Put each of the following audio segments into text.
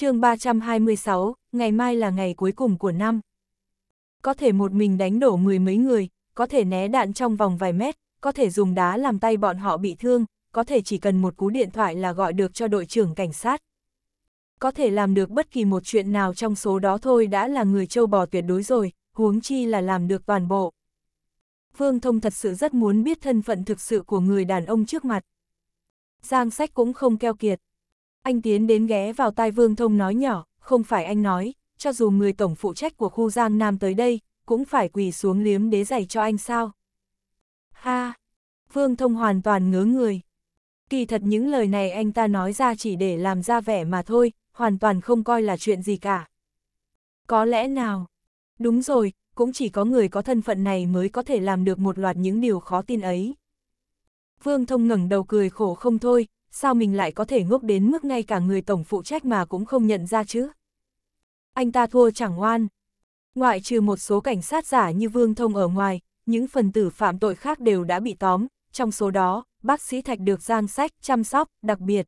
chương 326, ngày mai là ngày cuối cùng của năm. Có thể một mình đánh đổ mười mấy người, có thể né đạn trong vòng vài mét, có thể dùng đá làm tay bọn họ bị thương, có thể chỉ cần một cú điện thoại là gọi được cho đội trưởng cảnh sát. Có thể làm được bất kỳ một chuyện nào trong số đó thôi đã là người châu bò tuyệt đối rồi, huống chi là làm được toàn bộ. Phương Thông thật sự rất muốn biết thân phận thực sự của người đàn ông trước mặt. Giang sách cũng không keo kiệt, anh tiến đến ghé vào tai Vương Thông nói nhỏ, không phải anh nói, cho dù người tổng phụ trách của khu Giang Nam tới đây, cũng phải quỳ xuống liếm đế giày cho anh sao. Ha! Vương Thông hoàn toàn ngớ người. Kỳ thật những lời này anh ta nói ra chỉ để làm ra vẻ mà thôi, hoàn toàn không coi là chuyện gì cả. Có lẽ nào? Đúng rồi, cũng chỉ có người có thân phận này mới có thể làm được một loạt những điều khó tin ấy. Vương Thông ngẩng đầu cười khổ không thôi, sao mình lại có thể ngốc đến mức ngay cả người tổng phụ trách mà cũng không nhận ra chứ? Anh ta thua chẳng oan. Ngoại trừ một số cảnh sát giả như Vương Thông ở ngoài, những phần tử phạm tội khác đều đã bị tóm, trong số đó, bác sĩ Thạch được giang sách chăm sóc, đặc biệt.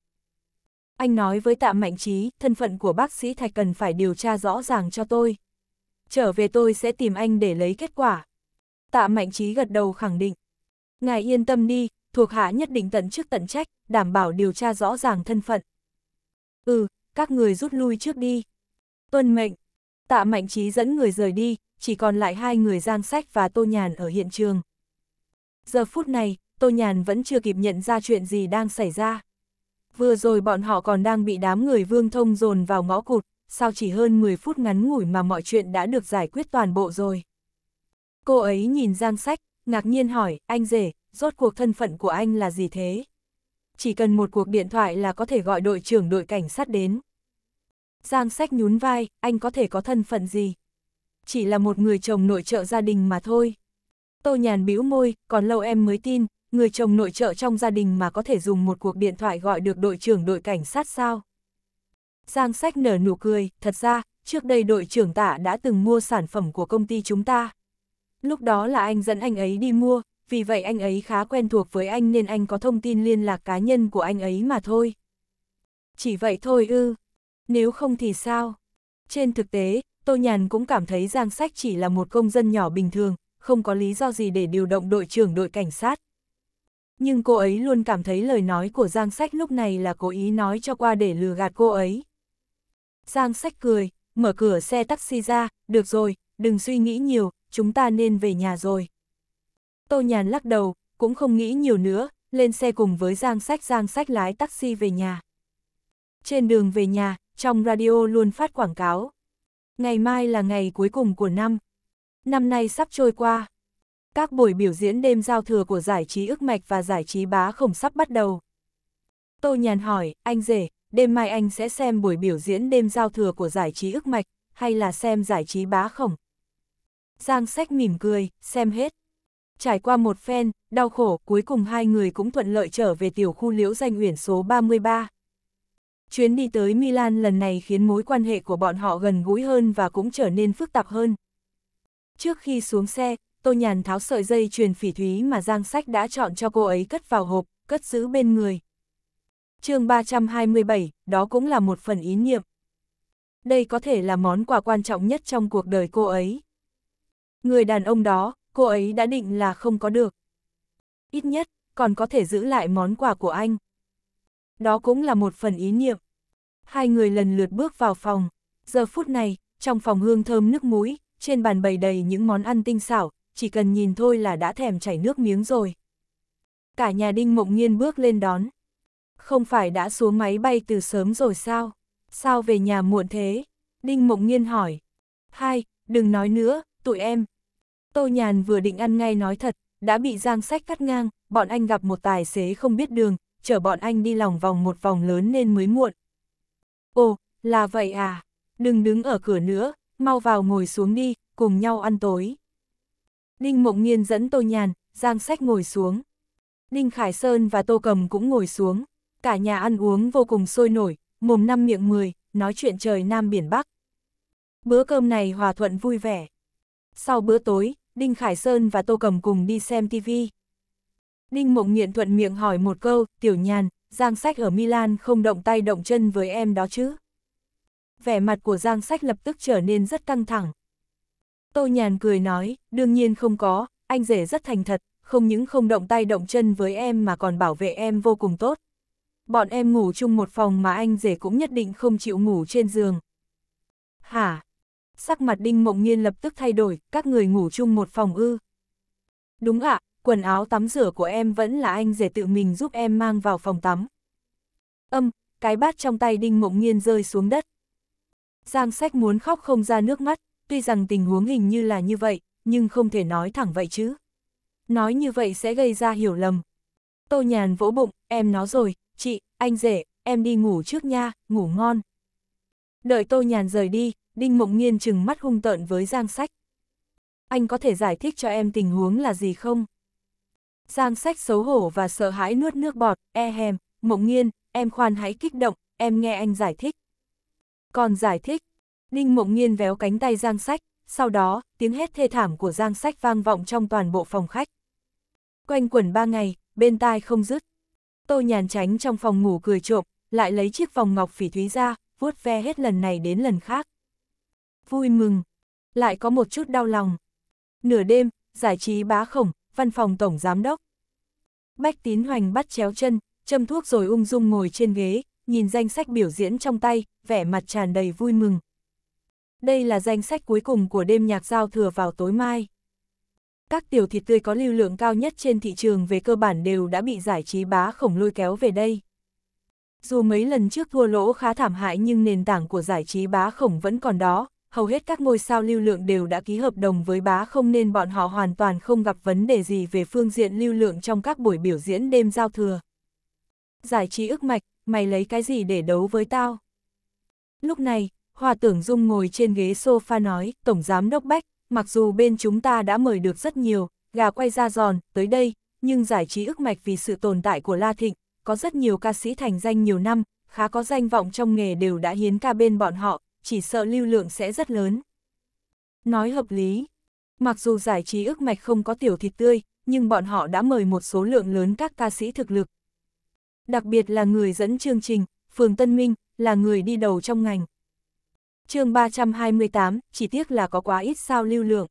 Anh nói với Tạ Mạnh Trí, thân phận của bác sĩ Thạch cần phải điều tra rõ ràng cho tôi. Trở về tôi sẽ tìm anh để lấy kết quả. Tạ Mạnh Trí gật đầu khẳng định. Ngài yên tâm đi, thuộc hạ nhất định tận chức tận trách, đảm bảo điều tra rõ ràng thân phận. Ừ, các người rút lui trước đi. Tuân mệnh, tạ mạnh trí dẫn người rời đi, chỉ còn lại hai người Giang Sách và Tô Nhàn ở hiện trường. Giờ phút này, Tô Nhàn vẫn chưa kịp nhận ra chuyện gì đang xảy ra. Vừa rồi bọn họ còn đang bị đám người vương thông dồn vào ngõ cụt, sao chỉ hơn 10 phút ngắn ngủi mà mọi chuyện đã được giải quyết toàn bộ rồi. Cô ấy nhìn Giang Sách, ngạc nhiên hỏi, anh rể, rốt cuộc thân phận của anh là gì thế? Chỉ cần một cuộc điện thoại là có thể gọi đội trưởng đội cảnh sát đến. Giang sách nhún vai, anh có thể có thân phận gì? Chỉ là một người chồng nội trợ gia đình mà thôi. Tô nhàn bĩu môi, còn lâu em mới tin, người chồng nội trợ trong gia đình mà có thể dùng một cuộc điện thoại gọi được đội trưởng đội cảnh sát sao? Giang sách nở nụ cười, thật ra, trước đây đội trưởng tạ đã từng mua sản phẩm của công ty chúng ta. Lúc đó là anh dẫn anh ấy đi mua, vì vậy anh ấy khá quen thuộc với anh nên anh có thông tin liên lạc cá nhân của anh ấy mà thôi. Chỉ vậy thôi ư, nếu không thì sao? Trên thực tế, Tô Nhàn cũng cảm thấy Giang Sách chỉ là một công dân nhỏ bình thường, không có lý do gì để điều động đội trưởng đội cảnh sát. Nhưng cô ấy luôn cảm thấy lời nói của Giang Sách lúc này là cố ý nói cho qua để lừa gạt cô ấy. Giang Sách cười, mở cửa xe taxi ra, được rồi, đừng suy nghĩ nhiều, chúng ta nên về nhà rồi. Tô Nhàn lắc đầu, cũng không nghĩ nhiều nữa, lên xe cùng với Giang Sách Giang Sách lái taxi về nhà. Trên đường về nhà, trong radio luôn phát quảng cáo. Ngày mai là ngày cuối cùng của năm. Năm nay sắp trôi qua. Các buổi biểu diễn đêm giao thừa của giải trí ức mạch và giải trí bá khổng sắp bắt đầu. Tô Nhàn hỏi, anh rể, đêm mai anh sẽ xem buổi biểu diễn đêm giao thừa của giải trí ức mạch, hay là xem giải trí bá khổng? Giang sách mỉm cười, xem hết. Trải qua một phen, đau khổ, cuối cùng hai người cũng thuận lợi trở về tiểu khu liễu danh uyển số 33. Chuyến đi tới Milan lần này khiến mối quan hệ của bọn họ gần gũi hơn và cũng trở nên phức tạp hơn. Trước khi xuống xe, Tô Nhàn tháo sợi dây truyền phỉ thúy mà Giang Sách đã chọn cho cô ấy cất vào hộp, cất giữ bên người. chương 327, đó cũng là một phần ý niệm. Đây có thể là món quà quan trọng nhất trong cuộc đời cô ấy. Người đàn ông đó, cô ấy đã định là không có được. Ít nhất, còn có thể giữ lại món quà của anh. Đó cũng là một phần ý niệm. Hai người lần lượt bước vào phòng. Giờ phút này, trong phòng hương thơm nước mũi, trên bàn bày đầy những món ăn tinh xảo, chỉ cần nhìn thôi là đã thèm chảy nước miếng rồi. Cả nhà đinh mộng Nhiên bước lên đón. Không phải đã xuống máy bay từ sớm rồi sao? Sao về nhà muộn thế? Đinh mộng Nhiên hỏi. Hai, đừng nói nữa, tụi em, Tô Nhàn vừa định ăn ngay nói thật, đã bị Giang Sách cắt ngang, bọn anh gặp một tài xế không biết đường, chở bọn anh đi lòng vòng một vòng lớn nên mới muộn. Ồ, là vậy à, đừng đứng ở cửa nữa, mau vào ngồi xuống đi, cùng nhau ăn tối. Đinh Mộng Nhiên dẫn Tô Nhàn, Giang Sách ngồi xuống. Đinh Khải Sơn và Tô Cầm cũng ngồi xuống, cả nhà ăn uống vô cùng sôi nổi, mồm năm miệng mười, nói chuyện trời Nam Biển Bắc. Bữa cơm này hòa thuận vui vẻ. Sau bữa tối, Đinh Khải Sơn và Tô Cầm cùng đi xem TV. Đinh Mộng Nghiện thuận miệng hỏi một câu, tiểu nhàn, Giang Sách ở Milan không động tay động chân với em đó chứ? Vẻ mặt của Giang Sách lập tức trở nên rất căng thẳng. Tô Nhàn cười nói, đương nhiên không có, anh rể rất thành thật, không những không động tay động chân với em mà còn bảo vệ em vô cùng tốt. Bọn em ngủ chung một phòng mà anh rể cũng nhất định không chịu ngủ trên giường. Hả, sắc mặt Đinh Mộng Nhiên lập tức thay đổi, các người ngủ chung một phòng ư. Đúng ạ, quần áo tắm rửa của em vẫn là anh rể tự mình giúp em mang vào phòng tắm. Âm, cái bát trong tay Đinh Mộng Nhiên rơi xuống đất. Giang sách muốn khóc không ra nước mắt, tuy rằng tình huống hình như là như vậy, nhưng không thể nói thẳng vậy chứ. Nói như vậy sẽ gây ra hiểu lầm. Tô nhàn vỗ bụng, em nó rồi, chị, anh rể, em đi ngủ trước nha, ngủ ngon. Đợi tô nhàn rời đi, Đinh Mộng Nghiên chừng mắt hung tợn với Giang Sách. Anh có thể giải thích cho em tình huống là gì không? Giang Sách xấu hổ và sợ hãi nuốt nước bọt, e hèm, Mộng Nghiên, em khoan hãy kích động, em nghe anh giải thích. Còn giải thích, Đinh Mộng Nghiên véo cánh tay Giang Sách, sau đó, tiếng hét thê thảm của Giang Sách vang vọng trong toàn bộ phòng khách. Quanh quẩn ba ngày, bên tai không dứt. Tô nhàn tránh trong phòng ngủ cười trộm, lại lấy chiếc vòng ngọc phỉ thúy ra, vuốt ve hết lần này đến lần khác vui mừng, lại có một chút đau lòng. Nửa đêm, giải trí bá khổng, văn phòng tổng giám đốc. Bách tín hoành bắt chéo chân, châm thuốc rồi ung dung ngồi trên ghế, nhìn danh sách biểu diễn trong tay, vẻ mặt tràn đầy vui mừng. Đây là danh sách cuối cùng của đêm nhạc giao thừa vào tối mai. Các tiểu thịt tươi có lưu lượng cao nhất trên thị trường về cơ bản đều đã bị giải trí bá khổng lôi kéo về đây. Dù mấy lần trước thua lỗ khá thảm hại nhưng nền tảng của giải trí bá khổng vẫn còn đó, hầu hết các ngôi sao lưu lượng đều đã ký hợp đồng với bá không nên bọn họ hoàn toàn không gặp vấn đề gì về phương diện lưu lượng trong các buổi biểu diễn đêm giao thừa. Giải trí ức mạch, mày lấy cái gì để đấu với tao? Lúc này, Hòa Tưởng Dung ngồi trên ghế sofa nói, Tổng Giám Đốc Bách, mặc dù bên chúng ta đã mời được rất nhiều, gà quay ra giòn, tới đây, nhưng giải trí ức mạch vì sự tồn tại của La Thịnh, có rất nhiều ca sĩ thành danh nhiều năm, khá có danh vọng trong nghề đều đã hiến ca bên bọn họ, chỉ sợ lưu lượng sẽ rất lớn. Nói hợp lý, mặc dù giải trí ước mạch không có tiểu thịt tươi, nhưng bọn họ đã mời một số lượng lớn các ca sĩ thực lực. Đặc biệt là người dẫn chương trình, Phường Tân Minh, là người đi đầu trong ngành. chương 328, chỉ tiếc là có quá ít sao lưu lượng.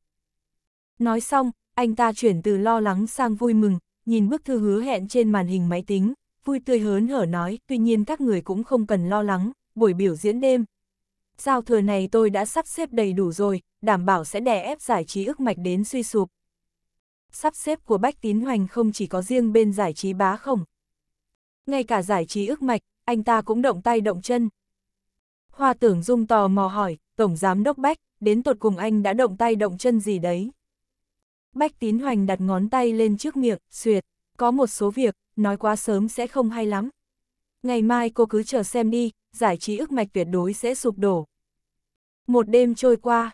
Nói xong, anh ta chuyển từ lo lắng sang vui mừng, nhìn bức thư hứa hẹn trên màn hình máy tính, vui tươi hớn hở nói, tuy nhiên các người cũng không cần lo lắng, buổi biểu diễn đêm, giao thừa này tôi đã sắp xếp đầy đủ rồi, đảm bảo sẽ đè ép giải trí ức mạch đến suy sụp. Sắp xếp của Bách Tín Hoành không chỉ có riêng bên giải trí bá khổng, Ngay cả giải trí ức mạch, anh ta cũng động tay động chân. Hoa tưởng dung tò mò hỏi, Tổng Giám Đốc Bách, đến tột cùng anh đã động tay động chân gì đấy? Bách Tín Hoành đặt ngón tay lên trước miệng, xuyệt. có một số việc, nói quá sớm sẽ không hay lắm. Ngày mai cô cứ chờ xem đi, giải trí ức mạch tuyệt đối sẽ sụp đổ. Một đêm trôi qua,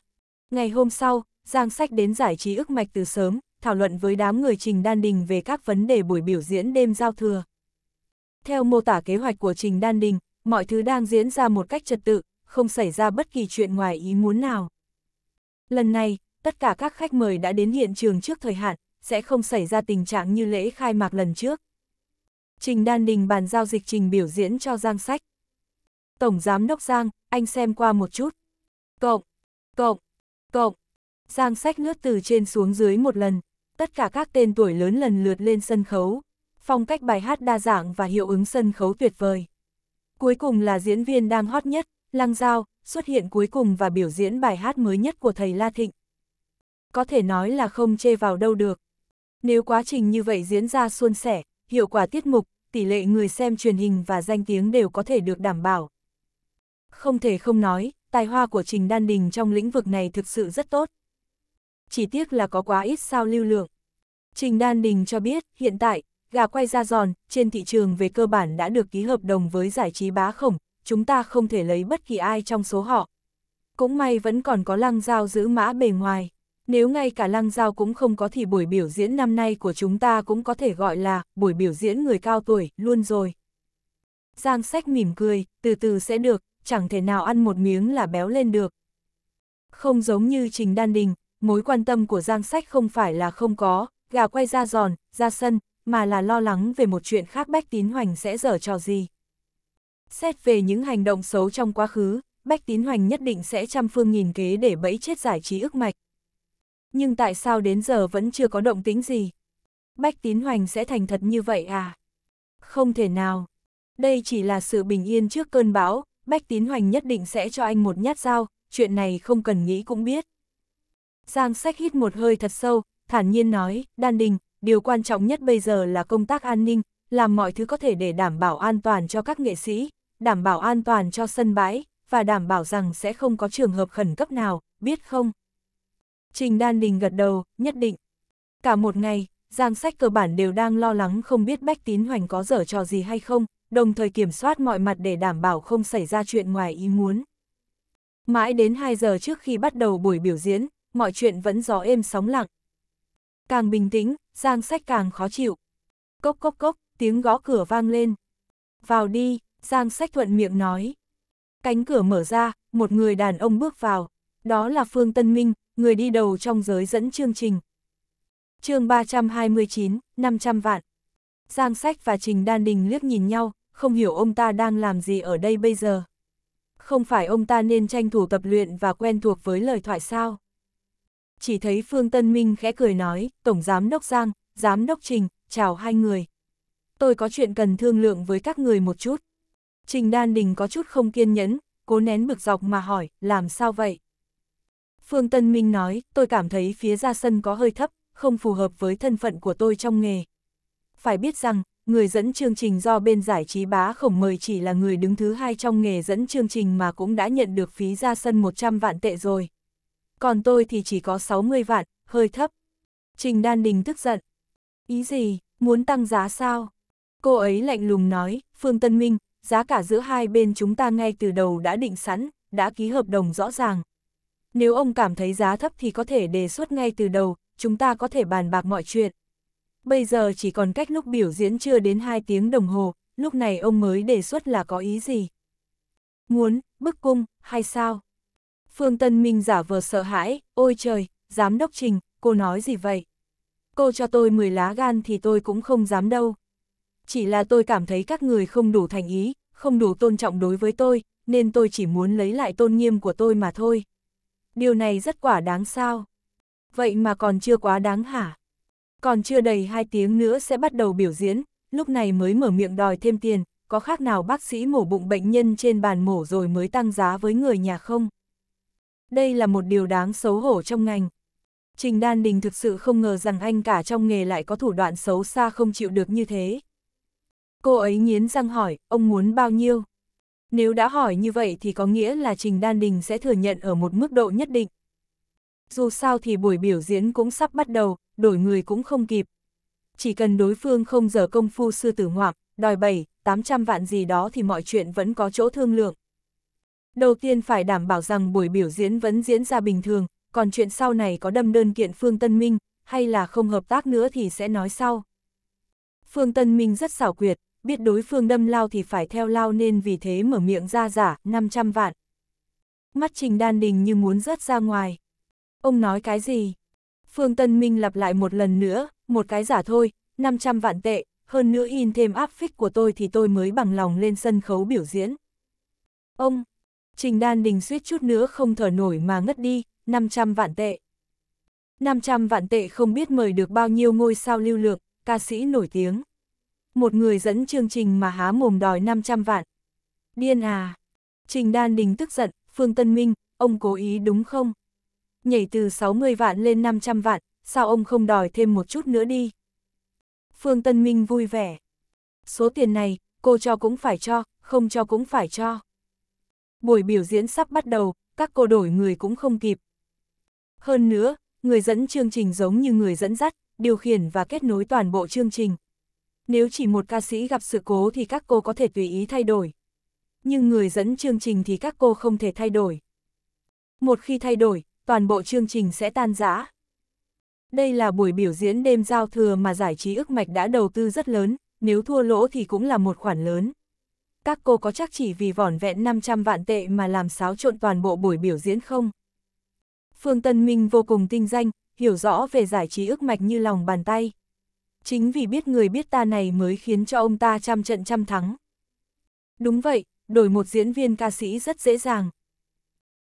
ngày hôm sau, Giang Sách đến giải trí ức mạch từ sớm, thảo luận với đám người Trình Đan Đình về các vấn đề buổi biểu diễn đêm giao thừa. Theo mô tả kế hoạch của Trình Đan Đình, mọi thứ đang diễn ra một cách trật tự, không xảy ra bất kỳ chuyện ngoài ý muốn nào. Lần này, tất cả các khách mời đã đến hiện trường trước thời hạn, sẽ không xảy ra tình trạng như lễ khai mạc lần trước. Trình Đan Đình bàn giao dịch trình biểu diễn cho Giang Sách. Tổng Giám Đốc Giang, anh xem qua một chút. Cộng, cộng, cộng. Giang sách lướt từ trên xuống dưới một lần, tất cả các tên tuổi lớn lần lượt lên sân khấu. Phong cách bài hát đa dạng và hiệu ứng sân khấu tuyệt vời. Cuối cùng là diễn viên đang hot nhất, Lăng Giao, xuất hiện cuối cùng và biểu diễn bài hát mới nhất của thầy La Thịnh. Có thể nói là không chê vào đâu được. Nếu quá trình như vậy diễn ra suôn sẻ, hiệu quả tiết mục, tỷ lệ người xem truyền hình và danh tiếng đều có thể được đảm bảo. Không thể không nói, tài hoa của Trình Đan Đình trong lĩnh vực này thực sự rất tốt. Chỉ tiếc là có quá ít sao lưu lượng. Trình Đan Đình cho biết, hiện tại, gà quay ra giòn, trên thị trường về cơ bản đã được ký hợp đồng với giải trí bá khổng, chúng ta không thể lấy bất kỳ ai trong số họ. Cũng may vẫn còn có lăng dao giữ mã bề ngoài. Nếu ngay cả lăng dao cũng không có thì buổi biểu diễn năm nay của chúng ta cũng có thể gọi là buổi biểu diễn người cao tuổi luôn rồi. Giang sách mỉm cười, từ từ sẽ được, chẳng thể nào ăn một miếng là béo lên được. Không giống như Trình Đan Đình, mối quan tâm của Giang Sách không phải là không có, gà quay ra giòn, ra sân, mà là lo lắng về một chuyện khác Bách Tín Hoành sẽ dở trò gì. Xét về những hành động xấu trong quá khứ, Bách Tín Hoành nhất định sẽ trăm phương nghìn kế để bẫy chết giải trí ức mạch. Nhưng tại sao đến giờ vẫn chưa có động tính gì? Bách Tín Hoành sẽ thành thật như vậy à? Không thể nào. Đây chỉ là sự bình yên trước cơn bão, Bách Tín Hoành nhất định sẽ cho anh một nhát dao, chuyện này không cần nghĩ cũng biết. Giang sách hít một hơi thật sâu, thản nhiên nói, đan đình, điều quan trọng nhất bây giờ là công tác an ninh, làm mọi thứ có thể để đảm bảo an toàn cho các nghệ sĩ, đảm bảo an toàn cho sân bãi, và đảm bảo rằng sẽ không có trường hợp khẩn cấp nào, biết không? Trình Đan Đình gật đầu, nhất định. Cả một ngày, Giang Sách cơ bản đều đang lo lắng không biết Bách Tín Hoành có dở trò gì hay không, đồng thời kiểm soát mọi mặt để đảm bảo không xảy ra chuyện ngoài ý muốn. Mãi đến 2 giờ trước khi bắt đầu buổi biểu diễn, mọi chuyện vẫn gió êm sóng lặng. Càng bình tĩnh, Giang Sách càng khó chịu. Cốc cốc cốc, tiếng gõ cửa vang lên. Vào đi, Giang Sách thuận miệng nói. Cánh cửa mở ra, một người đàn ông bước vào. Đó là Phương Tân Minh, người đi đầu trong giới dẫn chương trình. chương 329, 500 vạn. Giang Sách và Trình Đan Đình liếc nhìn nhau, không hiểu ông ta đang làm gì ở đây bây giờ. Không phải ông ta nên tranh thủ tập luyện và quen thuộc với lời thoại sao? Chỉ thấy Phương Tân Minh khẽ cười nói, Tổng Giám Đốc Giang, Giám Đốc Trình, chào hai người. Tôi có chuyện cần thương lượng với các người một chút. Trình Đan Đình có chút không kiên nhẫn, cố nén bực dọc mà hỏi, làm sao vậy? Phương Tân Minh nói, tôi cảm thấy phía ra sân có hơi thấp, không phù hợp với thân phận của tôi trong nghề. Phải biết rằng, người dẫn chương trình do bên giải trí bá khổng mời chỉ là người đứng thứ hai trong nghề dẫn chương trình mà cũng đã nhận được phí ra sân 100 vạn tệ rồi. Còn tôi thì chỉ có 60 vạn, hơi thấp. Trình Đan Đình tức giận. Ý gì, muốn tăng giá sao? Cô ấy lạnh lùng nói, Phương Tân Minh, giá cả giữa hai bên chúng ta ngay từ đầu đã định sẵn, đã ký hợp đồng rõ ràng. Nếu ông cảm thấy giá thấp thì có thể đề xuất ngay từ đầu, chúng ta có thể bàn bạc mọi chuyện bây giờ chỉ còn cách lúc biểu diễn chưa đến 2 tiếng đồng hồ, lúc này ông mới đề xuất là có ý gì. Muốn, bức cung, hay sao? Phương Tân Minh giả vờ sợ hãi, ôi trời, giám đốc Trình, cô nói gì vậy? Cô cho tôi 10 lá gan thì tôi cũng không dám đâu. Chỉ là tôi cảm thấy các người không đủ thành ý, không đủ tôn trọng đối với tôi, nên tôi chỉ muốn lấy lại tôn nghiêm của tôi mà thôi. Điều này rất quả đáng sao. Vậy mà còn chưa quá đáng hả? Còn chưa đầy hai tiếng nữa sẽ bắt đầu biểu diễn, lúc này mới mở miệng đòi thêm tiền, có khác nào bác sĩ mổ bụng bệnh nhân trên bàn mổ rồi mới tăng giá với người nhà không? Đây là một điều đáng xấu hổ trong ngành. Trình Đan Đình thực sự không ngờ rằng anh cả trong nghề lại có thủ đoạn xấu xa không chịu được như thế. Cô ấy nghiến răng hỏi, ông muốn bao nhiêu? Nếu đã hỏi như vậy thì có nghĩa là Trình Đan Đình sẽ thừa nhận ở một mức độ nhất định. Dù sao thì buổi biểu diễn cũng sắp bắt đầu, đổi người cũng không kịp. Chỉ cần đối phương không giờ công phu sư tử ngoạm, đòi 7, 800 vạn gì đó thì mọi chuyện vẫn có chỗ thương lượng. Đầu tiên phải đảm bảo rằng buổi biểu diễn vẫn diễn ra bình thường, còn chuyện sau này có đâm đơn kiện Phương Tân Minh, hay là không hợp tác nữa thì sẽ nói sau. Phương Tân Minh rất xảo quyệt, biết đối phương đâm lao thì phải theo lao nên vì thế mở miệng ra giả 500 vạn. Mắt Trình Đan Đình như muốn rớt ra ngoài. Ông nói cái gì? Phương Tân Minh lặp lại một lần nữa, một cái giả thôi, 500 vạn tệ, hơn nữa in thêm áp phích của tôi thì tôi mới bằng lòng lên sân khấu biểu diễn. Ông, Trình Đan Đình suýt chút nữa không thở nổi mà ngất đi, 500 vạn tệ. 500 vạn tệ không biết mời được bao nhiêu ngôi sao lưu lượng, ca sĩ nổi tiếng. Một người dẫn chương trình mà há mồm đòi 500 vạn. Điên à! Trình Đan Đình tức giận, Phương Tân Minh, ông cố ý đúng không? nhảy từ 60 vạn lên 500 vạn, sao ông không đòi thêm một chút nữa đi? Phương Tân Minh vui vẻ. Số tiền này, cô cho cũng phải cho, không cho cũng phải cho. Buổi biểu diễn sắp bắt đầu, các cô đổi người cũng không kịp. Hơn nữa, người dẫn chương trình giống như người dẫn dắt, điều khiển và kết nối toàn bộ chương trình. Nếu chỉ một ca sĩ gặp sự cố thì các cô có thể tùy ý thay đổi. Nhưng người dẫn chương trình thì các cô không thể thay đổi. Một khi thay đổi, toàn bộ chương trình sẽ tan rã. Đây là buổi biểu diễn đêm giao thừa mà giải trí ức mạch đã đầu tư rất lớn, nếu thua lỗ thì cũng là một khoản lớn. Các cô có chắc chỉ vì vỏn vẹn 500 vạn tệ mà làm xáo trộn toàn bộ buổi biểu diễn không? Phương Tân Minh vô cùng tinh danh, hiểu rõ về giải trí ức mạch như lòng bàn tay. Chính vì biết người biết ta này mới khiến cho ông ta trăm trận trăm thắng. Đúng vậy, đổi một diễn viên ca sĩ rất dễ dàng,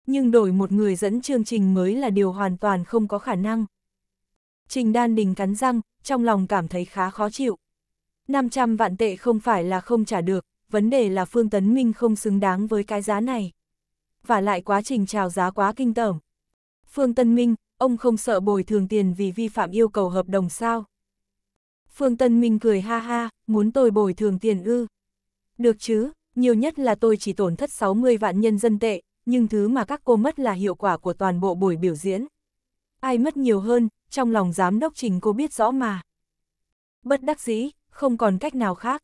nhưng đổi một người dẫn chương trình mới là điều hoàn toàn không có khả năng. Trình Đan Đình cắn răng, trong lòng cảm thấy khá khó chịu. 500 vạn tệ không phải là không trả được, vấn đề là Phương Tấn Minh không xứng đáng với cái giá này. Và lại quá trình chào giá quá kinh tởm. Phương Tân Minh, ông không sợ bồi thường tiền vì vi phạm yêu cầu hợp đồng sao? Phương Tân Minh cười ha ha, muốn tôi bồi thường tiền ư? Được chứ, nhiều nhất là tôi chỉ tổn thất 60 vạn nhân dân tệ, nhưng thứ mà các cô mất là hiệu quả của toàn bộ buổi biểu diễn. Ai mất nhiều hơn, trong lòng giám đốc trình cô biết rõ mà. Bất đắc dĩ, không còn cách nào khác.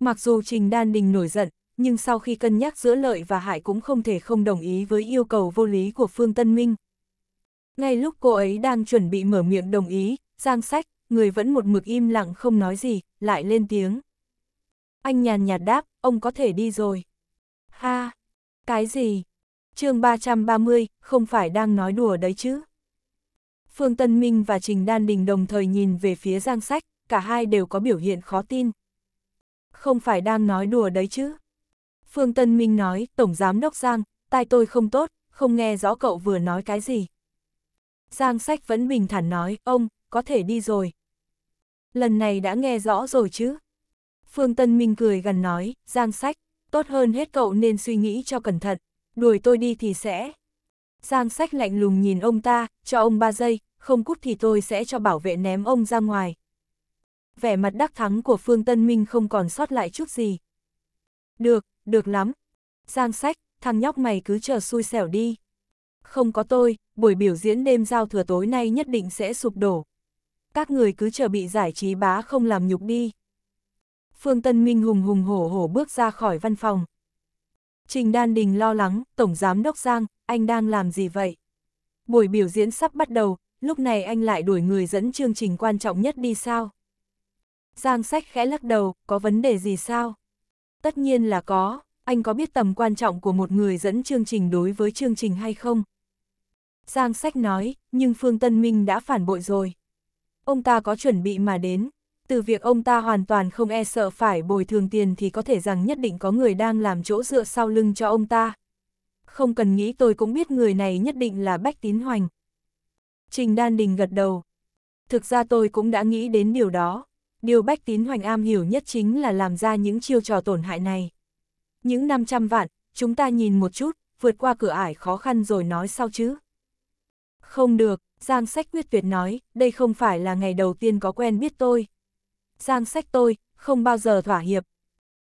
Mặc dù Trình Đan Đình nổi giận, nhưng sau khi cân nhắc giữa lợi và hại cũng không thể không đồng ý với yêu cầu vô lý của Phương Tân Minh. Ngay lúc cô ấy đang chuẩn bị mở miệng đồng ý, Giang Sách, người vẫn một mực im lặng không nói gì, lại lên tiếng. Anh nhàn nhạt đáp, ông có thể đi rồi. Ha, cái gì? chương 330, không phải đang nói đùa đấy chứ. Phương Tân Minh và Trình Đan Đình đồng thời nhìn về phía Giang Sách, cả hai đều có biểu hiện khó tin. Không phải đang nói đùa đấy chứ. Phương Tân Minh nói, Tổng Giám Đốc Giang, tai tôi không tốt, không nghe rõ cậu vừa nói cái gì. Giang Sách vẫn bình thản nói, ông, có thể đi rồi. Lần này đã nghe rõ rồi chứ. Phương Tân Minh cười gần nói, Giang Sách, tốt hơn hết cậu nên suy nghĩ cho cẩn thận, đuổi tôi đi thì sẽ... Giang sách lạnh lùng nhìn ông ta, cho ông ba giây, không cút thì tôi sẽ cho bảo vệ ném ông ra ngoài. Vẻ mặt đắc thắng của Phương Tân Minh không còn sót lại chút gì. Được, được lắm. Giang sách, thằng nhóc mày cứ chờ xui xẻo đi. Không có tôi, buổi biểu diễn đêm giao thừa tối nay nhất định sẽ sụp đổ. Các người cứ chờ bị giải trí bá không làm nhục đi. Phương Tân Minh hùng hùng hổ hổ bước ra khỏi văn phòng, Trình Đan Đình lo lắng, Tổng Giám Đốc Giang, anh đang làm gì vậy? Buổi biểu diễn sắp bắt đầu, lúc này anh lại đuổi người dẫn chương trình quan trọng nhất đi sao? Giang sách khẽ lắc đầu, có vấn đề gì sao? Tất nhiên là có, anh có biết tầm quan trọng của một người dẫn chương trình đối với chương trình hay không? Giang sách nói, nhưng Phương Tân Minh đã phản bội rồi. Ông ta có chuẩn bị mà đến, từ việc ông ta hoàn toàn không e sợ phải bồi thường tiền thì có thể rằng nhất định có người đang làm chỗ dựa sau lưng cho ông ta. Không cần nghĩ tôi cũng biết người này nhất định là Bách Tín Hoành. Trình Đan Đình gật đầu. Thực ra tôi cũng đã nghĩ đến điều đó. Điều Bách Tín Hoành am hiểu nhất chính là làm ra những chiêu trò tổn hại này. Những 500 vạn, chúng ta nhìn một chút, vượt qua cửa ải khó khăn rồi nói sau chứ. Không được, Giang Sách quyết Việt nói, đây không phải là ngày đầu tiên có quen biết tôi, Giang sách tôi, không bao giờ thỏa hiệp.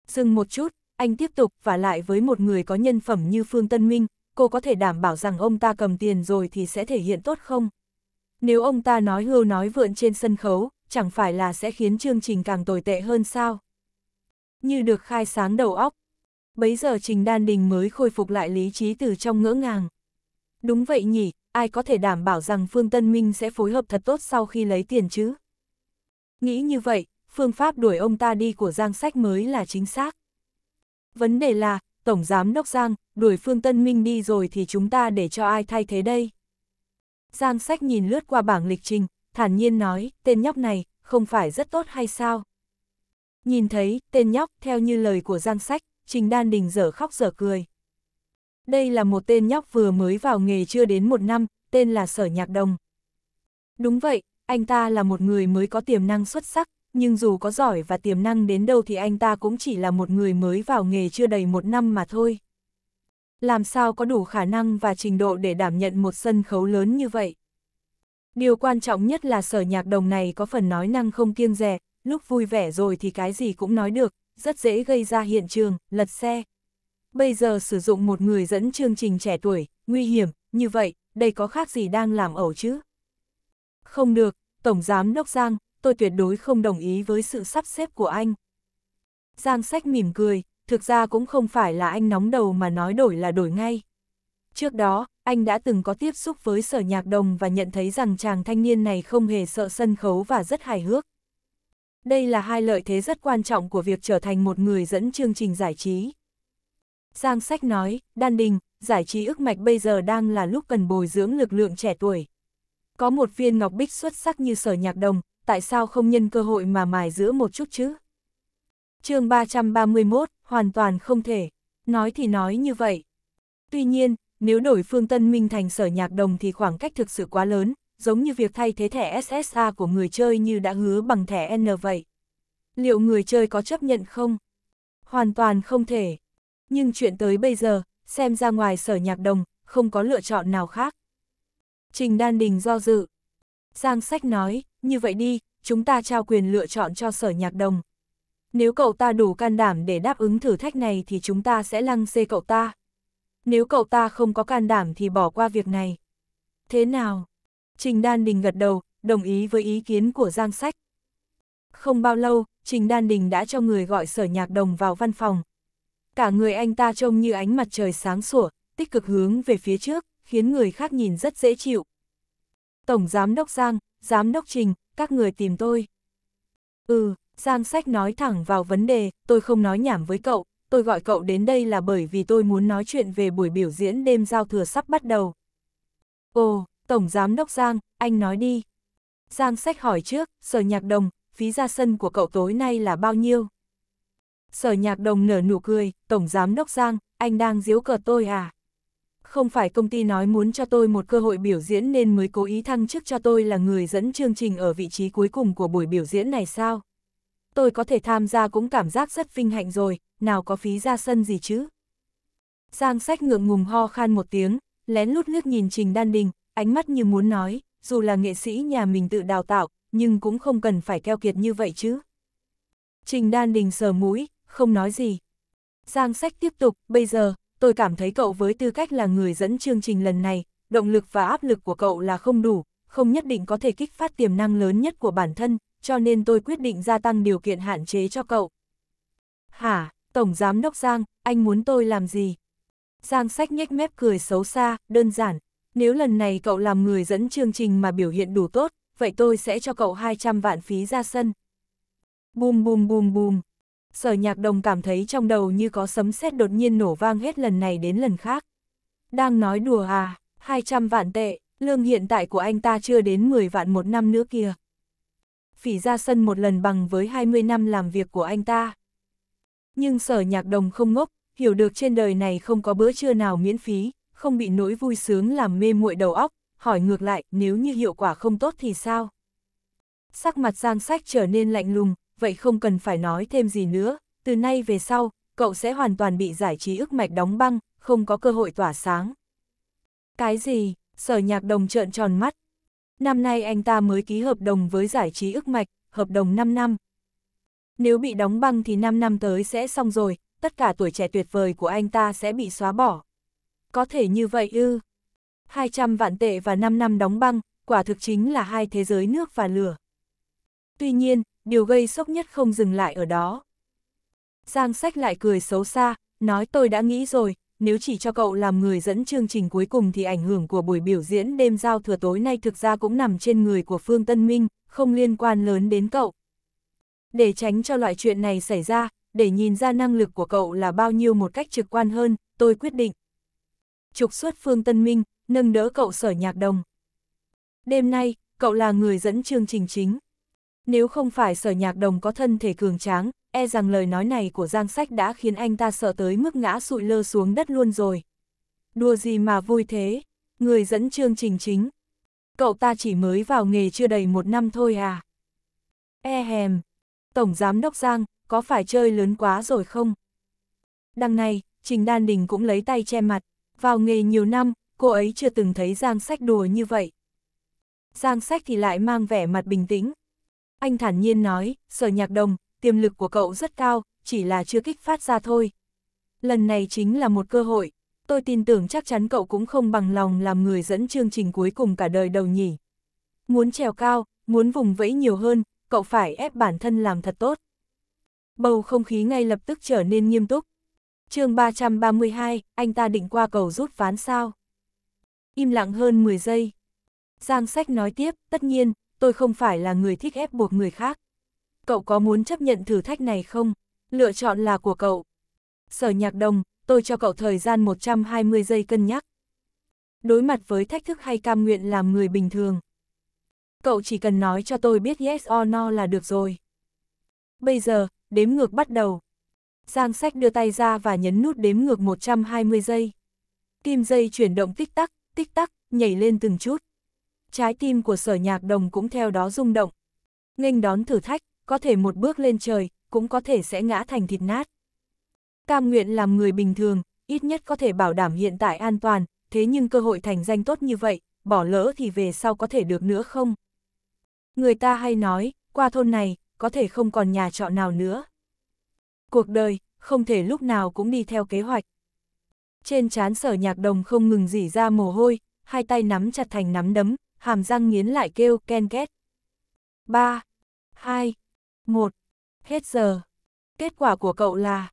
Dừng một chút, anh tiếp tục và lại với một người có nhân phẩm như Phương Tân Minh, cô có thể đảm bảo rằng ông ta cầm tiền rồi thì sẽ thể hiện tốt không? Nếu ông ta nói hưu nói vượn trên sân khấu, chẳng phải là sẽ khiến chương trình càng tồi tệ hơn sao? Như được khai sáng đầu óc. Bấy giờ Trình Đan Đình mới khôi phục lại lý trí từ trong ngỡ ngàng. Đúng vậy nhỉ, ai có thể đảm bảo rằng Phương Tân Minh sẽ phối hợp thật tốt sau khi lấy tiền chứ? Nghĩ như vậy, phương pháp đuổi ông ta đi của Giang Sách mới là chính xác. Vấn đề là, Tổng Giám Đốc Giang, đuổi Phương Tân Minh đi rồi thì chúng ta để cho ai thay thế đây? Giang Sách nhìn lướt qua bảng lịch trình, thản nhiên nói, tên nhóc này, không phải rất tốt hay sao? Nhìn thấy, tên nhóc, theo như lời của Giang Sách, Trình Đan Đình dở khóc dở cười. Đây là một tên nhóc vừa mới vào nghề chưa đến một năm, tên là Sở Nhạc Đồng. Đúng vậy, anh ta là một người mới có tiềm năng xuất sắc, nhưng dù có giỏi và tiềm năng đến đâu thì anh ta cũng chỉ là một người mới vào nghề chưa đầy một năm mà thôi. Làm sao có đủ khả năng và trình độ để đảm nhận một sân khấu lớn như vậy? Điều quan trọng nhất là sở nhạc đồng này có phần nói năng không kiêng dè, lúc vui vẻ rồi thì cái gì cũng nói được, rất dễ gây ra hiện trường, lật xe. Bây giờ sử dụng một người dẫn chương trình trẻ tuổi, nguy hiểm, như vậy, đây có khác gì đang làm ẩu chứ? Không được, Tổng Giám Đốc Giang, tôi tuyệt đối không đồng ý với sự sắp xếp của anh. Giang sách mỉm cười, thực ra cũng không phải là anh nóng đầu mà nói đổi là đổi ngay. Trước đó, anh đã từng có tiếp xúc với sở nhạc đồng và nhận thấy rằng chàng thanh niên này không hề sợ sân khấu và rất hài hước. Đây là hai lợi thế rất quan trọng của việc trở thành một người dẫn chương trình giải trí. Giang Sách nói, Đan Đình, giải trí ức mạch bây giờ đang là lúc cần bồi dưỡng lực lượng trẻ tuổi. Có một viên ngọc bích xuất sắc như sở nhạc đồng, tại sao không nhân cơ hội mà mài giữa một chút chứ? chương 331, hoàn toàn không thể, nói thì nói như vậy. Tuy nhiên, nếu đổi phương Tân Minh thành sở nhạc đồng thì khoảng cách thực sự quá lớn, giống như việc thay thế thẻ SSA của người chơi như đã hứa bằng thẻ N vậy. Liệu người chơi có chấp nhận không? Hoàn toàn không thể. Nhưng chuyện tới bây giờ, xem ra ngoài sở nhạc đồng, không có lựa chọn nào khác. Trình Đan Đình do dự. Giang Sách nói, như vậy đi, chúng ta trao quyền lựa chọn cho sở nhạc đồng. Nếu cậu ta đủ can đảm để đáp ứng thử thách này thì chúng ta sẽ lăng xê cậu ta. Nếu cậu ta không có can đảm thì bỏ qua việc này. Thế nào? Trình Đan Đình gật đầu, đồng ý với ý kiến của Giang Sách. Không bao lâu, Trình Đan Đình đã cho người gọi sở nhạc đồng vào văn phòng. Cả người anh ta trông như ánh mặt trời sáng sủa, tích cực hướng về phía trước, khiến người khác nhìn rất dễ chịu. Tổng Giám Đốc Giang, giám đốc trình, các người tìm tôi. Ừ, Giang Sách nói thẳng vào vấn đề, tôi không nói nhảm với cậu, tôi gọi cậu đến đây là bởi vì tôi muốn nói chuyện về buổi biểu diễn đêm giao thừa sắp bắt đầu. Ồ, Tổng Giám Đốc Giang, anh nói đi. Giang Sách hỏi trước, sở nhạc đồng, phí ra sân của cậu tối nay là bao nhiêu? Sở nhạc đồng nở nụ cười, Tổng Giám Đốc Giang, anh đang giễu cợt tôi à? không phải công ty nói muốn cho tôi một cơ hội biểu diễn nên mới cố ý thăng chức cho tôi là người dẫn chương trình ở vị trí cuối cùng của buổi biểu diễn này sao? Tôi có thể tham gia cũng cảm giác rất vinh hạnh rồi, nào có phí ra sân gì chứ? Giang sách ngượng ngùng ho khan một tiếng, lén lút liếc nhìn Trình Đan Đình, ánh mắt như muốn nói, dù là nghệ sĩ nhà mình tự đào tạo, nhưng cũng không cần phải keo kiệt như vậy chứ. Trình Đan Đình sờ mũi, không nói gì. Giang sách tiếp tục, bây giờ, tôi cảm thấy cậu với tư cách là người dẫn chương trình lần này, động lực và áp lực của cậu là không đủ, không nhất định có thể kích phát tiềm năng lớn nhất của bản thân, cho nên tôi quyết định gia tăng điều kiện hạn chế cho cậu. Hả, Tổng Giám Đốc Giang, anh muốn tôi làm gì? Giang sách nhếch mép cười xấu xa, đơn giản. Nếu lần này cậu làm người dẫn chương trình mà biểu hiện đủ tốt, vậy tôi sẽ cho cậu 200 vạn phí ra sân. Bùm bùm bùm bùm, sở nhạc đồng cảm thấy trong đầu như có sấm sét đột nhiên nổ vang hết lần này đến lần khác. Đang nói đùa à, 200 vạn tệ, lương hiện tại của anh ta chưa đến 10 vạn một năm nữa kia. Phỉ ra sân một lần bằng với 20 năm làm việc của anh ta. Nhưng sở nhạc đồng không ngốc, hiểu được trên đời này không có bữa trưa nào miễn phí, không bị nỗi vui sướng làm mê muội đầu óc, hỏi ngược lại nếu như hiệu quả không tốt thì sao? Sắc mặt Giang Sách trở nên lạnh lùng, vậy không cần phải nói thêm gì nữa, từ nay về sau, cậu sẽ hoàn toàn bị giải trí ức mạch đóng băng, không có cơ hội tỏa sáng. Cái gì? Sở nhạc đồng trợn tròn mắt. Năm nay anh ta mới ký hợp đồng với giải trí ức mạch, hợp đồng 5 năm. Nếu bị đóng băng thì 5 năm tới sẽ xong rồi, tất cả tuổi trẻ tuyệt vời của anh ta sẽ bị xóa bỏ. Có thể như vậy ư? 200 vạn tệ và 5 năm đóng băng, quả thực chính là hai thế giới nước và lửa. Tuy nhiên, điều gây sốc nhất không dừng lại ở đó. Giang sách lại cười xấu xa, nói tôi đã nghĩ rồi, nếu chỉ cho cậu làm người dẫn chương trình cuối cùng thì ảnh hưởng của buổi biểu diễn đêm giao thừa tối nay thực ra cũng nằm trên người của Phương Tân Minh, không liên quan lớn đến cậu. Để tránh cho loại chuyện này xảy ra, để nhìn ra năng lực của cậu là bao nhiêu một cách trực quan hơn, tôi quyết định. Trục xuất Phương Tân Minh, nâng đỡ cậu sở nhạc đồng. Đêm nay, cậu là người dẫn chương trình chính. Nếu không phải sở nhạc đồng có thân thể cường tráng, e rằng lời nói này của Giang Sách đã khiến anh ta sợ tới mức ngã sụi lơ xuống đất luôn rồi. Đùa gì mà vui thế, người dẫn chương trình chính. Cậu ta chỉ mới vào nghề chưa đầy một năm thôi à. E hèm, Tổng Giám Đốc Giang, có phải chơi lớn quá rồi không? Đằng này, Trình Đan Đình cũng lấy tay che mặt, vào nghề nhiều năm, cô ấy chưa từng thấy Giang Sách đùa như vậy. Giang Sách thì lại mang vẻ mặt bình tĩnh, anh thản nhiên nói, sở nhạc đồng, tiềm lực của cậu rất cao, chỉ là chưa kích phát ra thôi. Lần này chính là một cơ hội, tôi tin tưởng chắc chắn cậu cũng không bằng lòng làm người dẫn chương trình cuối cùng cả đời đầu nhỉ. Muốn trèo cao, muốn vùng vẫy nhiều hơn, cậu phải ép bản thân làm thật tốt. Bầu không khí ngay lập tức trở nên nghiêm túc. chương 332, anh ta định qua cầu rút ván sao. Im lặng hơn 10 giây. Giang sách nói tiếp, tất nhiên, tôi không phải là người thích ép buộc người khác. Cậu có muốn chấp nhận thử thách này không? Lựa chọn là của cậu. Sở nhạc đồng, tôi cho cậu thời gian 120 giây cân nhắc. Đối mặt với thách thức hay cam nguyện làm người bình thường. Cậu chỉ cần nói cho tôi biết yes or no là được rồi. Bây giờ, đếm ngược bắt đầu. Giang sách đưa tay ra và nhấn nút đếm ngược 120 giây. Kim dây chuyển động tích tắc, tích tắc, nhảy lên từng chút trái tim của sở nhạc đồng cũng theo đó rung động. Nghênh đón thử thách, có thể một bước lên trời, cũng có thể sẽ ngã thành thịt nát. Cam nguyện làm người bình thường, ít nhất có thể bảo đảm hiện tại an toàn, thế nhưng cơ hội thành danh tốt như vậy, bỏ lỡ thì về sau có thể được nữa không? Người ta hay nói, qua thôn này, có thể không còn nhà trọ nào nữa. Cuộc đời, không thể lúc nào cũng đi theo kế hoạch. Trên chán sở nhạc đồng không ngừng dỉ ra mồ hôi, hai tay nắm chặt thành nắm đấm, hàm răng nghiến lại kêu ken két. 3, 2, 1, hết giờ. Kết quả của cậu là...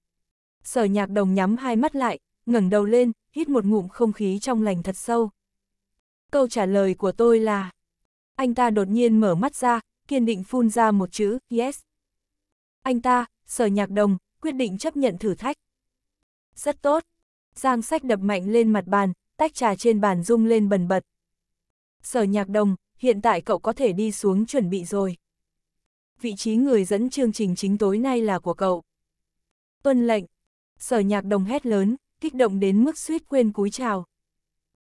Sở nhạc đồng nhắm hai mắt lại, ngẩng đầu lên, hít một ngụm không khí trong lành thật sâu. Câu trả lời của tôi là... Anh ta đột nhiên mở mắt ra, kiên định phun ra một chữ, yes. Anh ta, sở nhạc đồng, quyết định chấp nhận thử thách. Rất tốt. Giang sách đập mạnh lên mặt bàn, tách trà trên bàn rung lên bần bật. Sở nhạc đồng, hiện tại cậu có thể đi xuống chuẩn bị rồi. Vị trí người dẫn chương trình chính tối nay là của cậu. Tuân lệnh, sở nhạc đồng hét lớn, kích động đến mức suýt quên cúi chào.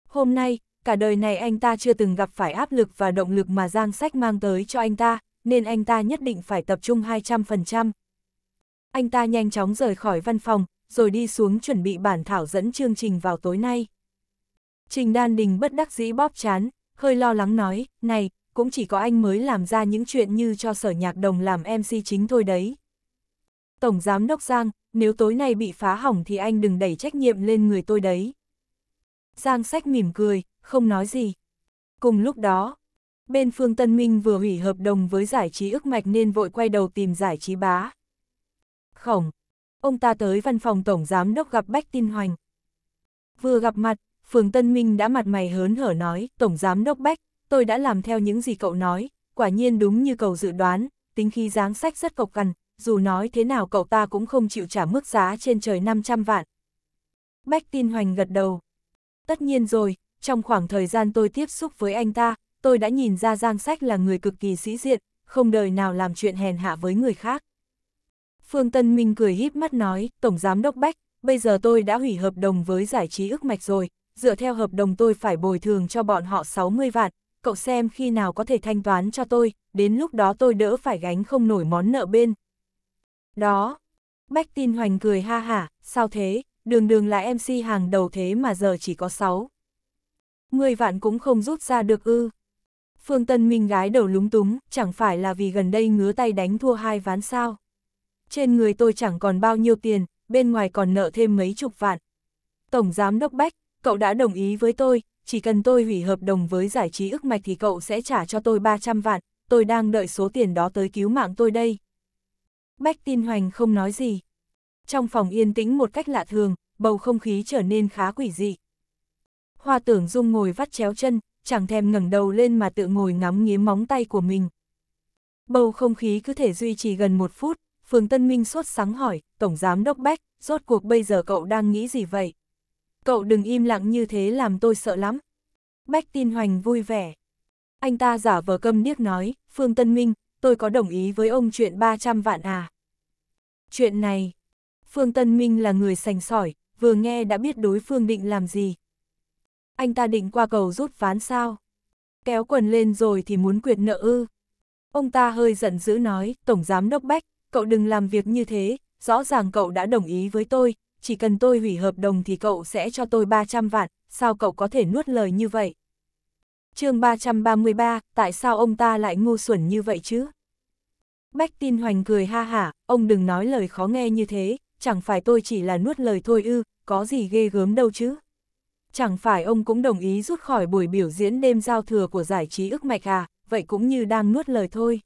Hôm nay, cả đời này anh ta chưa từng gặp phải áp lực và động lực mà Giang Sách mang tới cho anh ta, nên anh ta nhất định phải tập trung 200%. Anh ta nhanh chóng rời khỏi văn phòng, rồi đi xuống chuẩn bị bản thảo dẫn chương trình vào tối nay. Trình Đan Đình bất đắc dĩ bóp chán, hơi lo lắng nói, này, cũng chỉ có anh mới làm ra những chuyện như cho sở nhạc đồng làm MC chính thôi đấy. Tổng Giám Đốc Giang, nếu tối nay bị phá hỏng thì anh đừng đẩy trách nhiệm lên người tôi đấy. Giang sách mỉm cười, không nói gì. Cùng lúc đó, bên Phương Tân Minh vừa hủy hợp đồng với giải trí ức mạch nên vội quay đầu tìm giải trí bá. Khổng, ông ta tới văn phòng Tổng Giám Đốc gặp Bách Tin Hoành. Vừa gặp mặt, Phường Tân Minh đã mặt mày hớn hở nói, Tổng Giám Đốc Bách, tôi đã làm theo những gì cậu nói, quả nhiên đúng như cậu dự đoán, tính khí dáng sách rất cộc cằn, dù nói thế nào cậu ta cũng không chịu trả mức giá trên trời 500 vạn. Bách tin hoành gật đầu. Tất nhiên rồi, trong khoảng thời gian tôi tiếp xúc với anh ta, tôi đã nhìn ra Giang Sách là người cực kỳ sĩ diện, không đời nào làm chuyện hèn hạ với người khác. Phương Tân Minh cười híp mắt nói, Tổng Giám Đốc Bách, bây giờ tôi đã hủy hợp đồng với giải trí ức mạch rồi, dựa theo hợp đồng tôi phải bồi thường cho bọn họ 60 vạn, cậu xem khi nào có thể thanh toán cho tôi, đến lúc đó tôi đỡ phải gánh không nổi món nợ bên. Đó, Bách tin hoành cười ha hả, sao thế, đường đường là MC hàng đầu thế mà giờ chỉ có 6. 10 vạn cũng không rút ra được ư. Phương Tân Minh gái đầu lúng túng, chẳng phải là vì gần đây ngứa tay đánh thua hai ván sao. Trên người tôi chẳng còn bao nhiêu tiền, bên ngoài còn nợ thêm mấy chục vạn. Tổng giám đốc Bách, cậu đã đồng ý với tôi, chỉ cần tôi hủy hợp đồng với giải trí ức mạch thì cậu sẽ trả cho tôi 300 vạn, tôi đang đợi số tiền đó tới cứu mạng tôi đây. Bách tin hoành không nói gì. Trong phòng yên tĩnh một cách lạ thường, bầu không khí trở nên khá quỷ dị. Hoa tưởng dung ngồi vắt chéo chân, chẳng thèm ngẩng đầu lên mà tự ngồi ngắm nghía móng tay của mình. Bầu không khí cứ thể duy trì gần một phút, Phương Tân Minh sốt sáng hỏi, Tổng Giám Đốc Bách, rốt cuộc bây giờ cậu đang nghĩ gì vậy? cậu đừng im lặng như thế làm tôi sợ lắm. Bách tin hoành vui vẻ. Anh ta giả vờ câm điếc nói, Phương Tân Minh, tôi có đồng ý với ông chuyện 300 vạn à. Chuyện này, Phương Tân Minh là người sành sỏi, vừa nghe đã biết đối phương định làm gì. Anh ta định qua cầu rút ván sao? Kéo quần lên rồi thì muốn quyệt nợ ư. Ông ta hơi giận dữ nói, Tổng Giám Đốc Bách, cậu đừng làm việc như thế, rõ ràng cậu đã đồng ý với tôi, chỉ cần tôi hủy hợp đồng thì cậu sẽ cho tôi 300 vạn, sao cậu có thể nuốt lời như vậy? chương 333, tại sao ông ta lại ngu xuẩn như vậy chứ? Bách tin hoành cười ha hả, ông đừng nói lời khó nghe như thế, chẳng phải tôi chỉ là nuốt lời thôi ư, có gì ghê gớm đâu chứ? Chẳng phải ông cũng đồng ý rút khỏi buổi biểu diễn đêm giao thừa của giải trí ức mạch à, vậy cũng như đang nuốt lời thôi.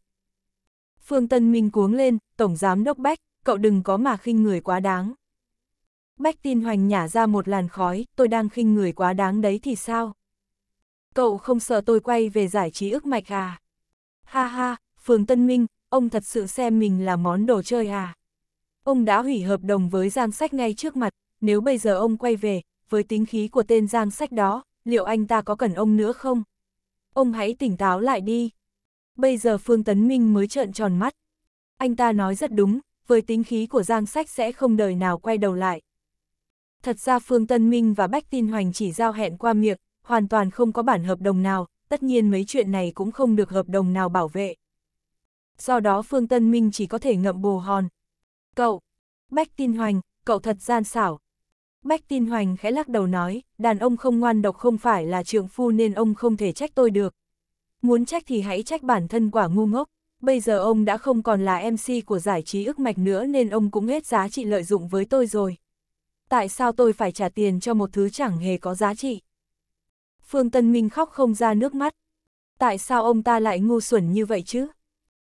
Phương Tân Minh cuống lên, Tổng Giám Đốc Bách, cậu đừng có mà khinh người quá đáng. Bách tin hoành nhả ra một làn khói, tôi đang khinh người quá đáng đấy thì sao? Cậu không sợ tôi quay về giải trí ức mạch à? Ha ha, Phường Tân Minh, ông thật sự xem mình là món đồ chơi à? Ông đã hủy hợp đồng với Giang Sách ngay trước mặt, nếu bây giờ ông quay về, với tính khí của tên Giang Sách đó, liệu anh ta có cần ông nữa không? Ông hãy tỉnh táo lại đi. Bây giờ Phương Tấn Minh mới trợn tròn mắt. Anh ta nói rất đúng, với tính khí của Giang Sách sẽ không đời nào quay đầu lại, Thật ra Phương Tân Minh và Bách Tin Hoành chỉ giao hẹn qua miệng, hoàn toàn không có bản hợp đồng nào, tất nhiên mấy chuyện này cũng không được hợp đồng nào bảo vệ. Do đó Phương Tân Minh chỉ có thể ngậm bồ hòn. Cậu, Bách Tin Hoành, cậu thật gian xảo. Bách Tin Hoành khẽ lắc đầu nói, đàn ông không ngoan độc không phải là trượng phu nên ông không thể trách tôi được. Muốn trách thì hãy trách bản thân quả ngu ngốc. Bây giờ ông đã không còn là MC của giải trí ức mạch nữa nên ông cũng hết giá trị lợi dụng với tôi rồi tại sao tôi phải trả tiền cho một thứ chẳng hề có giá trị? Phương Tân Minh khóc không ra nước mắt. Tại sao ông ta lại ngu xuẩn như vậy chứ?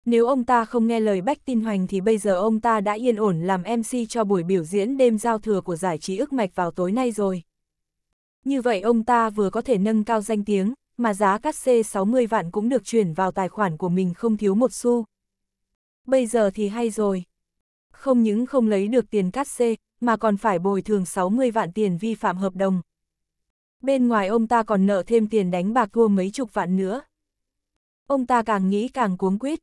Nếu ông ta không nghe lời Bách Tin Hoành thì bây giờ ông ta đã yên ổn làm MC cho buổi biểu diễn đêm giao thừa của giải trí ức mạch vào tối nay rồi. Như vậy ông ta vừa có thể nâng cao danh tiếng, mà giá cắt c 60 vạn cũng được chuyển vào tài khoản của mình không thiếu một xu. Bây giờ thì hay rồi. Không những không lấy được tiền cắt c mà còn phải bồi thường 60 vạn tiền vi phạm hợp đồng. Bên ngoài ông ta còn nợ thêm tiền đánh bạc thua mấy chục vạn nữa. Ông ta càng nghĩ càng cuống quýt,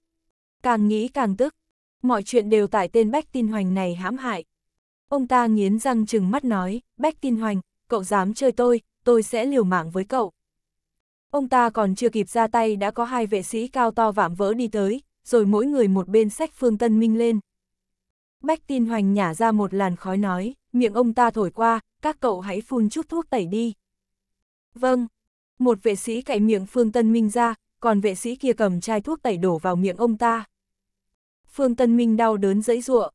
càng nghĩ càng tức. Mọi chuyện đều tại tên Bách Tin Hoành này hãm hại. Ông ta nghiến răng trừng mắt nói, Bách Tin Hoành, cậu dám chơi tôi, tôi sẽ liều mạng với cậu. Ông ta còn chưa kịp ra tay đã có hai vệ sĩ cao to vạm vỡ đi tới, rồi mỗi người một bên sách Phương Tân Minh lên. Bách tin hoành nhả ra một làn khói nói, miệng ông ta thổi qua, các cậu hãy phun chút thuốc tẩy đi. Vâng, một vệ sĩ cậy miệng Phương Tân Minh ra, còn vệ sĩ kia cầm chai thuốc tẩy đổ vào miệng ông ta. Phương Tân Minh đau đớn dẫy rụa.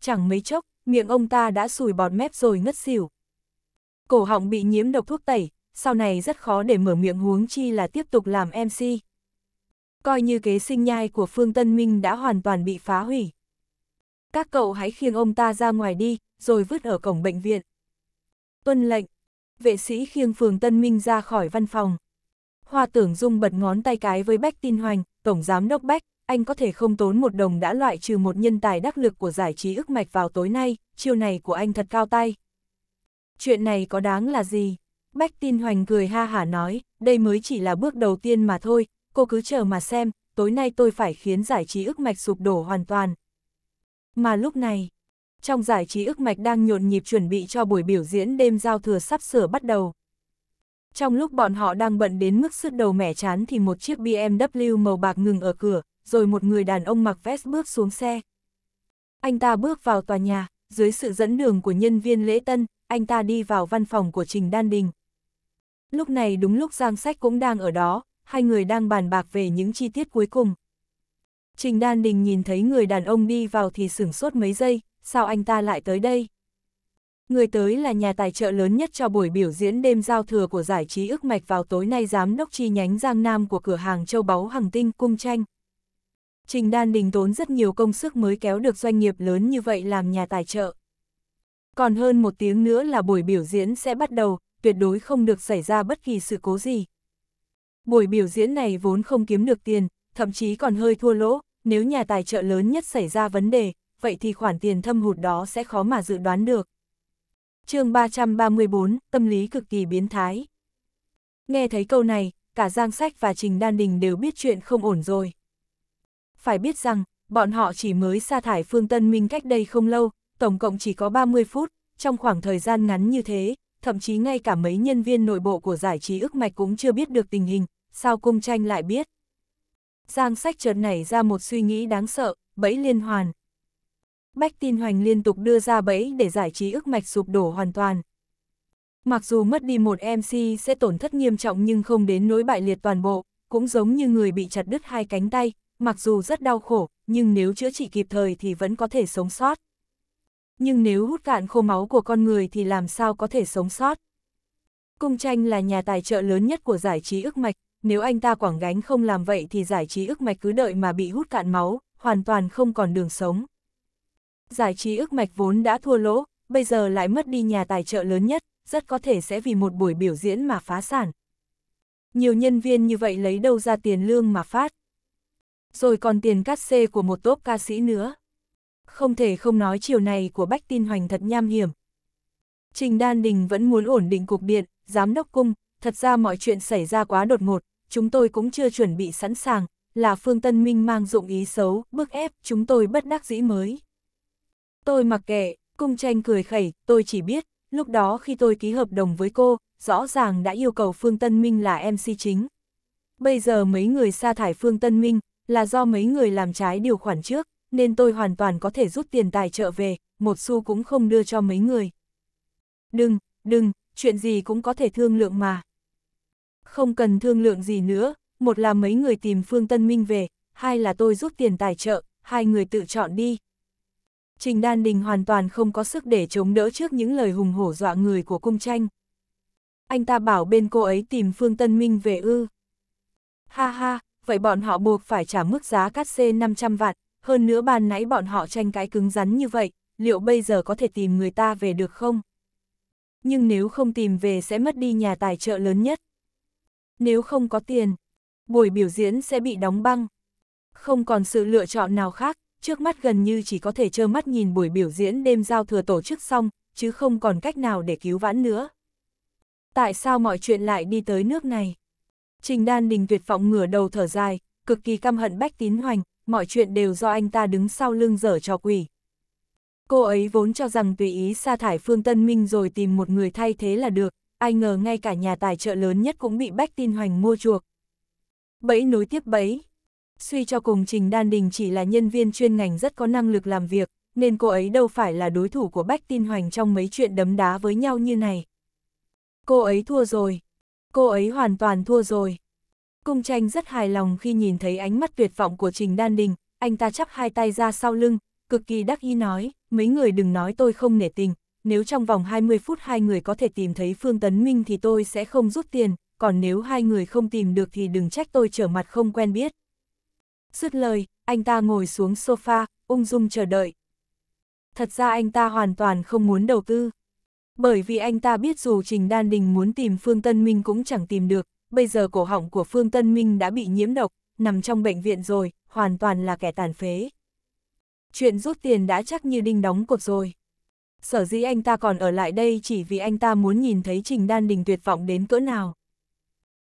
Chẳng mấy chốc, miệng ông ta đã sùi bọt mép rồi ngất xỉu. Cổ họng bị nhiễm độc thuốc tẩy, sau này rất khó để mở miệng huống chi là tiếp tục làm MC. Coi như kế sinh nhai của Phương Tân Minh đã hoàn toàn bị phá hủy các cậu hãy khiêng ông ta ra ngoài đi, rồi vứt ở cổng bệnh viện. Tuân lệnh, vệ sĩ khiêng phường Tân Minh ra khỏi văn phòng. Hoa tưởng dung bật ngón tay cái với Bách Tin Hoành, Tổng Giám Đốc Bách, anh có thể không tốn một đồng đã loại trừ một nhân tài đắc lực của giải trí ức mạch vào tối nay, chiêu này của anh thật cao tay. Chuyện này có đáng là gì? Bách Tin Hoành cười ha hả nói, đây mới chỉ là bước đầu tiên mà thôi, cô cứ chờ mà xem, tối nay tôi phải khiến giải trí ức mạch sụp đổ hoàn toàn, mà lúc này, trong giải trí ức mạch đang nhộn nhịp chuẩn bị cho buổi biểu diễn đêm giao thừa sắp sửa bắt đầu. Trong lúc bọn họ đang bận đến mức sứt đầu mẻ chán thì một chiếc BMW màu bạc ngừng ở cửa, rồi một người đàn ông mặc vest bước xuống xe. Anh ta bước vào tòa nhà, dưới sự dẫn đường của nhân viên lễ tân, anh ta đi vào văn phòng của Trình Đan Đình. Lúc này đúng lúc Giang Sách cũng đang ở đó, hai người đang bàn bạc về những chi tiết cuối cùng. Trình Đan Đình nhìn thấy người đàn ông đi vào thì sửng sốt mấy giây, sao anh ta lại tới đây? Người tới là nhà tài trợ lớn nhất cho buổi biểu diễn đêm giao thừa của giải trí ức mạch vào tối nay giám đốc chi nhánh Giang Nam của cửa hàng châu báu Hằng tinh cung tranh. Trình Đan Đình tốn rất nhiều công sức mới kéo được doanh nghiệp lớn như vậy làm nhà tài trợ. Còn hơn một tiếng nữa là buổi biểu diễn sẽ bắt đầu, tuyệt đối không được xảy ra bất kỳ sự cố gì. Buổi biểu diễn này vốn không kiếm được tiền, thậm chí còn hơi thua lỗ, nếu nhà tài trợ lớn nhất xảy ra vấn đề, vậy thì khoản tiền thâm hụt đó sẽ khó mà dự đoán được. chương 334, tâm lý cực kỳ biến thái. Nghe thấy câu này, cả Giang Sách và Trình Đan Đình đều biết chuyện không ổn rồi. Phải biết rằng, bọn họ chỉ mới sa thải Phương Tân Minh cách đây không lâu, tổng cộng chỉ có 30 phút, trong khoảng thời gian ngắn như thế, thậm chí ngay cả mấy nhân viên nội bộ của giải trí ức mạch cũng chưa biết được tình hình, sao cung tranh lại biết. Giang sách chợt nảy ra một suy nghĩ đáng sợ, bẫy liên hoàn. Bách tin hoành liên tục đưa ra bẫy để giải trí ức mạch sụp đổ hoàn toàn. Mặc dù mất đi một MC sẽ tổn thất nghiêm trọng nhưng không đến nỗi bại liệt toàn bộ, cũng giống như người bị chặt đứt hai cánh tay, mặc dù rất đau khổ, nhưng nếu chữa trị kịp thời thì vẫn có thể sống sót. Nhưng nếu hút cạn khô máu của con người thì làm sao có thể sống sót? Cung tranh là nhà tài trợ lớn nhất của giải trí ức mạch, nếu anh ta quảng gánh không làm vậy thì giải trí ức mạch cứ đợi mà bị hút cạn máu, hoàn toàn không còn đường sống. Giải trí ức mạch vốn đã thua lỗ, bây giờ lại mất đi nhà tài trợ lớn nhất, rất có thể sẽ vì một buổi biểu diễn mà phá sản. Nhiều nhân viên như vậy lấy đâu ra tiền lương mà phát. Rồi còn tiền cắt xê của một tốp ca sĩ nữa. Không thể không nói chiều này của Bách Tin Hoành thật nham hiểm. Trình Đan Đình vẫn muốn ổn định cục điện, giám đốc cung, thật ra mọi chuyện xảy ra quá đột ngột, chúng tôi cũng chưa chuẩn bị sẵn sàng, là Phương Tân Minh mang dụng ý xấu, bức ép, chúng tôi bất đắc dĩ mới. Tôi mặc kệ, cung tranh cười khẩy, tôi chỉ biết, lúc đó khi tôi ký hợp đồng với cô, rõ ràng đã yêu cầu Phương Tân Minh là MC chính. Bây giờ mấy người sa thải Phương Tân Minh là do mấy người làm trái điều khoản trước, nên tôi hoàn toàn có thể rút tiền tài trợ về, một xu cũng không đưa cho mấy người. Đừng, đừng, chuyện gì cũng có thể thương lượng mà không cần thương lượng gì nữa, một là mấy người tìm Phương Tân Minh về, hai là tôi rút tiền tài trợ, hai người tự chọn đi. Trình Đan Đình hoàn toàn không có sức để chống đỡ trước những lời hùng hổ dọa người của cung tranh. Anh ta bảo bên cô ấy tìm Phương Tân Minh về ư. Ha ha, vậy bọn họ buộc phải trả mức giá cát xê 500 vạn, hơn nữa ban nãy bọn họ tranh cãi cứng rắn như vậy, liệu bây giờ có thể tìm người ta về được không? Nhưng nếu không tìm về sẽ mất đi nhà tài trợ lớn nhất. Nếu không có tiền, buổi biểu diễn sẽ bị đóng băng. Không còn sự lựa chọn nào khác, trước mắt gần như chỉ có thể trơ mắt nhìn buổi biểu diễn đêm giao thừa tổ chức xong, chứ không còn cách nào để cứu vãn nữa. Tại sao mọi chuyện lại đi tới nước này? Trình Đan Đình tuyệt vọng ngửa đầu thở dài, cực kỳ căm hận Bách Tín Hoành, mọi chuyện đều do anh ta đứng sau lưng dở trò quỷ. Cô ấy vốn cho rằng tùy ý sa thải Phương Tân Minh rồi tìm một người thay thế là được, ai ngờ ngay cả nhà tài trợ lớn nhất cũng bị Bách Tin Hoành mua chuộc. Bẫy nối tiếp bẫy. Suy cho cùng Trình Đan Đình chỉ là nhân viên chuyên ngành rất có năng lực làm việc, nên cô ấy đâu phải là đối thủ của Bách Tin Hoành trong mấy chuyện đấm đá với nhau như này. Cô ấy thua rồi. Cô ấy hoàn toàn thua rồi. Cung tranh rất hài lòng khi nhìn thấy ánh mắt tuyệt vọng của Trình Đan Đình, anh ta chắp hai tay ra sau lưng, cực kỳ đắc ý nói, mấy người đừng nói tôi không nể tình, nếu trong vòng 20 phút hai người có thể tìm thấy Phương Tấn Minh thì tôi sẽ không rút tiền, còn nếu hai người không tìm được thì đừng trách tôi trở mặt không quen biết. Dứt lời, anh ta ngồi xuống sofa, ung dung chờ đợi. Thật ra anh ta hoàn toàn không muốn đầu tư. Bởi vì anh ta biết dù Trình Đan Đình muốn tìm Phương Tân Minh cũng chẳng tìm được, bây giờ cổ họng của Phương Tân Minh đã bị nhiễm độc, nằm trong bệnh viện rồi, hoàn toàn là kẻ tàn phế. Chuyện rút tiền đã chắc như đinh đóng cột rồi sở dĩ anh ta còn ở lại đây chỉ vì anh ta muốn nhìn thấy Trình Đan Đình tuyệt vọng đến cỡ nào.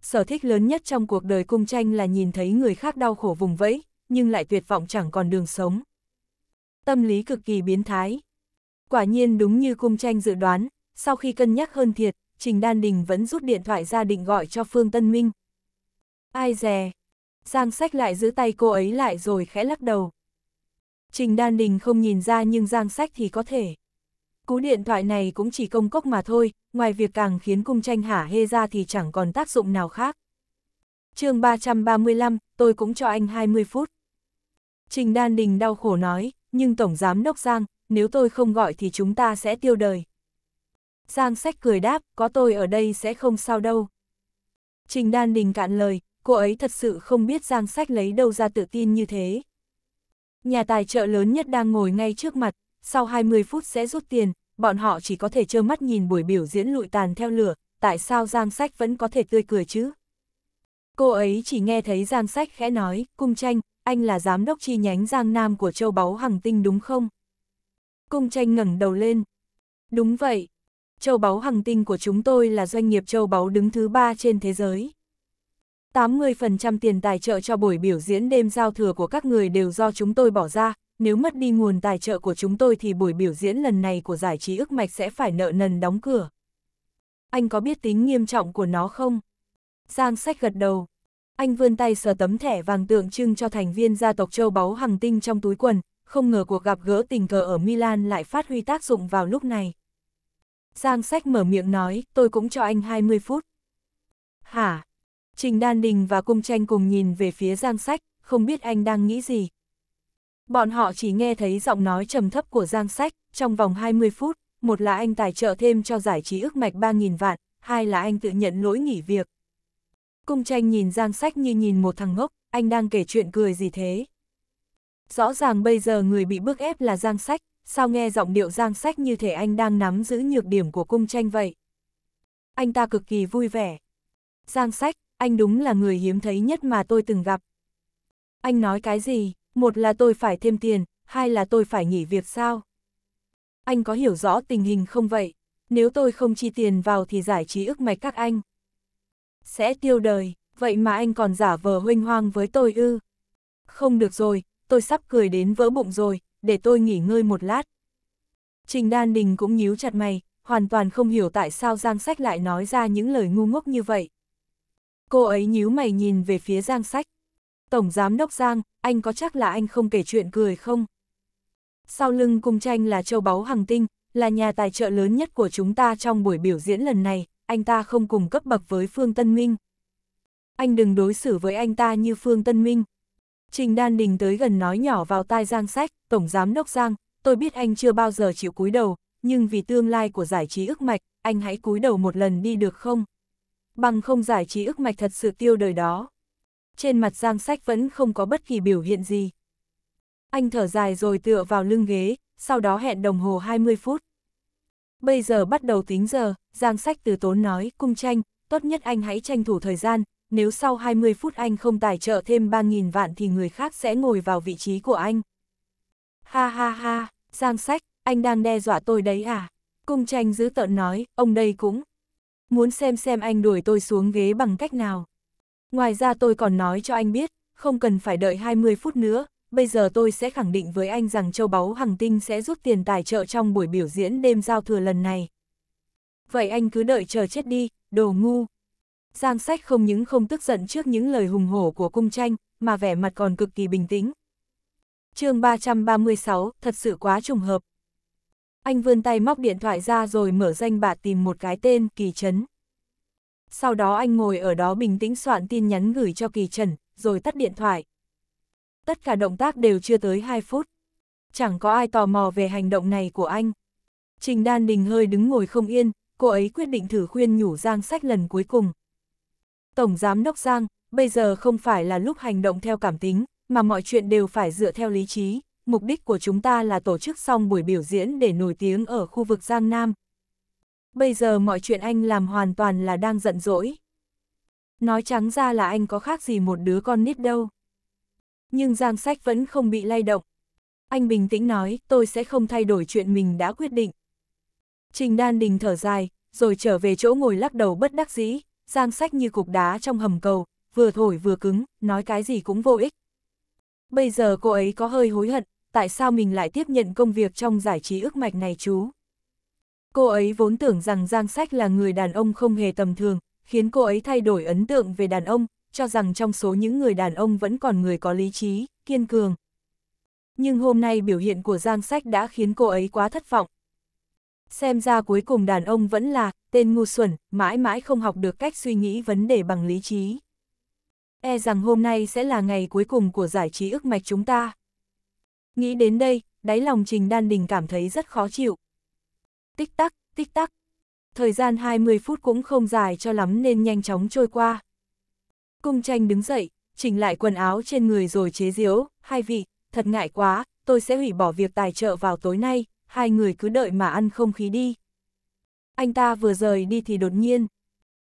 Sở thích lớn nhất trong cuộc đời cung tranh là nhìn thấy người khác đau khổ vùng vẫy, nhưng lại tuyệt vọng chẳng còn đường sống. Tâm lý cực kỳ biến thái. Quả nhiên đúng như cung tranh dự đoán, sau khi cân nhắc hơn thiệt, Trình Đan Đình vẫn rút điện thoại ra định gọi cho Phương Tân Minh. Ai dè? Giang sách lại giữ tay cô ấy lại rồi khẽ lắc đầu. Trình Đan Đình không nhìn ra nhưng Giang sách thì có thể. Cú điện thoại này cũng chỉ công cốc mà thôi, ngoài việc càng khiến cung tranh hả hê ra thì chẳng còn tác dụng nào khác. chương 335, tôi cũng cho anh 20 phút. Trình Đan Đình đau khổ nói, nhưng Tổng Giám Đốc Giang, nếu tôi không gọi thì chúng ta sẽ tiêu đời. Giang sách cười đáp, có tôi ở đây sẽ không sao đâu. Trình Đan Đình cạn lời, cô ấy thật sự không biết Giang sách lấy đâu ra tự tin như thế. Nhà tài trợ lớn nhất đang ngồi ngay trước mặt, sau 20 phút sẽ rút tiền, bọn họ chỉ có thể trơ mắt nhìn buổi biểu diễn lụi tàn theo lửa, tại sao Giang Sách vẫn có thể tươi cười chứ? Cô ấy chỉ nghe thấy Giang Sách khẽ nói, cung tranh, anh là giám đốc chi nhánh Giang Nam của châu báu Hằng Tinh đúng không? Cung tranh ngẩng đầu lên. Đúng vậy, châu báu Hằng Tinh của chúng tôi là doanh nghiệp châu báu đứng thứ ba trên thế giới. 80% tiền tài trợ cho buổi biểu diễn đêm giao thừa của các người đều do chúng tôi bỏ ra, nếu mất đi nguồn tài trợ của chúng tôi thì buổi biểu diễn lần này của giải trí ức mạch sẽ phải nợ nần đóng cửa. Anh có biết tính nghiêm trọng của nó không? Giang sách gật đầu. Anh vươn tay sờ tấm thẻ vàng tượng trưng cho thành viên gia tộc châu báu hàng tinh trong túi quần, không ngờ cuộc gặp gỡ tình cờ ở Milan lại phát huy tác dụng vào lúc này. Giang sách mở miệng nói, tôi cũng cho anh 20 phút. Hả? Trình Đan Đình và Cung Tranh cùng nhìn về phía Giang sách, không biết anh đang nghĩ gì. Bọn họ chỉ nghe thấy giọng nói trầm thấp của Giang Sách, trong vòng 20 phút, một là anh tài trợ thêm cho giải trí ước mạch 3.000 vạn, hai là anh tự nhận lỗi nghỉ việc. Cung tranh nhìn Giang Sách như nhìn một thằng ngốc, anh đang kể chuyện cười gì thế? Rõ ràng bây giờ người bị bức ép là Giang Sách, sao nghe giọng điệu Giang Sách như thể anh đang nắm giữ nhược điểm của cung tranh vậy? Anh ta cực kỳ vui vẻ. Giang Sách, anh đúng là người hiếm thấy nhất mà tôi từng gặp. Anh nói cái gì? một là tôi phải thêm tiền, hai là tôi phải nghỉ việc sao? Anh có hiểu rõ tình hình không vậy? Nếu tôi không chi tiền vào thì giải trí ức mạch các anh. Sẽ tiêu đời, vậy mà anh còn giả vờ huynh hoang với tôi ư? Không được rồi, tôi sắp cười đến vỡ bụng rồi, để tôi nghỉ ngơi một lát. Trình Đan Đình cũng nhíu chặt mày, hoàn toàn không hiểu tại sao Giang Sách lại nói ra những lời ngu ngốc như vậy. Cô ấy nhíu mày nhìn về phía Giang Sách. Tổng Giám Đốc Giang, anh có chắc là anh không kể chuyện cười không? Sau lưng cung tranh là châu báu Hằng tinh, là nhà tài trợ lớn nhất của chúng ta trong buổi biểu diễn lần này, anh ta không cùng cấp bậc với Phương Tân Minh. Anh đừng đối xử với anh ta như Phương Tân Minh. Trình Đan Đình tới gần nói nhỏ vào tai Giang Sách, Tổng Giám Đốc Giang, tôi biết anh chưa bao giờ chịu cúi đầu, nhưng vì tương lai của giải trí ức mạch, anh hãy cúi đầu một lần đi được không? Bằng không giải trí ức mạch thật sự tiêu đời đó trên mặt Giang Sách vẫn không có bất kỳ biểu hiện gì. Anh thở dài rồi tựa vào lưng ghế, sau đó hẹn đồng hồ 20 phút. Bây giờ bắt đầu tính giờ, Giang Sách từ tốn nói, cung tranh, tốt nhất anh hãy tranh thủ thời gian, nếu sau 20 phút anh không tài trợ thêm 3.000 vạn thì người khác sẽ ngồi vào vị trí của anh. Ha ha ha, Giang Sách, anh đang đe dọa tôi đấy à? Cung tranh giữ tợn nói, ông đây cũng. Muốn xem xem anh đuổi tôi xuống ghế bằng cách nào. Ngoài ra tôi còn nói cho anh biết, không cần phải đợi 20 phút nữa, bây giờ tôi sẽ khẳng định với anh rằng châu báu hằng tinh sẽ rút tiền tài trợ trong buổi biểu diễn đêm giao thừa lần này. Vậy anh cứ đợi chờ chết đi, đồ ngu. Giang sách không những không tức giận trước những lời hùng hổ của cung tranh, mà vẻ mặt còn cực kỳ bình tĩnh. chương 336, thật sự quá trùng hợp. Anh vươn tay móc điện thoại ra rồi mở danh bạ tìm một cái tên, kỳ trấn sau đó anh ngồi ở đó bình tĩnh soạn tin nhắn gửi cho Kỳ Trần, rồi tắt điện thoại. Tất cả động tác đều chưa tới 2 phút. Chẳng có ai tò mò về hành động này của anh. Trình Đan Đình hơi đứng ngồi không yên, cô ấy quyết định thử khuyên nhủ Giang sách lần cuối cùng. Tổng Giám Đốc Giang, bây giờ không phải là lúc hành động theo cảm tính, mà mọi chuyện đều phải dựa theo lý trí. Mục đích của chúng ta là tổ chức xong buổi biểu diễn để nổi tiếng ở khu vực Giang Nam, bây giờ mọi chuyện anh làm hoàn toàn là đang giận dỗi. Nói trắng ra là anh có khác gì một đứa con nít đâu. Nhưng Giang Sách vẫn không bị lay động. Anh bình tĩnh nói, tôi sẽ không thay đổi chuyện mình đã quyết định. Trình Đan Đình thở dài, rồi trở về chỗ ngồi lắc đầu bất đắc dĩ, Giang Sách như cục đá trong hầm cầu, vừa thổi vừa cứng, nói cái gì cũng vô ích. Bây giờ cô ấy có hơi hối hận, tại sao mình lại tiếp nhận công việc trong giải trí ước mạch này chú? Cô ấy vốn tưởng rằng Giang Sách là người đàn ông không hề tầm thường, khiến cô ấy thay đổi ấn tượng về đàn ông, cho rằng trong số những người đàn ông vẫn còn người có lý trí, kiên cường. Nhưng hôm nay biểu hiện của Giang Sách đã khiến cô ấy quá thất vọng. Xem ra cuối cùng đàn ông vẫn là tên ngu xuẩn, mãi mãi không học được cách suy nghĩ vấn đề bằng lý trí. E rằng hôm nay sẽ là ngày cuối cùng của giải trí ức mạch chúng ta. Nghĩ đến đây, đáy lòng Trình Đan Đình cảm thấy rất khó chịu tích tắc, tích tắc. Thời gian 20 phút cũng không dài cho lắm nên nhanh chóng trôi qua. Cung tranh đứng dậy, chỉnh lại quần áo trên người rồi chế diếu, hai vị, thật ngại quá, tôi sẽ hủy bỏ việc tài trợ vào tối nay, hai người cứ đợi mà ăn không khí đi. Anh ta vừa rời đi thì đột nhiên,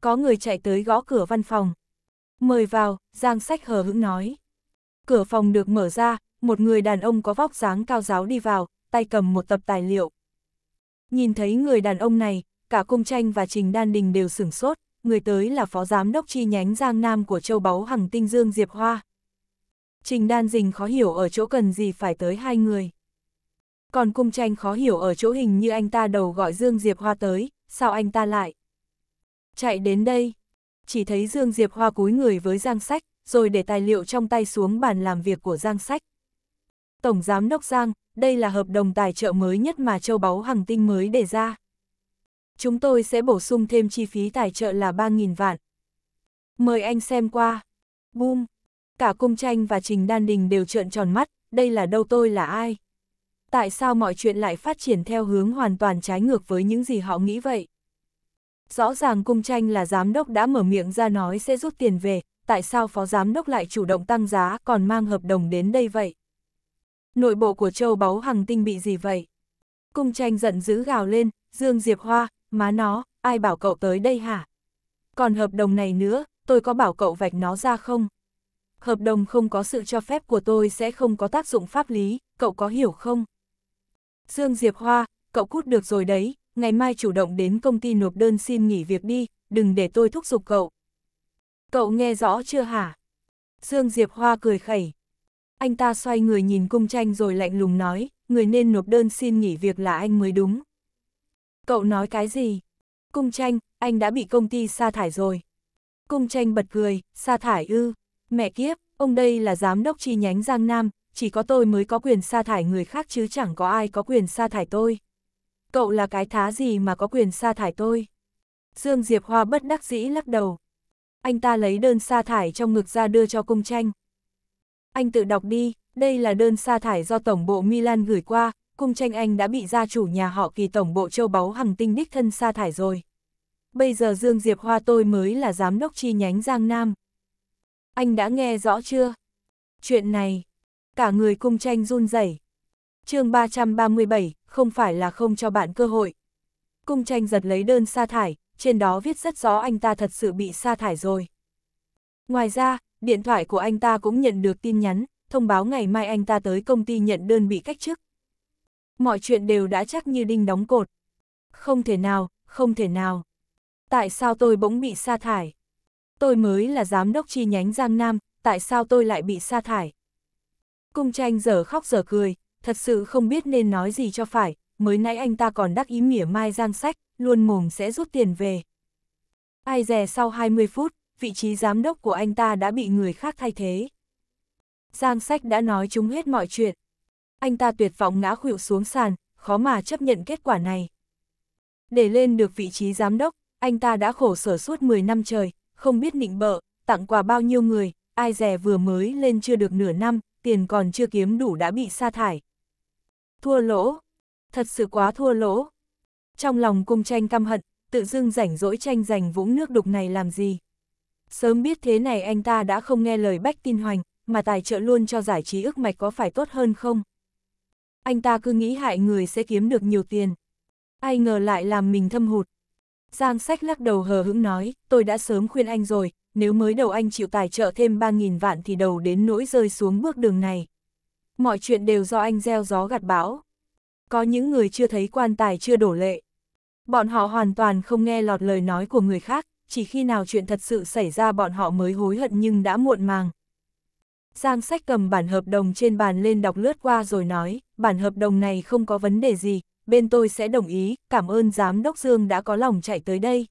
có người chạy tới gõ cửa văn phòng. Mời vào, Giang Sách hờ hững nói. Cửa phòng được mở ra, một người đàn ông có vóc dáng cao giáo đi vào, tay cầm một tập tài liệu, Nhìn thấy người đàn ông này, cả cung tranh và trình đan đình đều sửng sốt, người tới là phó giám đốc chi nhánh Giang Nam của châu báu Hằng Tinh Dương Diệp Hoa. Trình đan đình khó hiểu ở chỗ cần gì phải tới hai người. Còn cung tranh khó hiểu ở chỗ hình như anh ta đầu gọi Dương Diệp Hoa tới, sao anh ta lại? Chạy đến đây, chỉ thấy Dương Diệp Hoa cúi người với Giang Sách, rồi để tài liệu trong tay xuống bàn làm việc của Giang Sách. Tổng Giám Đốc Giang, đây là hợp đồng tài trợ mới nhất mà châu báu hàng tinh mới đề ra. Chúng tôi sẽ bổ sung thêm chi phí tài trợ là 3.000 vạn. Mời anh xem qua. Boom! Cả Cung Tranh và Trình Đan Đình đều trợn tròn mắt, đây là đâu tôi là ai? Tại sao mọi chuyện lại phát triển theo hướng hoàn toàn trái ngược với những gì họ nghĩ vậy? Rõ ràng Cung Tranh là giám đốc đã mở miệng ra nói sẽ rút tiền về, tại sao phó giám đốc lại chủ động tăng giá còn mang hợp đồng đến đây vậy? nội bộ của châu báu hằng tinh bị gì vậy? Cung tranh giận dữ gào lên, Dương Diệp Hoa, má nó, ai bảo cậu tới đây hả? Còn hợp đồng này nữa, tôi có bảo cậu vạch nó ra không? Hợp đồng không có sự cho phép của tôi sẽ không có tác dụng pháp lý, cậu có hiểu không? Dương Diệp Hoa, cậu cút được rồi đấy, ngày mai chủ động đến công ty nộp đơn xin nghỉ việc đi, đừng để tôi thúc giục cậu. Cậu nghe rõ chưa hả? Dương Diệp Hoa cười khẩy, anh ta xoay người nhìn cung tranh rồi lạnh lùng nói, người nên nộp đơn xin nghỉ việc là anh mới đúng. Cậu nói cái gì? Cung tranh, anh đã bị công ty sa thải rồi. Cung tranh bật cười, sa thải ư. Mẹ kiếp, ông đây là giám đốc chi nhánh Giang Nam, chỉ có tôi mới có quyền sa thải người khác chứ chẳng có ai có quyền sa thải tôi. Cậu là cái thá gì mà có quyền sa thải tôi? Dương Diệp Hoa bất đắc dĩ lắc đầu. Anh ta lấy đơn sa thải trong ngực ra đưa cho cung tranh. Anh tự đọc đi, đây là đơn sa thải do Tổng bộ Milan gửi qua, cung tranh anh đã bị gia chủ nhà họ kỳ Tổng bộ châu báu hằng tinh đích thân sa thải rồi. Bây giờ Dương Diệp Hoa tôi mới là giám đốc chi nhánh Giang Nam. Anh đã nghe rõ chưa? Chuyện này, cả người cung tranh run rẩy. chương 337, không phải là không cho bạn cơ hội. Cung tranh giật lấy đơn sa thải, trên đó viết rất rõ anh ta thật sự bị sa thải rồi. Ngoài ra, điện thoại của anh ta cũng nhận được tin nhắn, thông báo ngày mai anh ta tới công ty nhận đơn bị cách chức. Mọi chuyện đều đã chắc như đinh đóng cột. Không thể nào, không thể nào. Tại sao tôi bỗng bị sa thải? Tôi mới là giám đốc chi nhánh Giang Nam, tại sao tôi lại bị sa thải? Cung tranh giờ khóc giờ cười, thật sự không biết nên nói gì cho phải, mới nãy anh ta còn đắc ý mỉa mai giang sách, luôn mồm sẽ rút tiền về. Ai dè sau 20 phút, vị trí giám đốc của anh ta đã bị người khác thay thế. Giang sách đã nói chúng hết mọi chuyện. Anh ta tuyệt vọng ngã khuỵu xuống sàn, khó mà chấp nhận kết quả này. Để lên được vị trí giám đốc, anh ta đã khổ sở suốt 10 năm trời, không biết nịnh bợ, tặng quà bao nhiêu người, ai rẻ vừa mới lên chưa được nửa năm, tiền còn chưa kiếm đủ đã bị sa thải. Thua lỗ, thật sự quá thua lỗ. Trong lòng cung tranh căm hận, tự dưng rảnh rỗi tranh giành vũng nước đục này làm gì. Sớm biết thế này anh ta đã không nghe lời Bách Tin Hoành, mà tài trợ luôn cho giải trí ức mạch có phải tốt hơn không? Anh ta cứ nghĩ hại người sẽ kiếm được nhiều tiền. Ai ngờ lại làm mình thâm hụt. Giang sách lắc đầu hờ hững nói, tôi đã sớm khuyên anh rồi, nếu mới đầu anh chịu tài trợ thêm 3.000 vạn thì đầu đến nỗi rơi xuống bước đường này. Mọi chuyện đều do anh gieo gió gặt bão. Có những người chưa thấy quan tài chưa đổ lệ. Bọn họ hoàn toàn không nghe lọt lời nói của người khác, chỉ khi nào chuyện thật sự xảy ra bọn họ mới hối hận nhưng đã muộn màng. Giang sách cầm bản hợp đồng trên bàn lên đọc lướt qua rồi nói, bản hợp đồng này không có vấn đề gì, bên tôi sẽ đồng ý, cảm ơn giám đốc Dương đã có lòng chạy tới đây.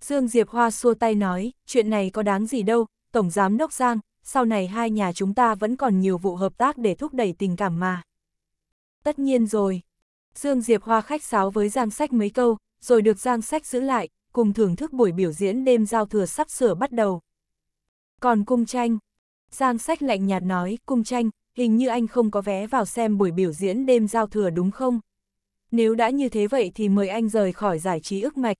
Dương Diệp Hoa xua tay nói, chuyện này có đáng gì đâu, Tổng Giám Đốc Giang, sau này hai nhà chúng ta vẫn còn nhiều vụ hợp tác để thúc đẩy tình cảm mà. Tất nhiên rồi. Dương Diệp Hoa khách sáo với Giang Sách mấy câu, rồi được Giang Sách giữ lại, cùng thưởng thức buổi biểu diễn đêm giao thừa sắp sửa bắt đầu. Còn cung tranh, Giang sách lạnh nhạt nói, cung tranh, hình như anh không có vé vào xem buổi biểu diễn đêm giao thừa đúng không? Nếu đã như thế vậy thì mời anh rời khỏi giải trí ức mạch.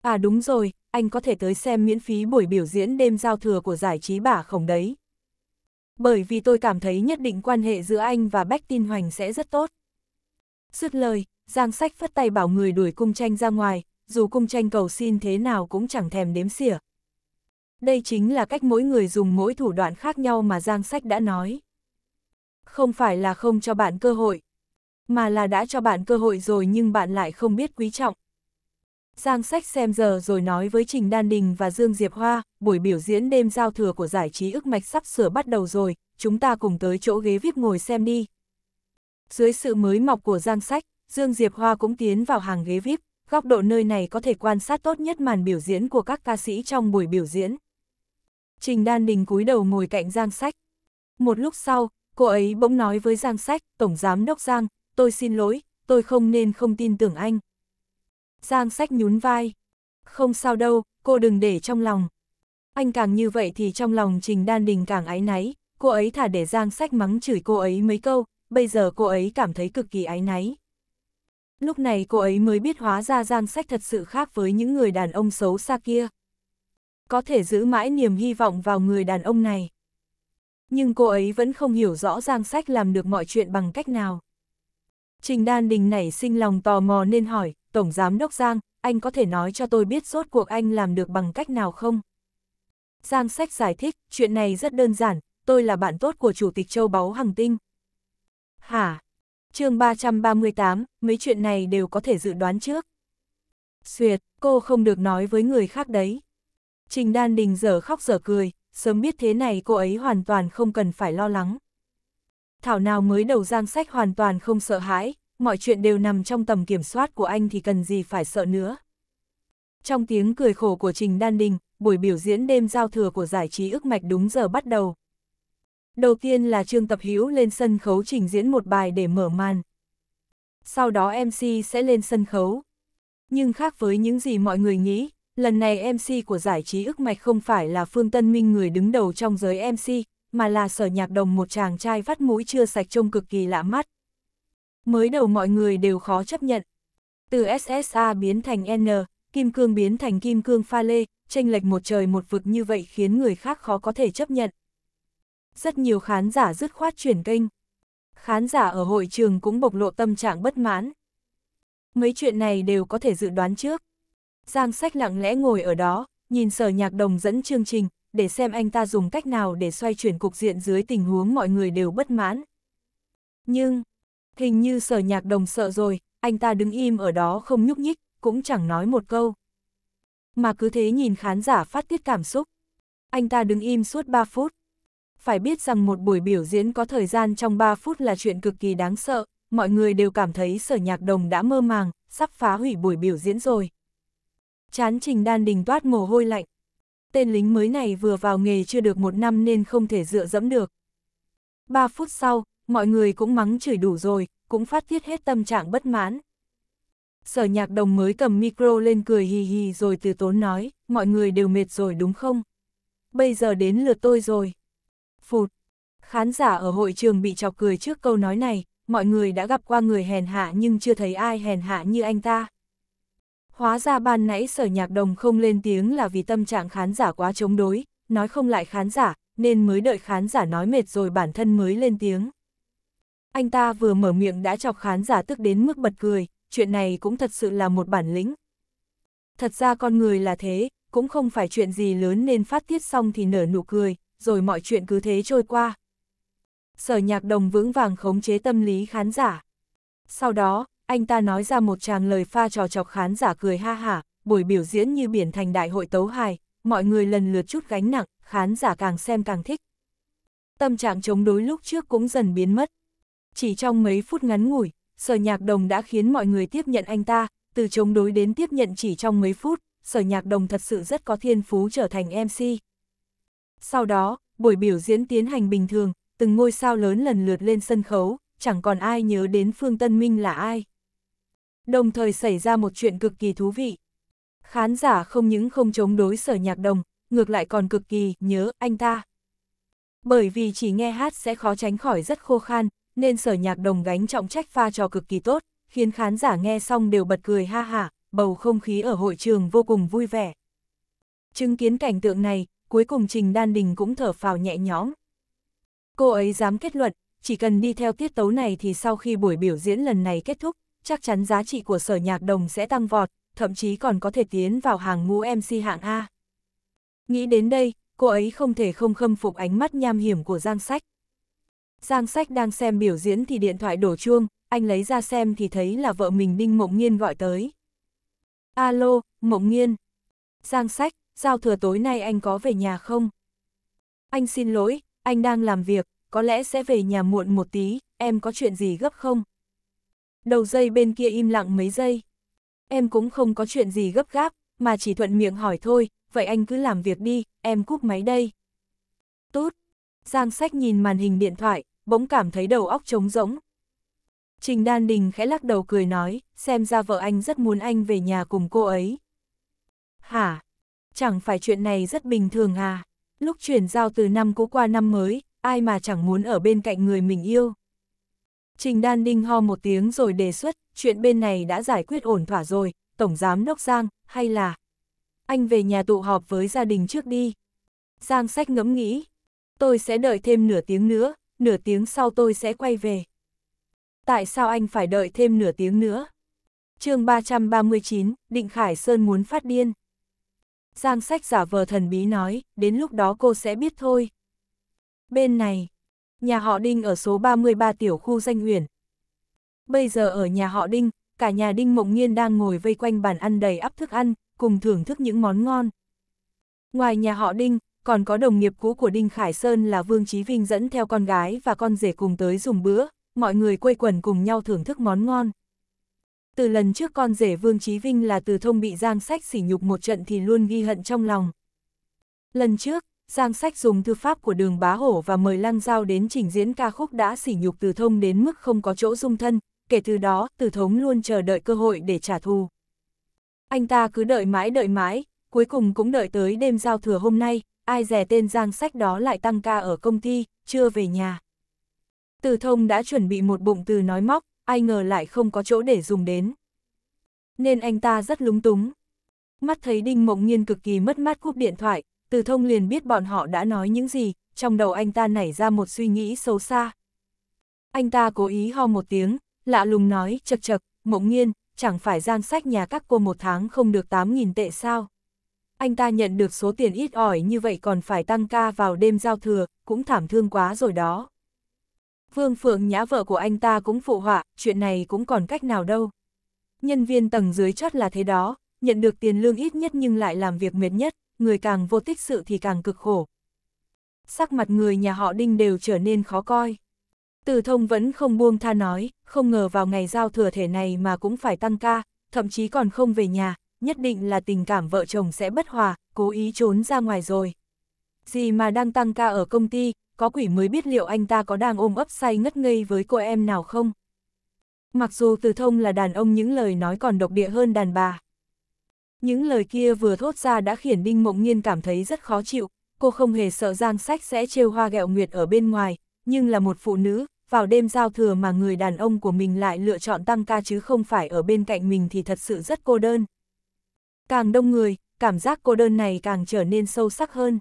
À đúng rồi, anh có thể tới xem miễn phí buổi biểu diễn đêm giao thừa của giải trí bả khổng đấy. Bởi vì tôi cảm thấy nhất định quan hệ giữa anh và Bách Tin Hoành sẽ rất tốt. Dứt lời, Giang Sách phất tay bảo người đuổi cung tranh ra ngoài, dù cung tranh cầu xin thế nào cũng chẳng thèm đếm xỉa. Đây chính là cách mỗi người dùng mỗi thủ đoạn khác nhau mà Giang Sách đã nói. Không phải là không cho bạn cơ hội, mà là đã cho bạn cơ hội rồi nhưng bạn lại không biết quý trọng. Giang Sách xem giờ rồi nói với Trình Đan Đình và Dương Diệp Hoa, buổi biểu diễn đêm giao thừa của giải trí ức mạch sắp sửa bắt đầu rồi, chúng ta cùng tới chỗ ghế VIP ngồi xem đi. Dưới sự mới mọc của Giang Sách, Dương Diệp Hoa cũng tiến vào hàng ghế VIP góc độ nơi này có thể quan sát tốt nhất màn biểu diễn của các ca sĩ trong buổi biểu diễn. Trình Đan Đình cúi đầu ngồi cạnh Giang Sách. Một lúc sau, cô ấy bỗng nói với Giang Sách, Tổng Giám Đốc Giang, tôi xin lỗi, tôi không nên không tin tưởng anh. Giang Sách nhún vai. Không sao đâu, cô đừng để trong lòng. Anh càng như vậy thì trong lòng Trình Đan Đình càng áy náy, cô ấy thả để Giang Sách mắng chửi cô ấy mấy câu, bây giờ cô ấy cảm thấy cực kỳ áy náy. Lúc này cô ấy mới biết hóa ra gian sách thật sự khác với những người đàn ông xấu xa kia. Có thể giữ mãi niềm hy vọng vào người đàn ông này. Nhưng cô ấy vẫn không hiểu rõ Giang Sách làm được mọi chuyện bằng cách nào. Trình Đan Đình nảy sinh lòng tò mò nên hỏi, Tổng Giám Đốc Giang, anh có thể nói cho tôi biết rốt cuộc anh làm được bằng cách nào không? Giang Sách giải thích, chuyện này rất đơn giản, tôi là bạn tốt của Chủ tịch Châu Báu Hằng Tinh. Hả? chương 338, mấy chuyện này đều có thể dự đoán trước. Xuyệt, cô không được nói với người khác đấy. Trình Đan Đình dở khóc dở cười, sớm biết thế này cô ấy hoàn toàn không cần phải lo lắng. Thảo nào mới đầu giang sách hoàn toàn không sợ hãi, mọi chuyện đều nằm trong tầm kiểm soát của anh thì cần gì phải sợ nữa. Trong tiếng cười khổ của Trình Đan Đình, buổi biểu diễn đêm giao thừa của giải trí ức mạch đúng giờ bắt đầu, Đầu tiên là Trương Tập Hữu lên sân khấu trình diễn một bài để mở màn. Sau đó MC sẽ lên sân khấu. Nhưng khác với những gì mọi người nghĩ, lần này MC của giải trí ức mạch không phải là Phương Tân Minh người đứng đầu trong giới MC, mà là sở nhạc đồng một chàng trai vắt mũi chưa sạch trông cực kỳ lạ mắt. Mới đầu mọi người đều khó chấp nhận. Từ SSA biến thành N, kim cương biến thành kim cương pha lê, tranh lệch một trời một vực như vậy khiến người khác khó có thể chấp nhận. Rất nhiều khán giả dứt khoát chuyển kênh. Khán giả ở hội trường cũng bộc lộ tâm trạng bất mãn. Mấy chuyện này đều có thể dự đoán trước. Giang sách lặng lẽ ngồi ở đó, nhìn sở nhạc đồng dẫn chương trình, để xem anh ta dùng cách nào để xoay chuyển cục diện dưới tình huống mọi người đều bất mãn. Nhưng, hình như sở nhạc đồng sợ rồi, anh ta đứng im ở đó không nhúc nhích, cũng chẳng nói một câu. Mà cứ thế nhìn khán giả phát tiết cảm xúc. Anh ta đứng im suốt 3 phút phải biết rằng một buổi biểu diễn có thời gian trong 3 phút là chuyện cực kỳ đáng sợ, mọi người đều cảm thấy sở nhạc đồng đã mơ màng, sắp phá hủy buổi biểu diễn rồi. Chán trình đan đình toát mồ hôi lạnh. Tên lính mới này vừa vào nghề chưa được một năm nên không thể dựa dẫm được. 3 phút sau, mọi người cũng mắng chửi đủ rồi, cũng phát tiết hết tâm trạng bất mãn. Sở nhạc đồng mới cầm micro lên cười hì hì rồi từ tốn nói, mọi người đều mệt rồi đúng không? Bây giờ đến lượt tôi rồi phụt. Khán giả ở hội trường bị chọc cười trước câu nói này, mọi người đã gặp qua người hèn hạ nhưng chưa thấy ai hèn hạ như anh ta. Hóa ra ban nãy sở nhạc đồng không lên tiếng là vì tâm trạng khán giả quá chống đối, nói không lại khán giả, nên mới đợi khán giả nói mệt rồi bản thân mới lên tiếng. Anh ta vừa mở miệng đã chọc khán giả tức đến mức bật cười, chuyện này cũng thật sự là một bản lĩnh. Thật ra con người là thế, cũng không phải chuyện gì lớn nên phát tiết xong thì nở nụ cười, rồi mọi chuyện cứ thế trôi qua. Sở nhạc đồng vững vàng khống chế tâm lý khán giả. Sau đó, anh ta nói ra một tràng lời pha trò chọc khán giả cười ha hả, buổi biểu diễn như biển thành đại hội tấu hài, mọi người lần lượt chút gánh nặng, khán giả càng xem càng thích. Tâm trạng chống đối lúc trước cũng dần biến mất. Chỉ trong mấy phút ngắn ngủi, sở nhạc đồng đã khiến mọi người tiếp nhận anh ta, từ chống đối đến tiếp nhận chỉ trong mấy phút, sở nhạc đồng thật sự rất có thiên phú trở thành MC. Sau đó, buổi biểu diễn tiến hành bình thường, từng ngôi sao lớn lần lượt lên sân khấu, chẳng còn ai nhớ đến Phương Tân Minh là ai. Đồng thời xảy ra một chuyện cực kỳ thú vị. Khán giả không những không chống đối sở nhạc đồng, ngược lại còn cực kỳ nhớ anh ta. Bởi vì chỉ nghe hát sẽ khó tránh khỏi rất khô khan, nên sở nhạc đồng gánh trọng trách pha trò cực kỳ tốt, khiến khán giả nghe xong đều bật cười ha hả, bầu không khí ở hội trường vô cùng vui vẻ. Chứng kiến cảnh tượng này, cuối cùng Trình Đan Đình cũng thở phào nhẹ nhõm. Cô ấy dám kết luận, chỉ cần đi theo tiết tấu này thì sau khi buổi biểu diễn lần này kết thúc, chắc chắn giá trị của sở nhạc đồng sẽ tăng vọt, thậm chí còn có thể tiến vào hàng ngũ MC hạng A. Nghĩ đến đây, cô ấy không thể không khâm phục ánh mắt nham hiểm của Giang Sách. Giang Sách đang xem biểu diễn thì điện thoại đổ chuông, anh lấy ra xem thì thấy là vợ mình Đinh Mộng Nghiên gọi tới. Alo, Mộng Nghiên. Giang Sách, giao thừa tối nay anh có về nhà không? Anh xin lỗi, anh đang làm việc, có lẽ sẽ về nhà muộn một tí, em có chuyện gì gấp không? Đầu dây bên kia im lặng mấy giây. Em cũng không có chuyện gì gấp gáp, mà chỉ thuận miệng hỏi thôi, vậy anh cứ làm việc đi, em cúp máy đây. Tốt. Giang sách nhìn màn hình điện thoại, bỗng cảm thấy đầu óc trống rỗng. Trình Đan Đình khẽ lắc đầu cười nói, xem ra vợ anh rất muốn anh về nhà cùng cô ấy. Hả? chẳng phải chuyện này rất bình thường à. Lúc chuyển giao từ năm cũ qua năm mới, ai mà chẳng muốn ở bên cạnh người mình yêu. Trình Đan Ninh ho một tiếng rồi đề xuất, chuyện bên này đã giải quyết ổn thỏa rồi, Tổng Giám Đốc Giang, hay là... Anh về nhà tụ họp với gia đình trước đi. Giang sách ngẫm nghĩ, tôi sẽ đợi thêm nửa tiếng nữa, nửa tiếng sau tôi sẽ quay về. Tại sao anh phải đợi thêm nửa tiếng nữa? chương 339, Định Khải Sơn muốn phát điên. Giang sách giả vờ thần bí nói, đến lúc đó cô sẽ biết thôi. Bên này, nhà họ Đinh ở số 33 tiểu khu danh huyền. Bây giờ ở nhà họ Đinh, cả nhà Đinh Mộng Nhiên đang ngồi vây quanh bàn ăn đầy ắp thức ăn, cùng thưởng thức những món ngon. Ngoài nhà họ Đinh, còn có đồng nghiệp cũ của Đinh Khải Sơn là Vương Chí Vinh dẫn theo con gái và con rể cùng tới dùng bữa, mọi người quây quần cùng nhau thưởng thức món ngon. Từ lần trước con rể Vương Chí Vinh là từ thông bị Giang Sách sỉ nhục một trận thì luôn ghi hận trong lòng. Lần trước, Giang Sách dùng thư pháp của đường bá hổ và mời Lăng Giao đến trình diễn ca khúc đã sỉ nhục từ thông đến mức không có chỗ dung thân, kể từ đó từ thống luôn chờ đợi cơ hội để trả thù. Anh ta cứ đợi mãi đợi mãi, cuối cùng cũng đợi tới đêm giao thừa hôm nay, ai rẻ tên Giang Sách đó lại tăng ca ở công ty, chưa về nhà. Từ thông đã chuẩn bị một bụng từ nói móc, ai ngờ lại không có chỗ để dùng đến. Nên anh ta rất lúng túng. Mắt thấy Đinh Mộng Nhiên cực kỳ mất mát cúp điện thoại, từ thông liền biết bọn họ đã nói những gì, trong đầu anh ta nảy ra một suy nghĩ xấu xa. Anh ta cố ý ho một tiếng, lạ lùng nói, chật chật, Mộng Nhiên, chẳng phải gian sách nhà các cô một tháng không được 8.000 tệ sao? Anh ta nhận được số tiền ít ỏi như vậy còn phải tăng ca vào đêm giao thừa, cũng thảm thương quá rồi đó. Vương Phượng nhã vợ của anh ta cũng phụ họa, chuyện này cũng còn cách nào đâu. Nhân viên tầng dưới chót là thế đó, nhận được tiền lương ít nhất nhưng lại làm việc mệt nhất, người càng vô tích sự thì càng cực khổ. Sắc mặt người nhà họ Đinh đều trở nên khó coi. Từ thông vẫn không buông tha nói, không ngờ vào ngày giao thừa thể này mà cũng phải tăng ca, thậm chí còn không về nhà, nhất định là tình cảm vợ chồng sẽ bất hòa, cố ý trốn ra ngoài rồi. Gì mà đang tăng ca ở công ty, có quỷ mới biết liệu anh ta có đang ôm ấp say ngất ngây với cô em nào không. Mặc dù từ thông là đàn ông những lời nói còn độc địa hơn đàn bà. Những lời kia vừa thốt ra đã khiến Đinh Mộng Nhiên cảm thấy rất khó chịu, cô không hề sợ Giang Sách sẽ trêu hoa gẹo nguyệt ở bên ngoài, nhưng là một phụ nữ, vào đêm giao thừa mà người đàn ông của mình lại lựa chọn tăng ca chứ không phải ở bên cạnh mình thì thật sự rất cô đơn. Càng đông người, cảm giác cô đơn này càng trở nên sâu sắc hơn.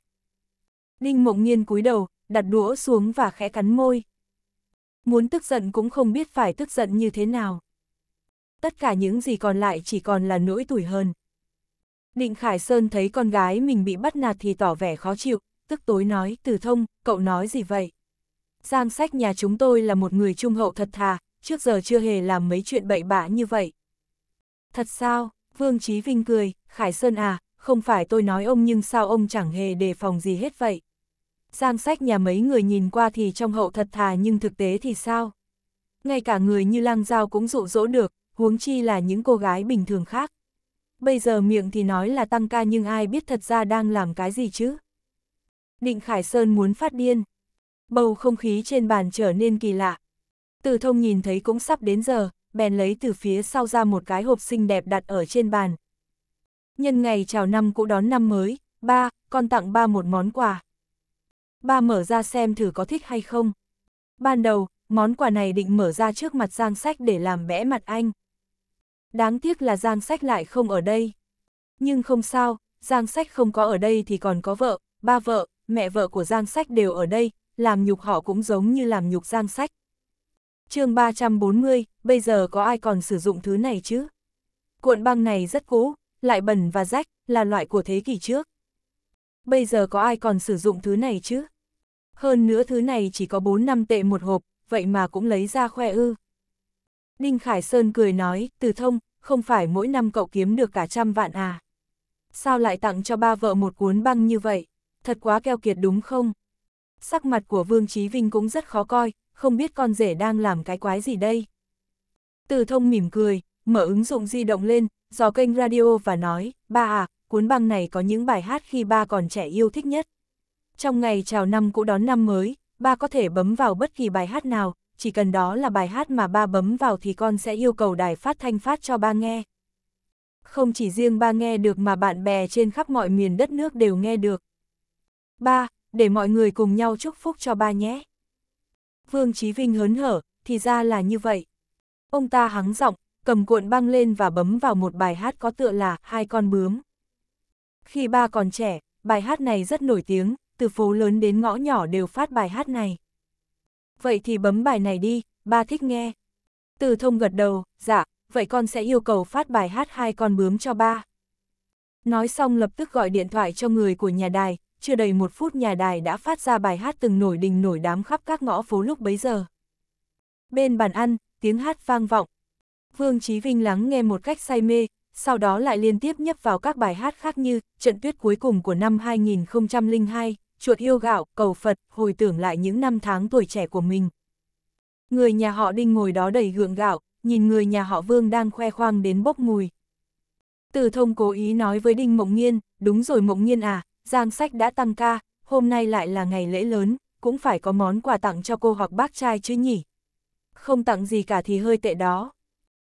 Đinh Mộng Nhiên cúi đầu, đặt đũa xuống và khẽ cắn môi. Muốn tức giận cũng không biết phải tức giận như thế nào. Tất cả những gì còn lại chỉ còn là nỗi tủi hơn. Định Khải Sơn thấy con gái mình bị bắt nạt thì tỏ vẻ khó chịu, tức tối nói, từ thông, cậu nói gì vậy? Giang sách nhà chúng tôi là một người trung hậu thật thà, trước giờ chưa hề làm mấy chuyện bậy bạ như vậy. Thật sao, Vương Chí Vinh cười, Khải Sơn à, không phải tôi nói ông nhưng sao ông chẳng hề đề phòng gì hết vậy? Giang sách nhà mấy người nhìn qua thì trong hậu thật thà nhưng thực tế thì sao? Ngay cả người như lang giao cũng dụ dỗ được, huống chi là những cô gái bình thường khác. Bây giờ miệng thì nói là tăng ca nhưng ai biết thật ra đang làm cái gì chứ? Định Khải Sơn muốn phát điên. Bầu không khí trên bàn trở nên kỳ lạ. Từ thông nhìn thấy cũng sắp đến giờ, bèn lấy từ phía sau ra một cái hộp xinh đẹp đặt ở trên bàn. Nhân ngày chào năm cũ đón năm mới, ba, con tặng ba một món quà ba mở ra xem thử có thích hay không. Ban đầu, món quà này định mở ra trước mặt Giang Sách để làm bẽ mặt anh. Đáng tiếc là Giang Sách lại không ở đây. Nhưng không sao, Giang Sách không có ở đây thì còn có vợ, ba vợ, mẹ vợ của Giang Sách đều ở đây, làm nhục họ cũng giống như làm nhục Giang Sách. chương 340, bây giờ có ai còn sử dụng thứ này chứ? Cuộn băng này rất cũ, lại bẩn và rách, là loại của thế kỷ trước. Bây giờ có ai còn sử dụng thứ này chứ? hơn nữa thứ này chỉ có 4 năm tệ một hộp, vậy mà cũng lấy ra khoe ư. Đinh Khải Sơn cười nói, từ thông, không phải mỗi năm cậu kiếm được cả trăm vạn à. Sao lại tặng cho ba vợ một cuốn băng như vậy, thật quá keo kiệt đúng không? Sắc mặt của Vương Chí Vinh cũng rất khó coi, không biết con rể đang làm cái quái gì đây. Từ thông mỉm cười, mở ứng dụng di động lên, dò kênh radio và nói, ba à, cuốn băng này có những bài hát khi ba còn trẻ yêu thích nhất. Trong ngày chào năm cũ đón năm mới, ba có thể bấm vào bất kỳ bài hát nào, chỉ cần đó là bài hát mà ba bấm vào thì con sẽ yêu cầu đài phát thanh phát cho ba nghe. Không chỉ riêng ba nghe được mà bạn bè trên khắp mọi miền đất nước đều nghe được. Ba, để mọi người cùng nhau chúc phúc cho ba nhé. Vương Chí Vinh hớn hở, thì ra là như vậy. Ông ta hắng giọng, cầm cuộn băng lên và bấm vào một bài hát có tựa là Hai con bướm. Khi ba còn trẻ, bài hát này rất nổi tiếng, từ phố lớn đến ngõ nhỏ đều phát bài hát này. Vậy thì bấm bài này đi, ba thích nghe. Từ thông gật đầu, dạ, vậy con sẽ yêu cầu phát bài hát hai con bướm cho ba. Nói xong lập tức gọi điện thoại cho người của nhà đài, chưa đầy một phút nhà đài đã phát ra bài hát từng nổi đình nổi đám khắp các ngõ phố lúc bấy giờ. Bên bàn ăn, tiếng hát vang vọng. Vương Chí Vinh lắng nghe một cách say mê, sau đó lại liên tiếp nhấp vào các bài hát khác như Trận tuyết cuối cùng của năm 2002, chuột yêu gạo, cầu Phật, hồi tưởng lại những năm tháng tuổi trẻ của mình. Người nhà họ Đinh ngồi đó đầy gượng gạo, nhìn người nhà họ Vương đang khoe khoang đến bốc mùi. Từ thông cố ý nói với Đinh Mộng Nghiên, đúng rồi Mộng Nghiên à, Giang Sách đã tăng ca, hôm nay lại là ngày lễ lớn, cũng phải có món quà tặng cho cô hoặc bác trai chứ nhỉ. Không tặng gì cả thì hơi tệ đó.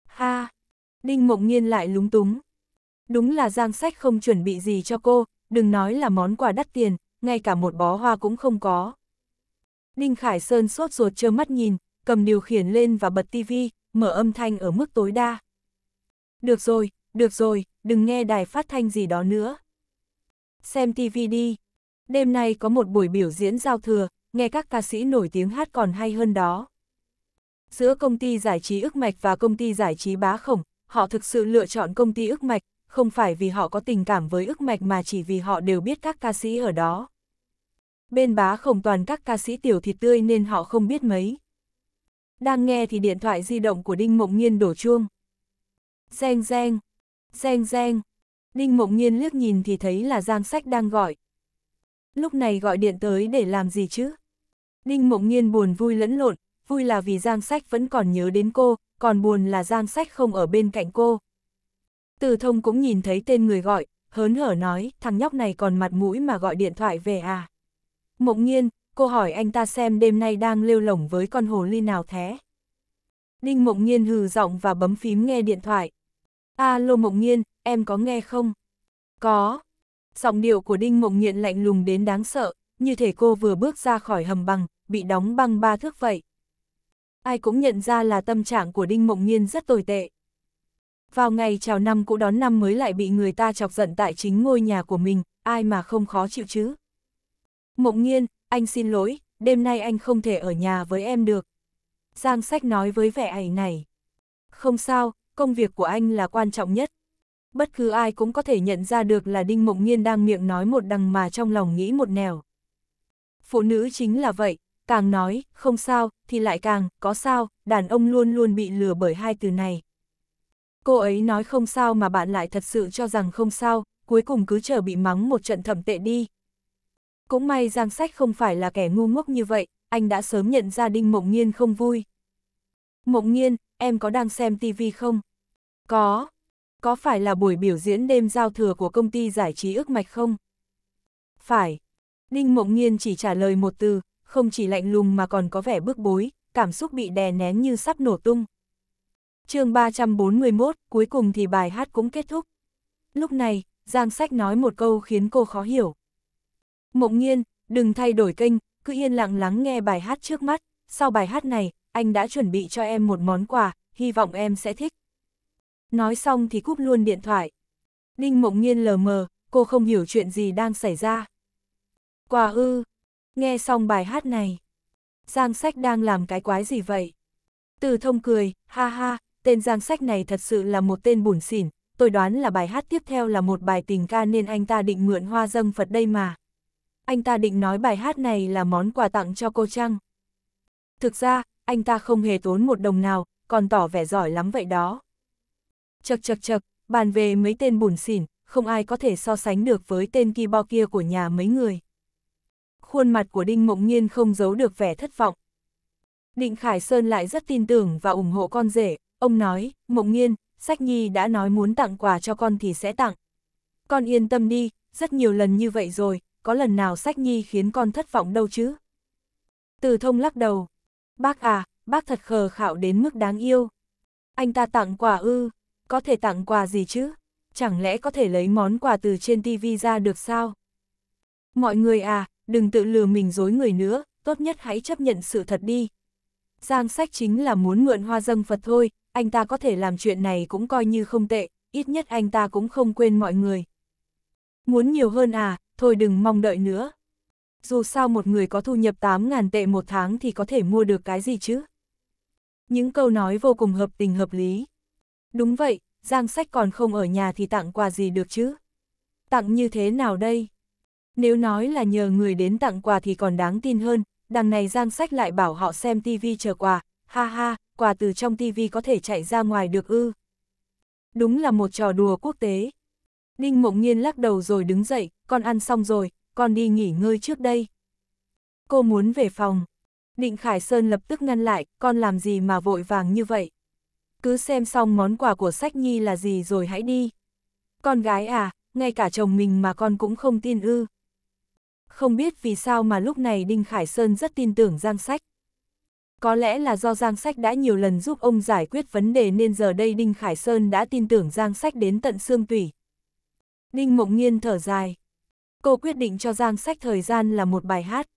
Ha! Đinh Mộng Nghiên lại lúng túng. Đúng là Giang Sách không chuẩn bị gì cho cô, đừng nói là món quà đắt tiền, ngay cả một bó hoa cũng không có. Đinh Khải Sơn sốt ruột trơ mắt nhìn, cầm điều khiển lên và bật tivi, mở âm thanh ở mức tối đa. Được rồi, được rồi, đừng nghe đài phát thanh gì đó nữa. Xem tivi đi. Đêm nay có một buổi biểu diễn giao thừa, nghe các ca sĩ nổi tiếng hát còn hay hơn đó. Giữa công ty giải trí ức mạch và công ty giải trí bá khổng, họ thực sự lựa chọn công ty ức mạch, không phải vì họ có tình cảm với ức mạch mà chỉ vì họ đều biết các ca sĩ ở đó. Bên bá không toàn các ca sĩ tiểu thịt tươi nên họ không biết mấy. Đang nghe thì điện thoại di động của Đinh Mộng Nhiên đổ chuông. Reng reng, reng reng. Đinh Mộng Nhiên liếc nhìn thì thấy là Giang Sách đang gọi. Lúc này gọi điện tới để làm gì chứ? Đinh Mộng Nhiên buồn vui lẫn lộn, vui là vì Giang Sách vẫn còn nhớ đến cô, còn buồn là Giang Sách không ở bên cạnh cô. Từ thông cũng nhìn thấy tên người gọi, hớn hở nói, thằng nhóc này còn mặt mũi mà gọi điện thoại về à. Mộng Nhiên, cô hỏi anh ta xem đêm nay đang lêu lỏng với con hồ ly nào thế. Đinh mộng Nhiên hừ giọng và bấm phím nghe điện thoại. Alo mộng Nhiên, em có nghe không? Có. Giọng điệu của Đinh mộng Nhiên lạnh lùng đến đáng sợ, như thể cô vừa bước ra khỏi hầm bằng, bị đóng băng ba thước vậy. Ai cũng nhận ra là tâm trạng của Đinh Mộng Nhiên rất tồi tệ. Vào ngày chào năm cũ đón năm mới lại bị người ta chọc giận tại chính ngôi nhà của mình, ai mà không khó chịu chứ. Mộng nghiên, anh xin lỗi, đêm nay anh không thể ở nhà với em được. Giang sách nói với vẻ ảnh này. Không sao, công việc của anh là quan trọng nhất. Bất cứ ai cũng có thể nhận ra được là Đinh Mộng Nhiên đang miệng nói một đằng mà trong lòng nghĩ một nẻo. Phụ nữ chính là vậy, càng nói, không sao, thì lại càng, có sao, đàn ông luôn luôn bị lừa bởi hai từ này. Cô ấy nói không sao mà bạn lại thật sự cho rằng không sao, cuối cùng cứ chờ bị mắng một trận thẩm tệ đi. Cũng may Giang Sách không phải là kẻ ngu ngốc như vậy, anh đã sớm nhận ra Đinh Mộng Nhiên không vui. Mộng Nhiên, em có đang xem tivi không? Có. Có phải là buổi biểu diễn đêm giao thừa của công ty giải trí ước mạch không? Phải. Đinh Mộng Nhiên chỉ trả lời một từ, không chỉ lạnh lùng mà còn có vẻ bức bối, cảm xúc bị đè nén như sắp nổ tung chương 341, cuối cùng thì bài hát cũng kết thúc. Lúc này, Giang Sách nói một câu khiến cô khó hiểu. Mộng nhiên đừng thay đổi kênh, cứ yên lặng lắng nghe bài hát trước mắt, sau bài hát này, anh đã chuẩn bị cho em một món quà, hy vọng em sẽ thích. Nói xong thì cúp luôn điện thoại. Ninh mộng nhiên lờ mờ, cô không hiểu chuyện gì đang xảy ra. Quà ư, nghe xong bài hát này. Giang sách đang làm cái quái gì vậy? Từ thông cười, ha ha, tên giang sách này thật sự là một tên bủn xỉn, tôi đoán là bài hát tiếp theo là một bài tình ca nên anh ta định mượn hoa dâng Phật đây mà. Anh ta định nói bài hát này là món quà tặng cho cô Trăng. Thực ra, anh ta không hề tốn một đồng nào, còn tỏ vẻ giỏi lắm vậy đó. Chật chật chật, bàn về mấy tên bùn xỉn, không ai có thể so sánh được với tên ki bo kia của nhà mấy người. Khuôn mặt của Đinh Mộng Nhiên không giấu được vẻ thất vọng. Định Khải Sơn lại rất tin tưởng và ủng hộ con rể, Ông nói, Mộng Nghiên, Sách Nhi đã nói muốn tặng quà cho con thì sẽ tặng. Con yên tâm đi, rất nhiều lần như vậy rồi, có lần nào Sách Nhi khiến con thất vọng đâu chứ? Từ thông lắc đầu. Bác à, bác thật khờ khạo đến mức đáng yêu. Anh ta tặng quà ư, có thể tặng quà gì chứ? Chẳng lẽ có thể lấy món quà từ trên tivi ra được sao? Mọi người à, đừng tự lừa mình dối người nữa, tốt nhất hãy chấp nhận sự thật đi. Giang sách chính là muốn mượn hoa dâng Phật thôi, anh ta có thể làm chuyện này cũng coi như không tệ, ít nhất anh ta cũng không quên mọi người. Muốn nhiều hơn à, thôi đừng mong đợi nữa. Dù sao một người có thu nhập 8.000 tệ một tháng thì có thể mua được cái gì chứ? Những câu nói vô cùng hợp tình hợp lý. Đúng vậy, Giang Sách còn không ở nhà thì tặng quà gì được chứ? Tặng như thế nào đây? Nếu nói là nhờ người đến tặng quà thì còn đáng tin hơn, đằng này Giang Sách lại bảo họ xem tivi chờ quà, ha ha, quà từ trong tivi có thể chạy ra ngoài được ư. Đúng là một trò đùa quốc tế. Ninh mộng nhiên lắc đầu rồi đứng dậy, con ăn xong rồi, con đi nghỉ ngơi trước đây. Cô muốn về phòng. Định Khải Sơn lập tức ngăn lại, con làm gì mà vội vàng như vậy. Cứ xem xong món quà của sách nhi là gì rồi hãy đi. Con gái à, ngay cả chồng mình mà con cũng không tin ư. Không biết vì sao mà lúc này Đinh Khải Sơn rất tin tưởng Giang Sách. Có lẽ là do Giang Sách đã nhiều lần giúp ông giải quyết vấn đề nên giờ đây Đinh Khải Sơn đã tin tưởng Giang Sách đến tận xương tủy. Đinh Mộng Nghiên thở dài. Cô quyết định cho Giang Sách thời gian là một bài hát.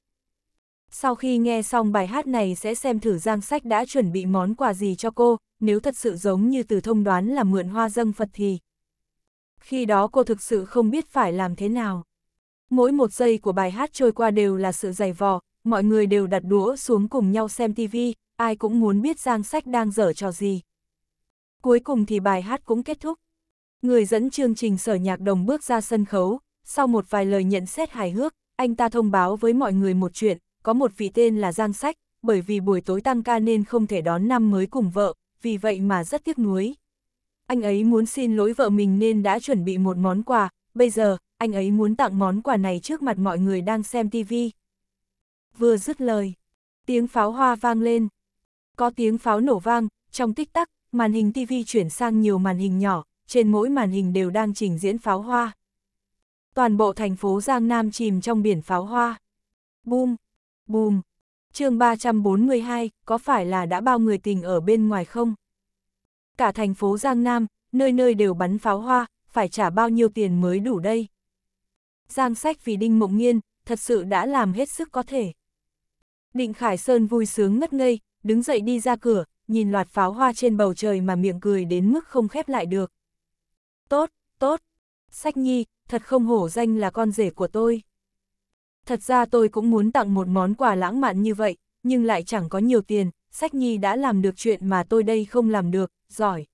Sau khi nghe xong bài hát này sẽ xem thử Giang Sách đã chuẩn bị món quà gì cho cô, nếu thật sự giống như từ thông đoán là mượn hoa dâng Phật thì. Khi đó cô thực sự không biết phải làm thế nào. Mỗi một giây của bài hát trôi qua đều là sự dày vò, mọi người đều đặt đũa xuống cùng nhau xem TV, ai cũng muốn biết Giang Sách đang dở trò gì. Cuối cùng thì bài hát cũng kết thúc. Người dẫn chương trình sở nhạc đồng bước ra sân khấu, sau một vài lời nhận xét hài hước, anh ta thông báo với mọi người một chuyện, có một vị tên là Giang Sách, bởi vì buổi tối tăng ca nên không thể đón năm mới cùng vợ, vì vậy mà rất tiếc nuối. Anh ấy muốn xin lỗi vợ mình nên đã chuẩn bị một món quà, bây giờ, anh ấy muốn tặng món quà này trước mặt mọi người đang xem TV. Vừa dứt lời, tiếng pháo hoa vang lên. Có tiếng pháo nổ vang, trong tích tắc, màn hình TV chuyển sang nhiều màn hình nhỏ, trên mỗi màn hình đều đang trình diễn pháo hoa. Toàn bộ thành phố Giang Nam chìm trong biển pháo hoa. Bùm, bùm. chương 342, có phải là đã bao người tình ở bên ngoài không? Cả thành phố Giang Nam, nơi nơi đều bắn pháo hoa, phải trả bao nhiêu tiền mới đủ đây? Giang sách vì Đinh Mộng Nghiên, thật sự đã làm hết sức có thể. Định Khải Sơn vui sướng ngất ngây, đứng dậy đi ra cửa, nhìn loạt pháo hoa trên bầu trời mà miệng cười đến mức không khép lại được. Tốt, tốt, sách nhi, thật không hổ danh là con rể của tôi. Thật ra tôi cũng muốn tặng một món quà lãng mạn như vậy, nhưng lại chẳng có nhiều tiền, sách nhi đã làm được chuyện mà tôi đây không làm được, giỏi.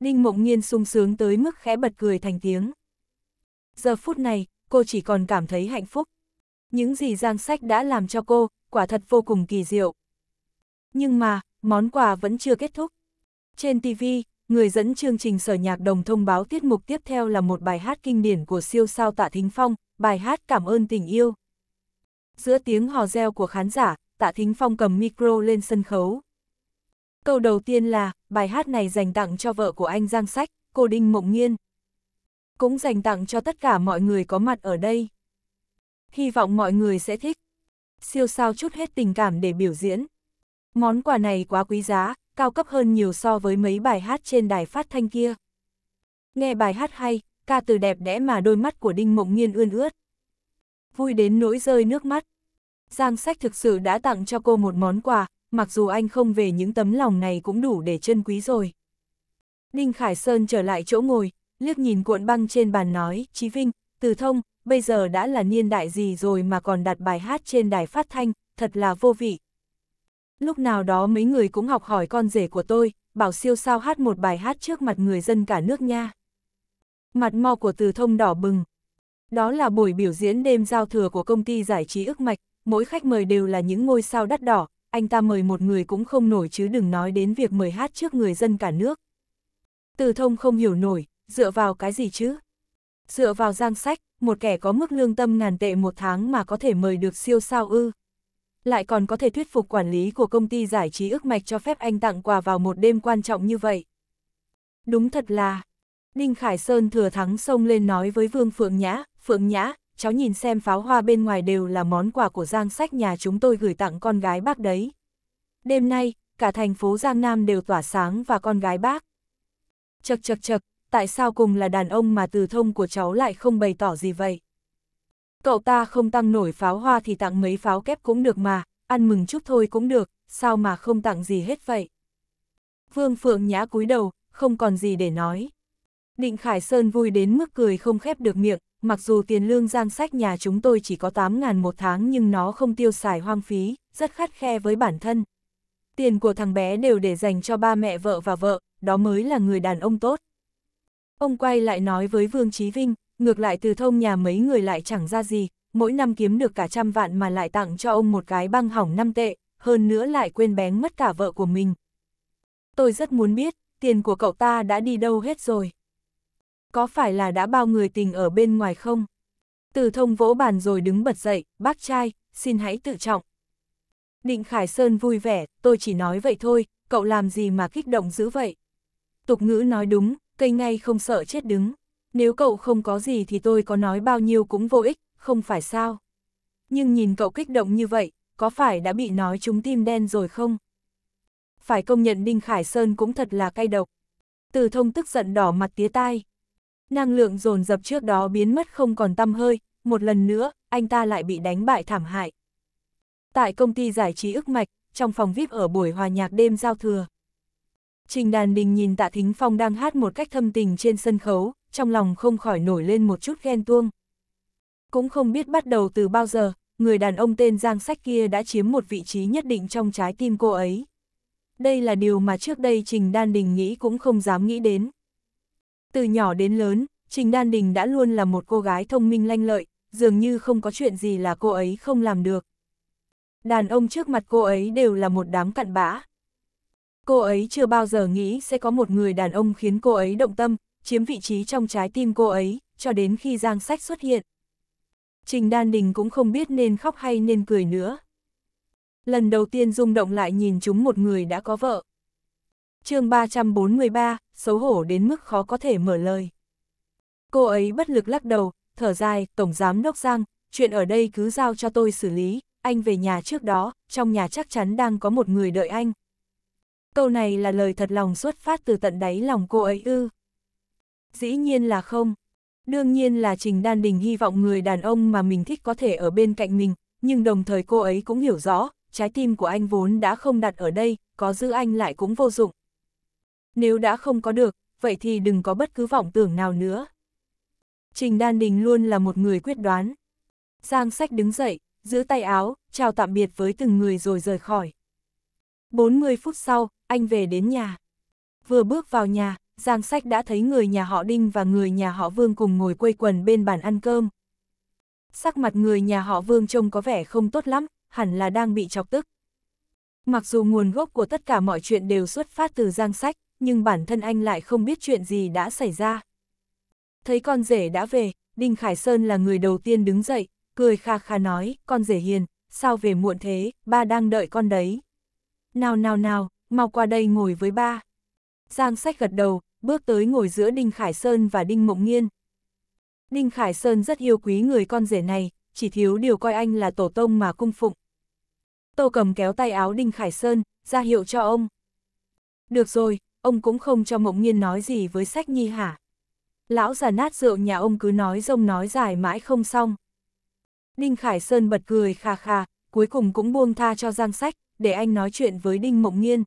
Đinh mộng Nhiên sung sướng tới mức khẽ bật cười thành tiếng. Giờ phút này, cô chỉ còn cảm thấy hạnh phúc. Những gì Giang Sách đã làm cho cô, quả thật vô cùng kỳ diệu. Nhưng mà, món quà vẫn chưa kết thúc. Trên TV, người dẫn chương trình Sở Nhạc Đồng thông báo tiết mục tiếp theo là một bài hát kinh điển của siêu sao Tạ Thính Phong, bài hát Cảm ơn tình yêu. Giữa tiếng hò reo của khán giả, Tạ Thính Phong cầm micro lên sân khấu. Câu đầu tiên là, bài hát này dành tặng cho vợ của anh Giang Sách, cô Đinh Mộng Nghiên. Cũng dành tặng cho tất cả mọi người có mặt ở đây. Hy vọng mọi người sẽ thích siêu sao chút hết tình cảm để biểu diễn. Món quà này quá quý giá, cao cấp hơn nhiều so với mấy bài hát trên đài phát thanh kia. Nghe bài hát hay, ca từ đẹp đẽ mà đôi mắt của Đinh Mộng nhiên ươn ướt. Vui đến nỗi rơi nước mắt. Giang sách thực sự đã tặng cho cô một món quà, mặc dù anh không về những tấm lòng này cũng đủ để trân quý rồi. Đinh Khải Sơn trở lại chỗ ngồi, liếc nhìn cuộn băng trên bàn nói, Chí Vinh, Từ Thông, bây giờ đã là niên đại gì rồi mà còn đặt bài hát trên đài phát thanh, thật là vô vị. Lúc nào đó mấy người cũng học hỏi con rể của tôi, bảo siêu sao hát một bài hát trước mặt người dân cả nước nha. Mặt mo của từ thông đỏ bừng. Đó là buổi biểu diễn đêm giao thừa của công ty giải trí ức mạch, mỗi khách mời đều là những ngôi sao đắt đỏ, anh ta mời một người cũng không nổi chứ đừng nói đến việc mời hát trước người dân cả nước. Từ thông không hiểu nổi, dựa vào cái gì chứ? Dựa vào giang sách, một kẻ có mức lương tâm ngàn tệ một tháng mà có thể mời được siêu sao ư. Lại còn có thể thuyết phục quản lý của công ty giải trí ước mạch cho phép anh tặng quà vào một đêm quan trọng như vậy. Đúng thật là, Đinh Khải Sơn thừa thắng xông lên nói với Vương Phượng Nhã, Phượng Nhã, cháu nhìn xem pháo hoa bên ngoài đều là món quà của Giang Sách nhà chúng tôi gửi tặng con gái bác đấy. Đêm nay, cả thành phố Giang Nam đều tỏa sáng và con gái bác. Chật chật chật, tại sao cùng là đàn ông mà từ thông của cháu lại không bày tỏ gì vậy? Cậu ta không tăng nổi pháo hoa thì tặng mấy pháo kép cũng được mà, ăn mừng chút thôi cũng được, sao mà không tặng gì hết vậy? Vương Phượng Nhã cúi đầu, không còn gì để nói. Định Khải Sơn vui đến mức cười không khép được miệng, mặc dù tiền lương giang sách nhà chúng tôi chỉ có 8 ngàn một tháng nhưng nó không tiêu xài hoang phí, rất khắt khe với bản thân. Tiền của thằng bé đều để dành cho ba mẹ vợ và vợ, đó mới là người đàn ông tốt. Ông quay lại nói với Vương Chí Vinh, ngược lại từ thông nhà mấy người lại chẳng ra gì, mỗi năm kiếm được cả trăm vạn mà lại tặng cho ông một cái băng hỏng năm tệ, hơn nữa lại quên bén mất cả vợ của mình. Tôi rất muốn biết, tiền của cậu ta đã đi đâu hết rồi. Có phải là đã bao người tình ở bên ngoài không? Từ thông vỗ bàn rồi đứng bật dậy, bác trai, xin hãy tự trọng. Định Khải Sơn vui vẻ, tôi chỉ nói vậy thôi, cậu làm gì mà kích động dữ vậy? Tục ngữ nói đúng, cây ngay không sợ chết đứng. Nếu cậu không có gì thì tôi có nói bao nhiêu cũng vô ích, không phải sao. Nhưng nhìn cậu kích động như vậy, có phải đã bị nói trúng tim đen rồi không? Phải công nhận Đinh Khải Sơn cũng thật là cay độc. Từ thông tức giận đỏ mặt tía tai. Năng lượng dồn dập trước đó biến mất không còn tâm hơi, một lần nữa, anh ta lại bị đánh bại thảm hại. Tại công ty giải trí ức mạch, trong phòng VIP ở buổi hòa nhạc đêm giao thừa. Trình Đàn Đình nhìn Tạ Thính Phong đang hát một cách thâm tình trên sân khấu, trong lòng không khỏi nổi lên một chút ghen tuông. Cũng không biết bắt đầu từ bao giờ, người đàn ông tên Giang Sách kia đã chiếm một vị trí nhất định trong trái tim cô ấy. Đây là điều mà trước đây Trình Đan Đình nghĩ cũng không dám nghĩ đến. Từ nhỏ đến lớn, Trình Đan Đình đã luôn là một cô gái thông minh lanh lợi, dường như không có chuyện gì là cô ấy không làm được. Đàn ông trước mặt cô ấy đều là một đám cặn bã. Cô ấy chưa bao giờ nghĩ sẽ có một người đàn ông khiến cô ấy động tâm, chiếm vị trí trong trái tim cô ấy, cho đến khi Giang Sách xuất hiện. Trình Đan Đình cũng không biết nên khóc hay nên cười nữa. Lần đầu tiên rung động lại nhìn chúng một người đã có vợ. chương 343, xấu hổ đến mức khó có thể mở lời. Cô ấy bất lực lắc đầu, thở dài, Tổng Giám Đốc Giang, chuyện ở đây cứ giao cho tôi xử lý, anh về nhà trước đó, trong nhà chắc chắn đang có một người đợi anh, câu này là lời thật lòng xuất phát từ tận đáy lòng cô ấy ư. Dĩ nhiên là không. Đương nhiên là Trình Đan Đình hy vọng người đàn ông mà mình thích có thể ở bên cạnh mình, nhưng đồng thời cô ấy cũng hiểu rõ, trái tim của anh vốn đã không đặt ở đây, có giữ anh lại cũng vô dụng. Nếu đã không có được, vậy thì đừng có bất cứ vọng tưởng nào nữa. Trình Đan Đình luôn là một người quyết đoán. Giang sách đứng dậy, giữ tay áo, chào tạm biệt với từng người rồi rời khỏi. 40 phút sau, anh về đến nhà. Vừa bước vào nhà, Giang Sách đã thấy người nhà họ Đinh và người nhà họ Vương cùng ngồi quây quần bên bàn ăn cơm. Sắc mặt người nhà họ Vương trông có vẻ không tốt lắm, hẳn là đang bị chọc tức. Mặc dù nguồn gốc của tất cả mọi chuyện đều xuất phát từ Giang Sách, nhưng bản thân anh lại không biết chuyện gì đã xảy ra. Thấy con rể đã về, Đinh Khải Sơn là người đầu tiên đứng dậy, cười kha kha nói, con rể hiền, sao về muộn thế, ba đang đợi con đấy. Nào nào nào, mau qua đây ngồi với ba. Giang sách gật đầu, bước tới ngồi giữa Đinh Khải Sơn và Đinh Mộng Nghiên. Đinh Khải Sơn rất yêu quý người con rể này, chỉ thiếu điều coi anh là tổ tông mà cung phụng. Tô cầm kéo tay áo Đinh Khải Sơn, ra hiệu cho ông. Được rồi, ông cũng không cho Mộng Nghiên nói gì với sách nhi hả? Lão già nát rượu nhà ông cứ nói rông nói dài mãi không xong. Đinh Khải Sơn bật cười kha kha, cuối cùng cũng buông tha cho Giang Sách, để anh nói chuyện với Đinh Mộng Nghiên.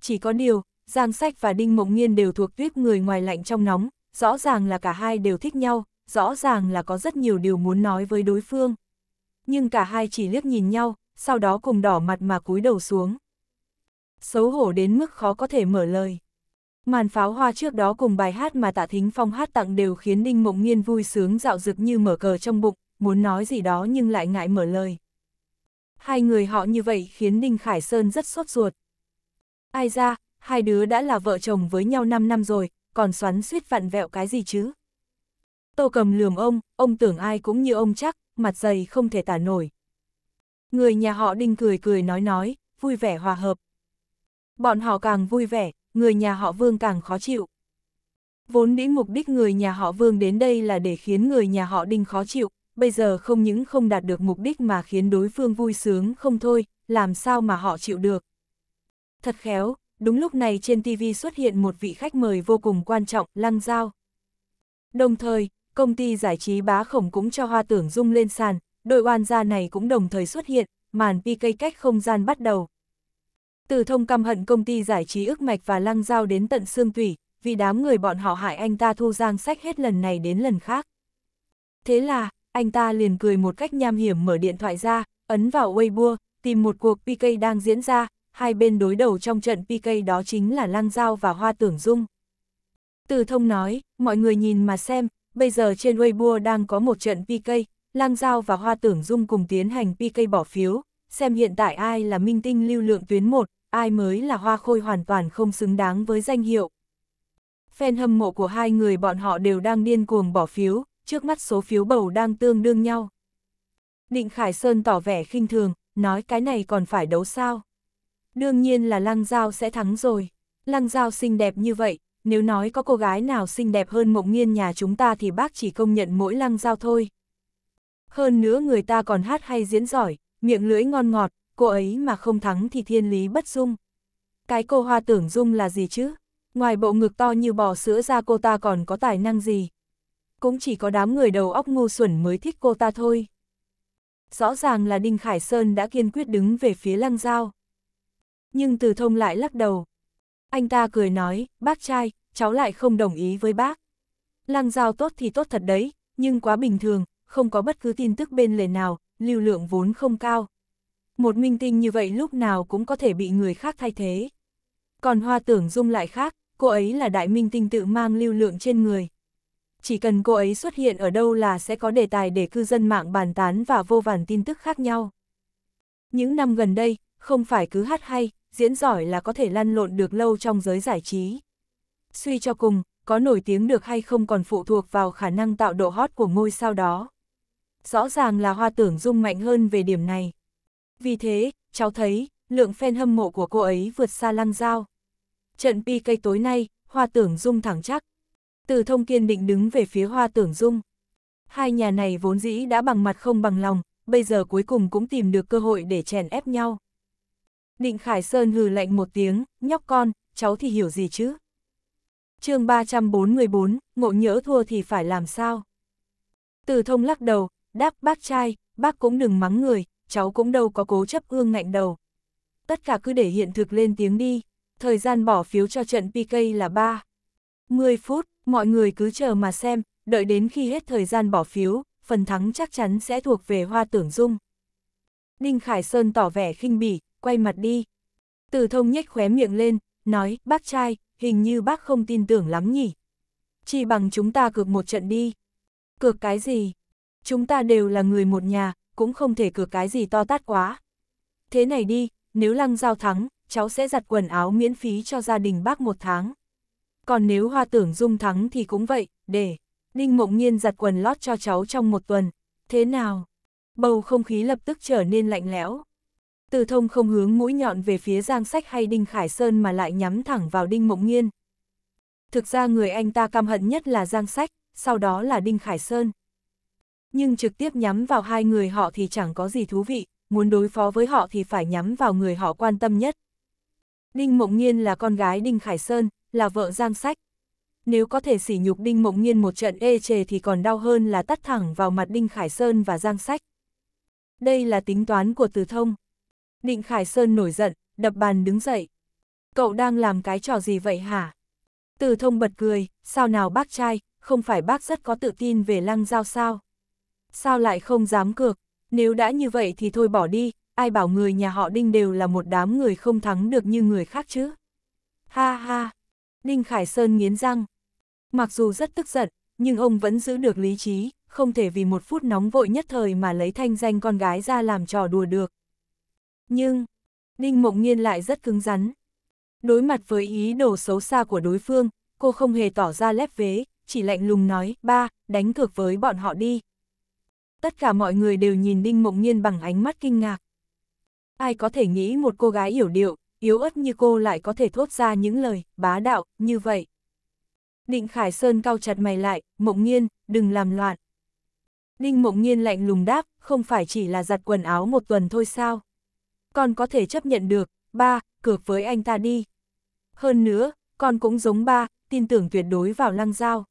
Chỉ có điều, Giang Sách và Đinh Mộng Nghiên đều thuộc tuyết người ngoài lạnh trong nóng, rõ ràng là cả hai đều thích nhau, rõ ràng là có rất nhiều điều muốn nói với đối phương. Nhưng cả hai chỉ liếc nhìn nhau, sau đó cùng đỏ mặt mà cúi đầu xuống. Xấu hổ đến mức khó có thể mở lời. Màn pháo hoa trước đó cùng bài hát mà Tạ Thính Phong hát tặng đều khiến Đinh Mộng Nghiên vui sướng dạo dực như mở cờ trong bụng, muốn nói gì đó nhưng lại ngại mở lời. Hai người họ như vậy khiến Đinh Khải Sơn rất sốt ruột. Ai ra, hai đứa đã là vợ chồng với nhau 5 năm rồi, còn xoắn suýt vặn vẹo cái gì chứ? Tô cầm lườm ông, ông tưởng ai cũng như ông chắc, mặt dày không thể tả nổi. Người nhà họ Đinh cười cười nói nói, vui vẻ hòa hợp. Bọn họ càng vui vẻ, người nhà họ Vương càng khó chịu. Vốn đĩ mục đích người nhà họ Vương đến đây là để khiến người nhà họ Đinh khó chịu, bây giờ không những không đạt được mục đích mà khiến đối phương vui sướng không thôi, làm sao mà họ chịu được. Thật khéo, đúng lúc này trên TV xuất hiện một vị khách mời vô cùng quan trọng, Lăng Giao. Đồng thời, công ty giải trí bá khổng cũng cho hoa tưởng dung lên sàn, đội oan gia này cũng đồng thời xuất hiện, màn PK cách không gian bắt đầu. Từ thông căm hận công ty giải trí ức mạch và lăng giao đến tận xương tủy, vì đám người bọn họ hại anh ta thu giang sách hết lần này đến lần khác. Thế là, anh ta liền cười một cách nham hiểm mở điện thoại ra, ấn vào Weibo, tìm một cuộc PK đang diễn ra, hai bên đối đầu trong trận PK đó chính là Lăng Giao và Hoa Tưởng Dung. Từ thông nói, mọi người nhìn mà xem, bây giờ trên Weibo đang có một trận PK, Lang Giao và Hoa Tưởng Dung cùng tiến hành PK bỏ phiếu, xem hiện tại ai là minh tinh lưu lượng tuyến 1, ai mới là hoa khôi hoàn toàn không xứng đáng với danh hiệu. Fan hâm mộ của hai người bọn họ đều đang điên cuồng bỏ phiếu, trước mắt số phiếu bầu đang tương đương nhau. Định Khải Sơn tỏ vẻ khinh thường, nói cái này còn phải đấu sao. Đương nhiên là Lăng Giao sẽ thắng rồi. Lăng Giao xinh đẹp như vậy, nếu nói có cô gái nào xinh đẹp hơn mộng nghiên nhà chúng ta thì bác chỉ công nhận mỗi Lăng Giao thôi. Hơn nữa người ta còn hát hay diễn giỏi, miệng lưỡi ngon ngọt, cô ấy mà không thắng thì thiên lý bất dung. Cái cô hoa tưởng dung là gì chứ? Ngoài bộ ngực to như bò sữa ra cô ta còn có tài năng gì? cũng chỉ có đám người đầu óc ngu xuẩn mới thích cô ta thôi. Rõ ràng là Đinh Khải Sơn đã kiên quyết đứng về phía Lăng Giao. Nhưng Từ Thông lại lắc đầu. Anh ta cười nói, bác trai, cháu lại không đồng ý với bác. Lăng Giao tốt thì tốt thật đấy, nhưng quá bình thường, không có bất cứ tin tức bên lề nào, lưu lượng vốn không cao. Một minh tinh như vậy lúc nào cũng có thể bị người khác thay thế. Còn Hoa Tưởng Dung lại khác, cô ấy là đại minh tinh tự mang lưu lượng trên người, chỉ cần cô ấy xuất hiện ở đâu là sẽ có đề tài để cư dân mạng bàn tán và vô vàn tin tức khác nhau. Những năm gần đây, không phải cứ hát hay, diễn giỏi là có thể lăn lộn được lâu trong giới giải trí. Suy cho cùng, có nổi tiếng được hay không còn phụ thuộc vào khả năng tạo độ hot của ngôi sao đó. Rõ ràng là hoa tưởng dung mạnh hơn về điểm này. Vì thế, cháu thấy, lượng fan hâm mộ của cô ấy vượt xa lăng dao. Trận PK tối nay, hoa tưởng dung thẳng chắc, từ thông kiên định đứng về phía hoa tưởng dung. Hai nhà này vốn dĩ đã bằng mặt không bằng lòng, bây giờ cuối cùng cũng tìm được cơ hội để chèn ép nhau. Định Khải Sơn hừ lạnh một tiếng, nhóc con, cháu thì hiểu gì chứ? chương 344, ngộ nhỡ thua thì phải làm sao? Từ thông lắc đầu, đáp bác trai, bác cũng đừng mắng người, cháu cũng đâu có cố chấp ương ngạnh đầu. Tất cả cứ để hiện thực lên tiếng đi, thời gian bỏ phiếu cho trận PK là 3. 10 phút, Mọi người cứ chờ mà xem, đợi đến khi hết thời gian bỏ phiếu, phần thắng chắc chắn sẽ thuộc về Hoa Tưởng Dung. Đinh Khải Sơn tỏ vẻ khinh bỉ, quay mặt đi. Từ thông nhếch khóe miệng lên, nói, bác trai, hình như bác không tin tưởng lắm nhỉ. Chỉ bằng chúng ta cược một trận đi. Cược cái gì? Chúng ta đều là người một nhà, cũng không thể cược cái gì to tát quá. Thế này đi, nếu lăng giao thắng, cháu sẽ giặt quần áo miễn phí cho gia đình bác một tháng còn nếu hoa tưởng dung thắng thì cũng vậy, để. đinh mộng nhiên giặt quần lót cho cháu trong một tuần. Thế nào? Bầu không khí lập tức trở nên lạnh lẽo. Từ thông không hướng mũi nhọn về phía giang sách hay Đinh Khải Sơn mà lại nhắm thẳng vào Đinh Mộng nhiên Thực ra người anh ta căm hận nhất là giang sách, sau đó là Đinh Khải Sơn. Nhưng trực tiếp nhắm vào hai người họ thì chẳng có gì thú vị, muốn đối phó với họ thì phải nhắm vào người họ quan tâm nhất. Đinh Mộng nhiên là con gái Đinh Khải Sơn, là vợ Giang Sách. Nếu có thể sỉ nhục Đinh Mộng Nhiên một trận ê chề thì còn đau hơn là tắt thẳng vào mặt Đinh Khải Sơn và Giang Sách. Đây là tính toán của Từ Thông. Đinh Khải Sơn nổi giận, đập bàn đứng dậy. Cậu đang làm cái trò gì vậy hả? Từ Thông bật cười, sao nào bác trai, không phải bác rất có tự tin về lăng giao sao? Sao lại không dám cược? Nếu đã như vậy thì thôi bỏ đi, ai bảo người nhà họ Đinh đều là một đám người không thắng được như người khác chứ? Ha ha, Ninh Khải Sơn nghiến răng. Mặc dù rất tức giận, nhưng ông vẫn giữ được lý trí, không thể vì một phút nóng vội nhất thời mà lấy thanh danh con gái ra làm trò đùa được. Nhưng, Ninh Mộng Nhiên lại rất cứng rắn. Đối mặt với ý đồ xấu xa của đối phương, cô không hề tỏ ra lép vế, chỉ lạnh lùng nói, ba, đánh cược với bọn họ đi. Tất cả mọi người đều nhìn Ninh Mộng Nhiên bằng ánh mắt kinh ngạc. Ai có thể nghĩ một cô gái hiểu điệu, yếu ớt như cô lại có thể thốt ra những lời, bá đạo, như vậy. Định Khải Sơn cau chặt mày lại, mộng nghiên, đừng làm loạn. Ninh mộng nghiên lạnh lùng đáp, không phải chỉ là giặt quần áo một tuần thôi sao. Con có thể chấp nhận được, ba, cược với anh ta đi. Hơn nữa, con cũng giống ba, tin tưởng tuyệt đối vào lăng giao.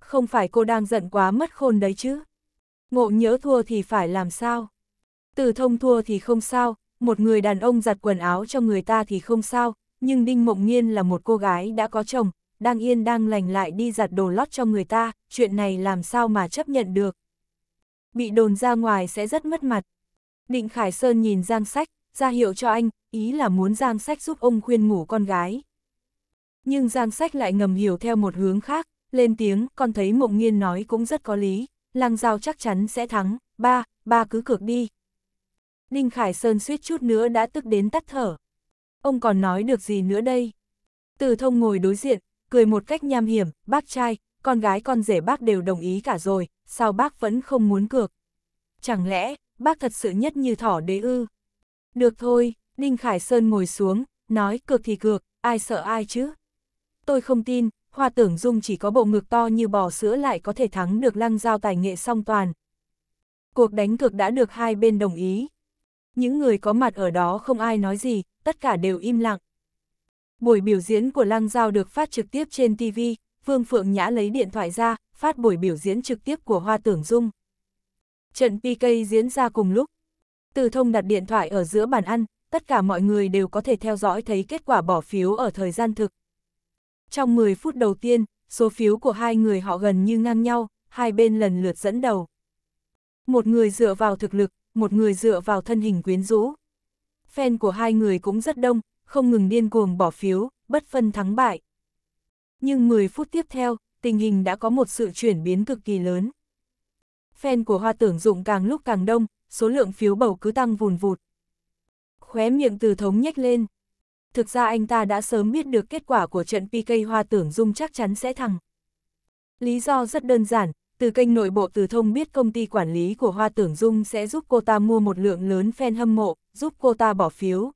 Không phải cô đang giận quá mất khôn đấy chứ. Ngộ nhớ thua thì phải làm sao? Từ thông thua thì không sao, một người đàn ông giặt quần áo cho người ta thì không sao, nhưng Đinh Mộng Nhiên là một cô gái đã có chồng, đang yên đang lành lại đi giặt đồ lót cho người ta, chuyện này làm sao mà chấp nhận được. Bị đồn ra ngoài sẽ rất mất mặt. Định Khải Sơn nhìn Giang Sách, ra hiệu cho anh, ý là muốn Giang Sách giúp ông khuyên ngủ con gái. Nhưng Giang Sách lại ngầm hiểu theo một hướng khác, lên tiếng, con thấy Mộng Nhiên nói cũng rất có lý, Lăng Giao chắc chắn sẽ thắng, ba, ba cứ cược đi, Ninh Khải Sơn suýt chút nữa đã tức đến tắt thở. Ông còn nói được gì nữa đây? Từ thông ngồi đối diện, cười một cách nham hiểm, bác trai, con gái con rể bác đều đồng ý cả rồi, sao bác vẫn không muốn cược? Chẳng lẽ, bác thật sự nhất như thỏ đế ư? Được thôi, Ninh Khải Sơn ngồi xuống, nói cược thì cược, ai sợ ai chứ? Tôi không tin, Hoa Tưởng Dung chỉ có bộ ngực to như bò sữa lại có thể thắng được lăng giao tài nghệ song toàn. Cuộc đánh cược đã được hai bên đồng ý, những người có mặt ở đó không ai nói gì, tất cả đều im lặng. Buổi biểu diễn của Lăng Giao được phát trực tiếp trên TV, Vương Phượng Nhã lấy điện thoại ra, phát buổi biểu diễn trực tiếp của Hoa Tưởng Dung. Trận PK diễn ra cùng lúc. Từ thông đặt điện thoại ở giữa bàn ăn, tất cả mọi người đều có thể theo dõi thấy kết quả bỏ phiếu ở thời gian thực. Trong 10 phút đầu tiên, số phiếu của hai người họ gần như ngang nhau, hai bên lần lượt dẫn đầu. Một người dựa vào thực lực, một người dựa vào thân hình quyến rũ. Fan của hai người cũng rất đông, không ngừng điên cuồng bỏ phiếu, bất phân thắng bại. Nhưng 10 phút tiếp theo, tình hình đã có một sự chuyển biến cực kỳ lớn. Fan của Hoa Tưởng Dụng càng lúc càng đông, số lượng phiếu bầu cứ tăng vùn vụt. Khóe miệng từ thống nhếch lên. Thực ra anh ta đã sớm biết được kết quả của trận PK Hoa Tưởng Dung chắc chắn sẽ thắng. Lý do rất đơn giản, từ kênh nội bộ từ thông biết công ty quản lý của Hoa Tưởng Dung sẽ giúp cô ta mua một lượng lớn fan hâm mộ, giúp cô ta bỏ phiếu.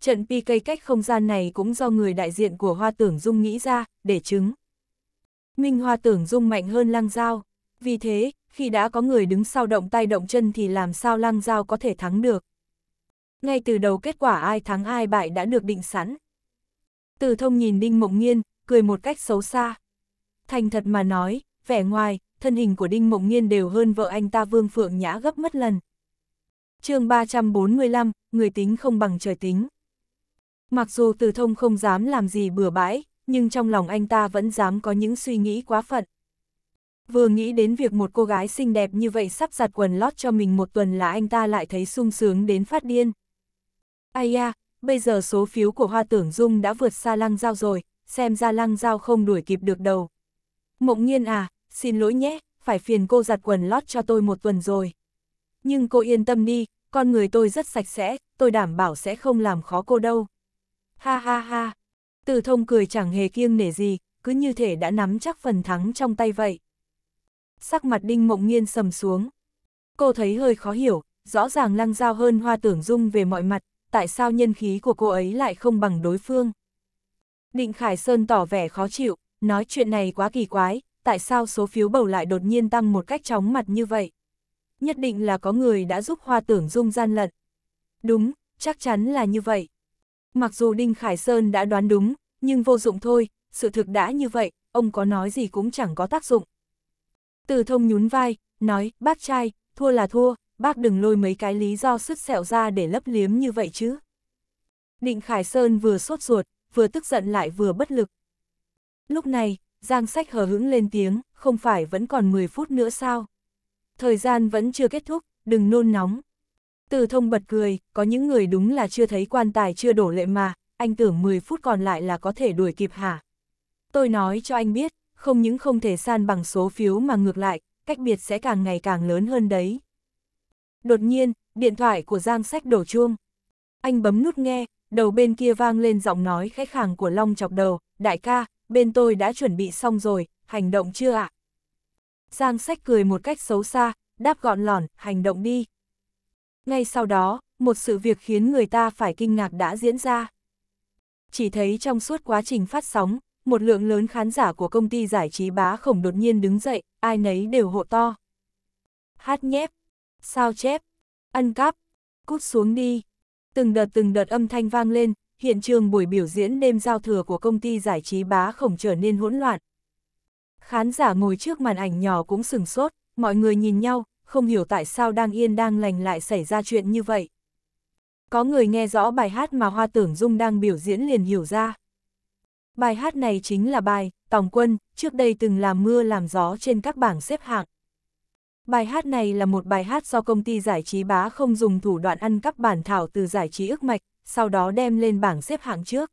Trận PK cách không gian này cũng do người đại diện của Hoa Tưởng Dung nghĩ ra, để chứng. Minh Hoa Tưởng Dung mạnh hơn Lăng Giao. Vì thế, khi đã có người đứng sau động tay động chân thì làm sao Lăng Giao có thể thắng được. Ngay từ đầu kết quả ai thắng ai bại đã được định sẵn. Từ thông nhìn Đinh Mộng nhiên cười một cách xấu xa. Thành thật mà nói, vẻ ngoài, thân hình của Đinh Mộng Nghiên đều hơn vợ anh ta Vương Phượng Nhã gấp mất lần. chương 345, người tính không bằng trời tính. Mặc dù Từ Thông không dám làm gì bừa bãi, nhưng trong lòng anh ta vẫn dám có những suy nghĩ quá phận. Vừa nghĩ đến việc một cô gái xinh đẹp như vậy sắp giặt quần lót cho mình một tuần là anh ta lại thấy sung sướng đến phát điên. Ai à, bây giờ số phiếu của Hoa Tưởng Dung đã vượt xa Lăng Giao rồi, xem ra Lăng Giao không đuổi kịp được đầu. Mộng nhiên à, xin lỗi nhé, phải phiền cô giặt quần lót cho tôi một tuần rồi. Nhưng cô yên tâm đi, con người tôi rất sạch sẽ, tôi đảm bảo sẽ không làm khó cô đâu. Ha ha ha, từ thông cười chẳng hề kiêng nể gì, cứ như thể đã nắm chắc phần thắng trong tay vậy. Sắc mặt đinh mộng nghiên sầm xuống. Cô thấy hơi khó hiểu, rõ ràng lăng giao hơn hoa tưởng dung về mọi mặt, tại sao nhân khí của cô ấy lại không bằng đối phương. Định Khải Sơn tỏ vẻ khó chịu, nói chuyện này quá kỳ quái, tại sao số phiếu bầu lại đột nhiên tăng một cách chóng mặt như vậy? Nhất định là có người đã giúp Hoa Tưởng Dung gian lận. Đúng, chắc chắn là như vậy. Mặc dù Đinh Khải Sơn đã đoán đúng, nhưng vô dụng thôi, sự thực đã như vậy, ông có nói gì cũng chẳng có tác dụng. Từ thông nhún vai, nói, bác trai, thua là thua, bác đừng lôi mấy cái lý do sứt sẹo ra để lấp liếm như vậy chứ. Định Khải Sơn vừa sốt ruột, vừa tức giận lại vừa bất lực. Lúc này, Giang Sách hờ hững lên tiếng, không phải vẫn còn 10 phút nữa sao? Thời gian vẫn chưa kết thúc, đừng nôn nóng. Từ thông bật cười, có những người đúng là chưa thấy quan tài chưa đổ lệ mà, anh tưởng 10 phút còn lại là có thể đuổi kịp hả? Tôi nói cho anh biết, không những không thể san bằng số phiếu mà ngược lại, cách biệt sẽ càng ngày càng lớn hơn đấy. Đột nhiên, điện thoại của Giang Sách đổ chuông. Anh bấm nút nghe, đầu bên kia vang lên giọng nói khẽ khàng của Long chọc đầu, đại ca, bên tôi đã chuẩn bị xong rồi, hành động chưa ạ? À? Giang sách cười một cách xấu xa, đáp gọn lỏn, hành động đi. Ngay sau đó, một sự việc khiến người ta phải kinh ngạc đã diễn ra. Chỉ thấy trong suốt quá trình phát sóng, một lượng lớn khán giả của công ty giải trí bá khổng đột nhiên đứng dậy, ai nấy đều hộ to. Hát nhép, sao chép, ăn cắp, cút xuống đi. Từng đợt từng đợt âm thanh vang lên, hiện trường buổi biểu diễn đêm giao thừa của công ty giải trí bá khổng trở nên hỗn loạn. Khán giả ngồi trước màn ảnh nhỏ cũng sừng sốt, mọi người nhìn nhau, không hiểu tại sao đang yên đang lành lại xảy ra chuyện như vậy. Có người nghe rõ bài hát mà Hoa Tưởng Dung đang biểu diễn liền hiểu ra. Bài hát này chính là bài Tòng Quân, trước đây từng làm mưa làm gió trên các bảng xếp hạng. Bài hát này là một bài hát do công ty giải trí bá không dùng thủ đoạn ăn cắp bản thảo từ giải trí ức mạch, sau đó đem lên bảng xếp hạng trước.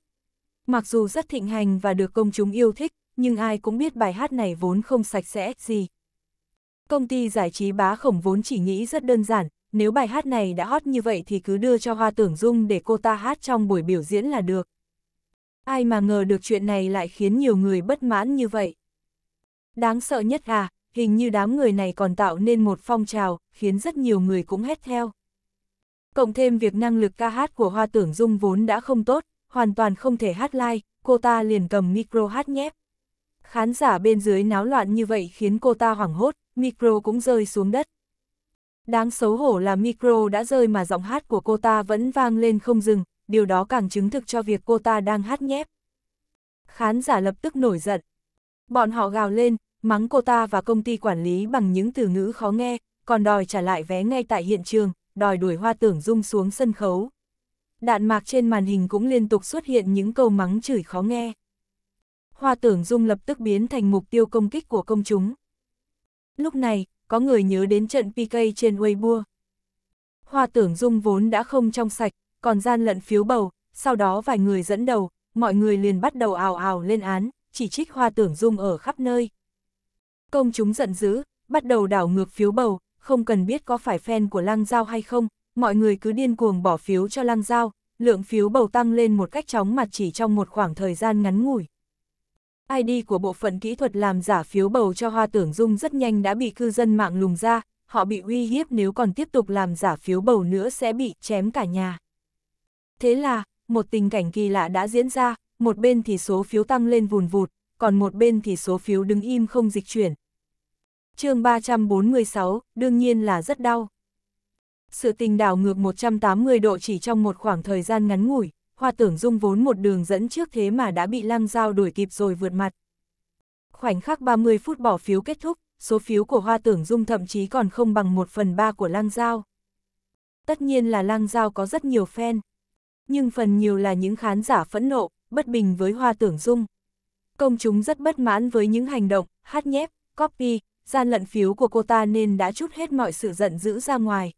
Mặc dù rất thịnh hành và được công chúng yêu thích, nhưng ai cũng biết bài hát này vốn không sạch sẽ gì. Công ty giải trí bá khổng vốn chỉ nghĩ rất đơn giản, nếu bài hát này đã hot như vậy thì cứ đưa cho Hoa Tưởng Dung để cô ta hát trong buổi biểu diễn là được. Ai mà ngờ được chuyện này lại khiến nhiều người bất mãn như vậy. Đáng sợ nhất à, hình như đám người này còn tạo nên một phong trào, khiến rất nhiều người cũng hét theo cộng thêm việc năng lực ca hát của Hoa Tưởng Dung vốn đã không tốt, hoàn toàn không thể hát live, cô ta liền cầm micro hát nhép. Khán giả bên dưới náo loạn như vậy khiến cô ta hoảng hốt, micro cũng rơi xuống đất. Đáng xấu hổ là micro đã rơi mà giọng hát của cô ta vẫn vang lên không dừng, điều đó càng chứng thực cho việc cô ta đang hát nhép. Khán giả lập tức nổi giận. Bọn họ gào lên, mắng cô ta và công ty quản lý bằng những từ ngữ khó nghe, còn đòi trả lại vé ngay tại hiện trường, đòi đuổi hoa tưởng dung xuống sân khấu. Đạn mạc trên màn hình cũng liên tục xuất hiện những câu mắng chửi khó nghe. Hoa tưởng dung lập tức biến thành mục tiêu công kích của công chúng. Lúc này, có người nhớ đến trận PK trên Weibo. Hoa tưởng dung vốn đã không trong sạch, còn gian lận phiếu bầu, sau đó vài người dẫn đầu, mọi người liền bắt đầu ào ào lên án, chỉ trích hoa tưởng dung ở khắp nơi. Công chúng giận dữ, bắt đầu đảo ngược phiếu bầu, không cần biết có phải fan của Lăng Giao hay không, mọi người cứ điên cuồng bỏ phiếu cho Lăng Giao, lượng phiếu bầu tăng lên một cách chóng mặt chỉ trong một khoảng thời gian ngắn ngủi. ID của bộ phận kỹ thuật làm giả phiếu bầu cho Hoa Tưởng Dung rất nhanh đã bị cư dân mạng lùng ra, họ bị uy hiếp nếu còn tiếp tục làm giả phiếu bầu nữa sẽ bị chém cả nhà. Thế là, một tình cảnh kỳ lạ đã diễn ra, một bên thì số phiếu tăng lên vùn vụt, còn một bên thì số phiếu đứng im không dịch chuyển, chương 346, đương nhiên là rất đau. Sự tình đảo ngược 180 độ chỉ trong một khoảng thời gian ngắn ngủi, hoa tưởng dung vốn một đường dẫn trước thế mà đã bị lăng dao đuổi kịp rồi vượt mặt. Khoảnh khắc 30 phút bỏ phiếu kết thúc, số phiếu của hoa tưởng dung thậm chí còn không bằng 1 phần 3 của lăng dao. Tất nhiên là lăng dao có rất nhiều fan, nhưng phần nhiều là những khán giả phẫn nộ, bất bình với hoa tưởng dung. Công chúng rất bất mãn với những hành động, hát nhép, copy, gian lận phiếu của cô ta nên đã chút hết mọi sự giận dữ ra ngoài.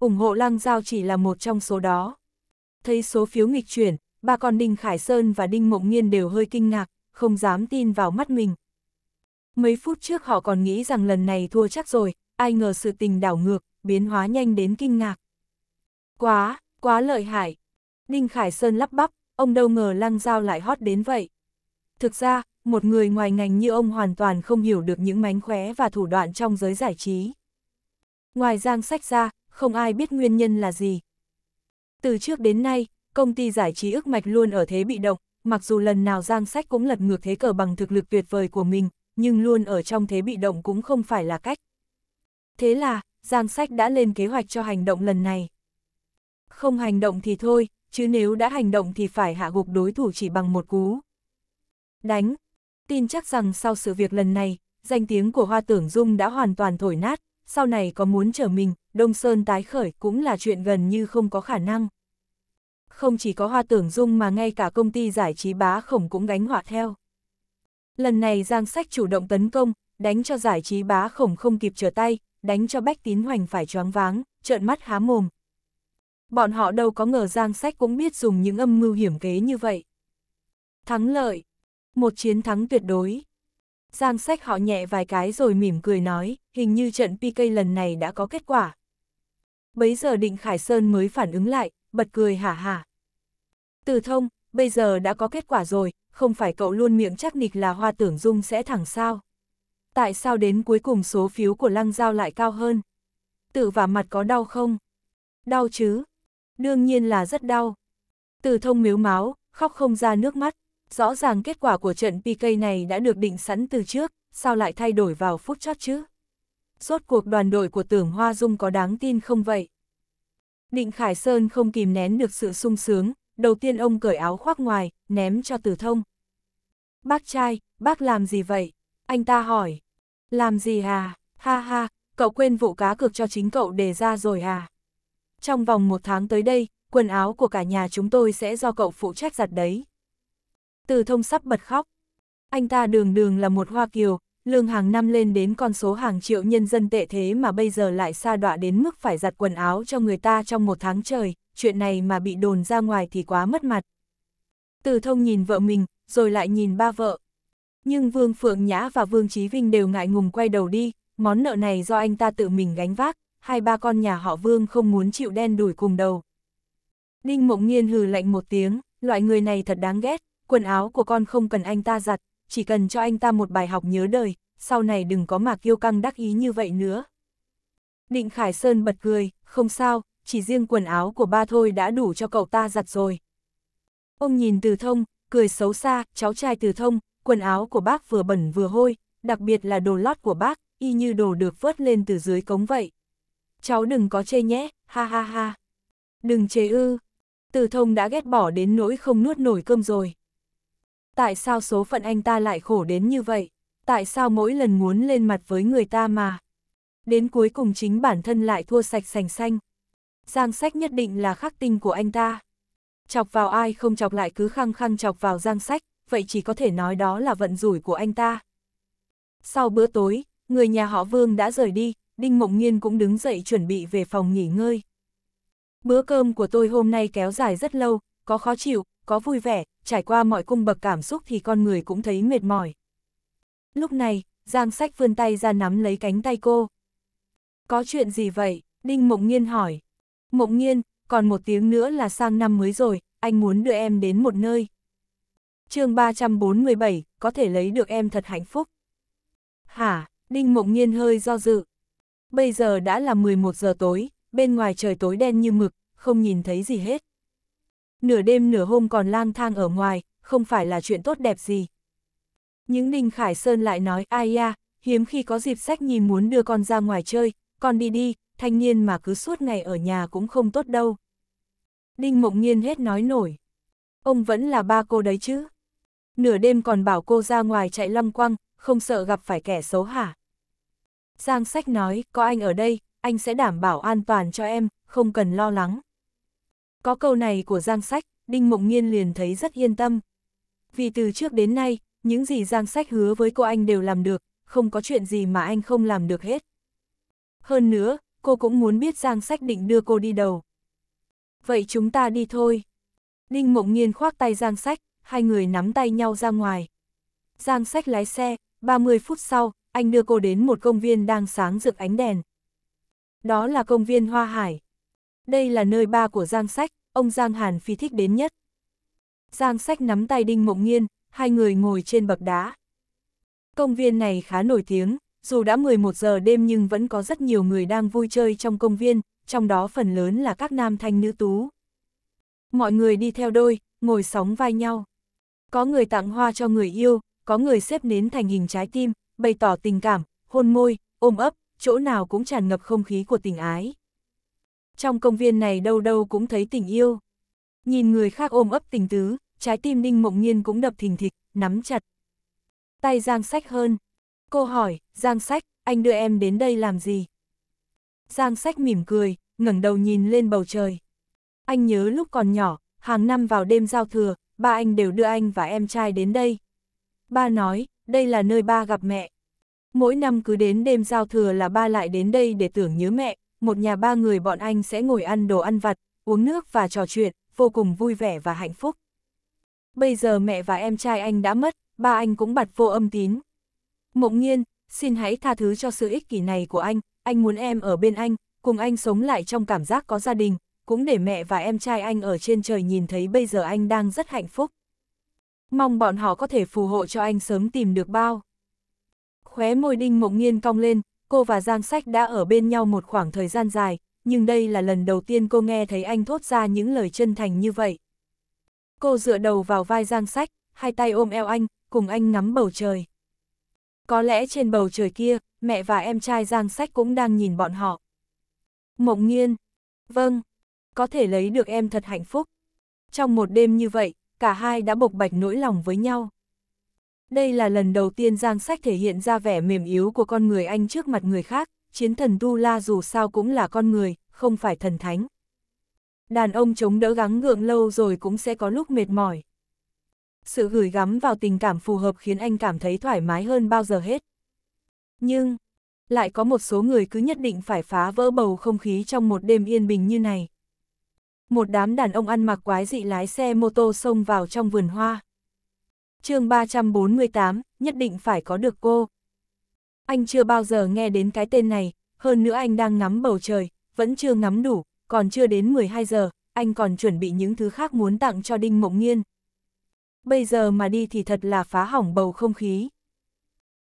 ủng hộ Lăng Giao chỉ là một trong số đó. Thấy số phiếu nghịch chuyển, bà con Đinh Khải Sơn và Đinh Mộng Nghiên đều hơi kinh ngạc, không dám tin vào mắt mình. Mấy phút trước họ còn nghĩ rằng lần này thua chắc rồi, ai ngờ sự tình đảo ngược, biến hóa nhanh đến kinh ngạc. Quá, quá lợi hại. Đinh Khải Sơn lắp bắp, ông đâu ngờ Lăng Giao lại hót đến vậy. Thực ra, một người ngoài ngành như ông hoàn toàn không hiểu được những mánh khóe và thủ đoạn trong giới giải trí. Ngoài giang sách ra, không ai biết nguyên nhân là gì. Từ trước đến nay, công ty giải trí ức mạch luôn ở thế bị động, mặc dù lần nào giang sách cũng lật ngược thế cờ bằng thực lực tuyệt vời của mình, nhưng luôn ở trong thế bị động cũng không phải là cách. Thế là, giang sách đã lên kế hoạch cho hành động lần này. Không hành động thì thôi, chứ nếu đã hành động thì phải hạ gục đối thủ chỉ bằng một cú đánh. Tin chắc rằng sau sự việc lần này, danh tiếng của Hoa Tưởng Dung đã hoàn toàn thổi nát, sau này có muốn trở mình, Đông Sơn tái khởi cũng là chuyện gần như không có khả năng. Không chỉ có Hoa Tưởng Dung mà ngay cả công ty giải trí bá khổng cũng gánh họa theo. Lần này Giang Sách chủ động tấn công, đánh cho giải trí bá khổng không kịp trở tay, đánh cho Bách Tín Hoành phải choáng váng, trợn mắt há mồm. Bọn họ đâu có ngờ Giang Sách cũng biết dùng những âm mưu hiểm kế như vậy. Thắng lợi, một chiến thắng tuyệt đối. Giang sách họ nhẹ vài cái rồi mỉm cười nói, hình như trận PK lần này đã có kết quả. Bấy giờ định Khải Sơn mới phản ứng lại, bật cười hả hả. Từ thông, bây giờ đã có kết quả rồi, không phải cậu luôn miệng chắc nịch là hoa tưởng dung sẽ thẳng sao. Tại sao đến cuối cùng số phiếu của lăng giao lại cao hơn? Tự và mặt có đau không? Đau chứ? Đương nhiên là rất đau. Từ thông miếu máu, khóc không ra nước mắt, rõ ràng kết quả của trận PK này đã được định sẵn từ trước, sao lại thay đổi vào phút chót chứ? Rốt cuộc đoàn đội của tưởng Hoa Dung có đáng tin không vậy? Định Khải Sơn không kìm nén được sự sung sướng, đầu tiên ông cởi áo khoác ngoài, ném cho tử thông. Bác trai, bác làm gì vậy? Anh ta hỏi. Làm gì à? Ha ha, cậu quên vụ cá cược cho chính cậu đề ra rồi à? Trong vòng một tháng tới đây, quần áo của cả nhà chúng tôi sẽ do cậu phụ trách giặt đấy. Từ thông sắp bật khóc. Anh ta đường đường là một Hoa Kiều, lương hàng năm lên đến con số hàng triệu nhân dân tệ thế mà bây giờ lại xa đọa đến mức phải giặt quần áo cho người ta trong một tháng trời, chuyện này mà bị đồn ra ngoài thì quá mất mặt. Từ thông nhìn vợ mình, rồi lại nhìn ba vợ. Nhưng Vương Phượng Nhã và Vương Chí Vinh đều ngại ngùng quay đầu đi, món nợ này do anh ta tự mình gánh vác, hai ba con nhà họ Vương không muốn chịu đen đuổi cùng đầu. Đinh Mộng Nhiên hừ lạnh một tiếng, loại người này thật đáng ghét, quần áo của con không cần anh ta giặt, chỉ cần cho anh ta một bài học nhớ đời, sau này đừng có mà kiêu căng đắc ý như vậy nữa. Định Khải Sơn bật cười, không sao, chỉ riêng quần áo của ba thôi đã đủ cho cậu ta giặt rồi. Ông nhìn từ thông, cười xấu xa, cháu trai từ thông, quần áo của bác vừa bẩn vừa hôi, đặc biệt là đồ lót của bác, y như đồ được vớt lên từ dưới cống vậy. Cháu đừng có chê nhé, ha ha ha. Đừng chê ư. Từ thông đã ghét bỏ đến nỗi không nuốt nổi cơm rồi. Tại sao số phận anh ta lại khổ đến như vậy? Tại sao mỗi lần muốn lên mặt với người ta mà? Đến cuối cùng chính bản thân lại thua sạch sành xanh. Giang sách nhất định là khắc tinh của anh ta. Chọc vào ai không chọc lại cứ khăng khăng chọc vào giang sách, vậy chỉ có thể nói đó là vận rủi của anh ta. Sau bữa tối, người nhà họ Vương đã rời đi, Đinh Mộng Nhiên cũng đứng dậy chuẩn bị về phòng nghỉ ngơi. Bữa cơm của tôi hôm nay kéo dài rất lâu, có khó chịu, có vui vẻ, trải qua mọi cung bậc cảm xúc thì con người cũng thấy mệt mỏi. Lúc này, Giang Sách vươn tay ra nắm lấy cánh tay cô. Có chuyện gì vậy? Đinh Mộng Nhiên hỏi. Mộng Nhiên còn một tiếng nữa là sang năm mới rồi, anh muốn đưa em đến một nơi. chương 347, có thể lấy được em thật hạnh phúc. Hả, Đinh Mộng Nhiên hơi do dự. Bây giờ đã là 11 giờ tối, bên ngoài trời tối đen như mực, không nhìn thấy gì hết nửa đêm nửa hôm còn lang thang ở ngoài, không phải là chuyện tốt đẹp gì. Những Ninh Khải Sơn lại nói, ai ya, hiếm khi có dịp sách nhìn muốn đưa con ra ngoài chơi, con đi đi, thanh niên mà cứ suốt ngày ở nhà cũng không tốt đâu. Đinh Mộng Nhiên hết nói nổi. Ông vẫn là ba cô đấy chứ. Nửa đêm còn bảo cô ra ngoài chạy long quăng, không sợ gặp phải kẻ xấu hả? Giang Sách nói, có anh ở đây, anh sẽ đảm bảo an toàn cho em, không cần lo lắng. Có câu này của Giang Sách, Đinh Mộng Nhiên liền thấy rất yên tâm. Vì từ trước đến nay, những gì Giang Sách hứa với cô anh đều làm được, không có chuyện gì mà anh không làm được hết. Hơn nữa, cô cũng muốn biết Giang Sách định đưa cô đi đầu. Vậy chúng ta đi thôi. Đinh Mộng Nhiên khoác tay Giang Sách, hai người nắm tay nhau ra ngoài. Giang Sách lái xe, 30 phút sau, anh đưa cô đến một công viên đang sáng rực ánh đèn. Đó là công viên Hoa Hải, đây là nơi ba của Giang Sách, ông Giang Hàn Phi thích đến nhất. Giang Sách nắm tay Đinh Mộng Nghiên, hai người ngồi trên bậc đá. Công viên này khá nổi tiếng, dù đã 11 giờ đêm nhưng vẫn có rất nhiều người đang vui chơi trong công viên, trong đó phần lớn là các nam thanh nữ tú. Mọi người đi theo đôi, ngồi sóng vai nhau. Có người tặng hoa cho người yêu, có người xếp nến thành hình trái tim, bày tỏ tình cảm, hôn môi, ôm ấp, chỗ nào cũng tràn ngập không khí của tình ái. Trong công viên này đâu đâu cũng thấy tình yêu. Nhìn người khác ôm ấp tình tứ, trái tim Ninh Mộng Nhiên cũng đập thình thịch, nắm chặt. Tay Giang Sách hơn. Cô hỏi, Giang Sách, anh đưa em đến đây làm gì? Giang Sách mỉm cười, ngẩng đầu nhìn lên bầu trời. Anh nhớ lúc còn nhỏ, hàng năm vào đêm giao thừa, ba anh đều đưa anh và em trai đến đây. Ba nói, đây là nơi ba gặp mẹ. Mỗi năm cứ đến đêm giao thừa là ba lại đến đây để tưởng nhớ mẹ, một nhà ba người bọn anh sẽ ngồi ăn đồ ăn vặt, uống nước và trò chuyện, vô cùng vui vẻ và hạnh phúc. Bây giờ mẹ và em trai anh đã mất, ba anh cũng bật vô âm tín. Mộng nhiên, xin hãy tha thứ cho sự ích kỷ này của anh, anh muốn em ở bên anh, cùng anh sống lại trong cảm giác có gia đình, cũng để mẹ và em trai anh ở trên trời nhìn thấy bây giờ anh đang rất hạnh phúc. Mong bọn họ có thể phù hộ cho anh sớm tìm được bao. Khóe môi đinh mộng nhiên cong lên, cô và Giang Sách đã ở bên nhau một khoảng thời gian dài, nhưng đây là lần đầu tiên cô nghe thấy anh thốt ra những lời chân thành như vậy. Cô dựa đầu vào vai Giang Sách, hai tay ôm eo anh, cùng anh ngắm bầu trời. Có lẽ trên bầu trời kia, mẹ và em trai Giang Sách cũng đang nhìn bọn họ. Mộng nghiên, vâng, có thể lấy được em thật hạnh phúc. Trong một đêm như vậy, cả hai đã bộc bạch nỗi lòng với nhau. Đây là lần đầu tiên Giang Sách thể hiện ra vẻ mềm yếu của con người anh trước mặt người khác, chiến thần Tu La dù sao cũng là con người, không phải thần thánh. Đàn ông chống đỡ gắng gượng lâu rồi cũng sẽ có lúc mệt mỏi. Sự gửi gắm vào tình cảm phù hợp khiến anh cảm thấy thoải mái hơn bao giờ hết. Nhưng, lại có một số người cứ nhất định phải phá vỡ bầu không khí trong một đêm yên bình như này. Một đám đàn ông ăn mặc quái dị lái xe mô tô xông vào trong vườn hoa chương 348, nhất định phải có được cô. Anh chưa bao giờ nghe đến cái tên này, hơn nữa anh đang ngắm bầu trời, vẫn chưa ngắm đủ, còn chưa đến 12 giờ, anh còn chuẩn bị những thứ khác muốn tặng cho Đinh Mộng Nghiên. Bây giờ mà đi thì thật là phá hỏng bầu không khí.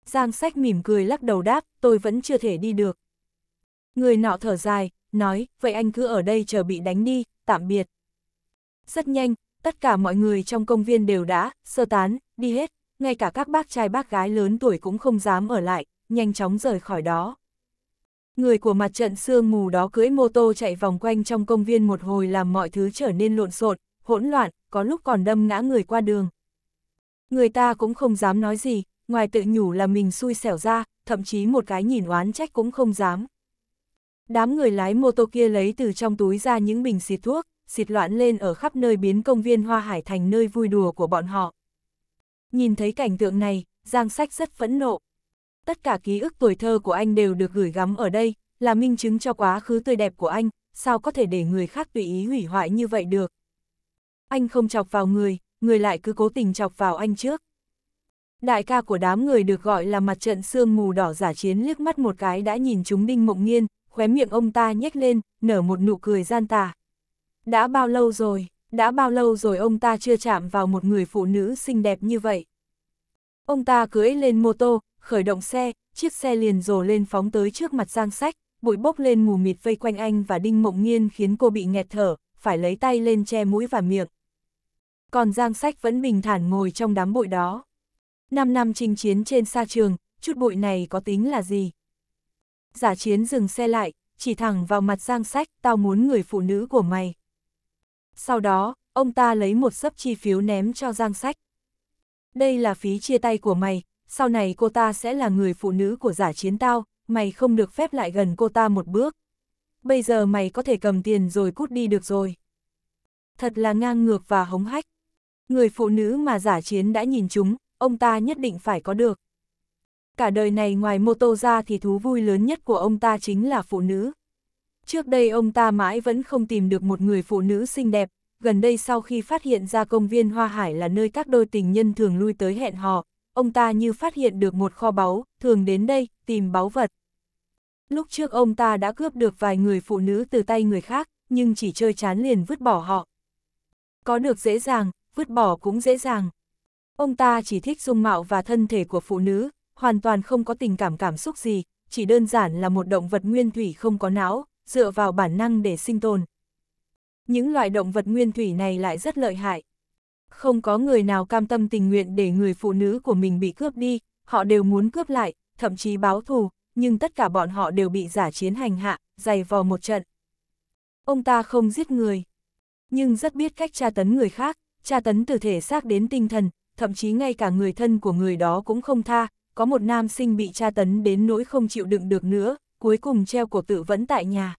Giang sách mỉm cười lắc đầu đáp, tôi vẫn chưa thể đi được. Người nọ thở dài, nói, vậy anh cứ ở đây chờ bị đánh đi, tạm biệt. Rất nhanh, tất cả mọi người trong công viên đều đã, sơ tán, đi hết, ngay cả các bác trai bác gái lớn tuổi cũng không dám ở lại, nhanh chóng rời khỏi đó. Người của mặt trận sương mù đó cưỡi mô tô chạy vòng quanh trong công viên một hồi làm mọi thứ trở nên lộn xộn, hỗn loạn, có lúc còn đâm ngã người qua đường. Người ta cũng không dám nói gì, ngoài tự nhủ là mình xui xẻo ra, thậm chí một cái nhìn oán trách cũng không dám. Đám người lái mô tô kia lấy từ trong túi ra những bình xịt thuốc, xịt loạn lên ở khắp nơi biến công viên Hoa Hải thành nơi vui đùa của bọn họ. Nhìn thấy cảnh tượng này, Giang Sách rất phẫn nộ. Tất cả ký ức tuổi thơ của anh đều được gửi gắm ở đây, là minh chứng cho quá khứ tươi đẹp của anh, sao có thể để người khác tùy ý hủy hoại như vậy được. Anh không chọc vào người, người lại cứ cố tình chọc vào anh trước. Đại ca của đám người được gọi là mặt trận sương mù đỏ giả chiến liếc mắt một cái đã nhìn chúng đinh mộng nghiên, khóe miệng ông ta nhếch lên, nở một nụ cười gian tà. Đã bao lâu rồi, đã bao lâu rồi ông ta chưa chạm vào một người phụ nữ xinh đẹp như vậy. Ông ta cưỡi lên mô tô, khởi động xe, chiếc xe liền rồ lên phóng tới trước mặt Giang Sách, bụi bốc lên mù mịt vây quanh anh và Đinh Mộng Nghiên khiến cô bị nghẹt thở, phải lấy tay lên che mũi và miệng. Còn Giang Sách vẫn bình thản ngồi trong đám bụi đó. Năm năm chinh chiến trên xa trường, chút bụi này có tính là gì? Giả chiến dừng xe lại, chỉ thẳng vào mặt Giang Sách, tao muốn người phụ nữ của mày. Sau đó, ông ta lấy một sấp chi phiếu ném cho Giang Sách. Đây là phí chia tay của mày, sau này cô ta sẽ là người phụ nữ của giả chiến tao, mày không được phép lại gần cô ta một bước. Bây giờ mày có thể cầm tiền rồi cút đi được rồi. Thật là ngang ngược và hống hách. Người phụ nữ mà giả chiến đã nhìn chúng, ông ta nhất định phải có được. Cả đời này ngoài mô tô ra thì thú vui lớn nhất của ông ta chính là phụ nữ. Trước đây ông ta mãi vẫn không tìm được một người phụ nữ xinh đẹp, gần đây sau khi phát hiện ra công viên Hoa Hải là nơi các đôi tình nhân thường lui tới hẹn hò, ông ta như phát hiện được một kho báu, thường đến đây, tìm báu vật. Lúc trước ông ta đã cướp được vài người phụ nữ từ tay người khác, nhưng chỉ chơi chán liền vứt bỏ họ. Có được dễ dàng, vứt bỏ cũng dễ dàng. Ông ta chỉ thích dung mạo và thân thể của phụ nữ, hoàn toàn không có tình cảm cảm xúc gì, chỉ đơn giản là một động vật nguyên thủy không có não, dựa vào bản năng để sinh tồn. Những loại động vật nguyên thủy này lại rất lợi hại. Không có người nào cam tâm tình nguyện để người phụ nữ của mình bị cướp đi, họ đều muốn cướp lại, thậm chí báo thù, nhưng tất cả bọn họ đều bị giả chiến hành hạ, dày vò một trận. Ông ta không giết người, nhưng rất biết cách tra tấn người khác, tra tấn từ thể xác đến tinh thần, thậm chí ngay cả người thân của người đó cũng không tha, có một nam sinh bị tra tấn đến nỗi không chịu đựng được nữa, cuối cùng treo cổ tự vẫn tại nhà.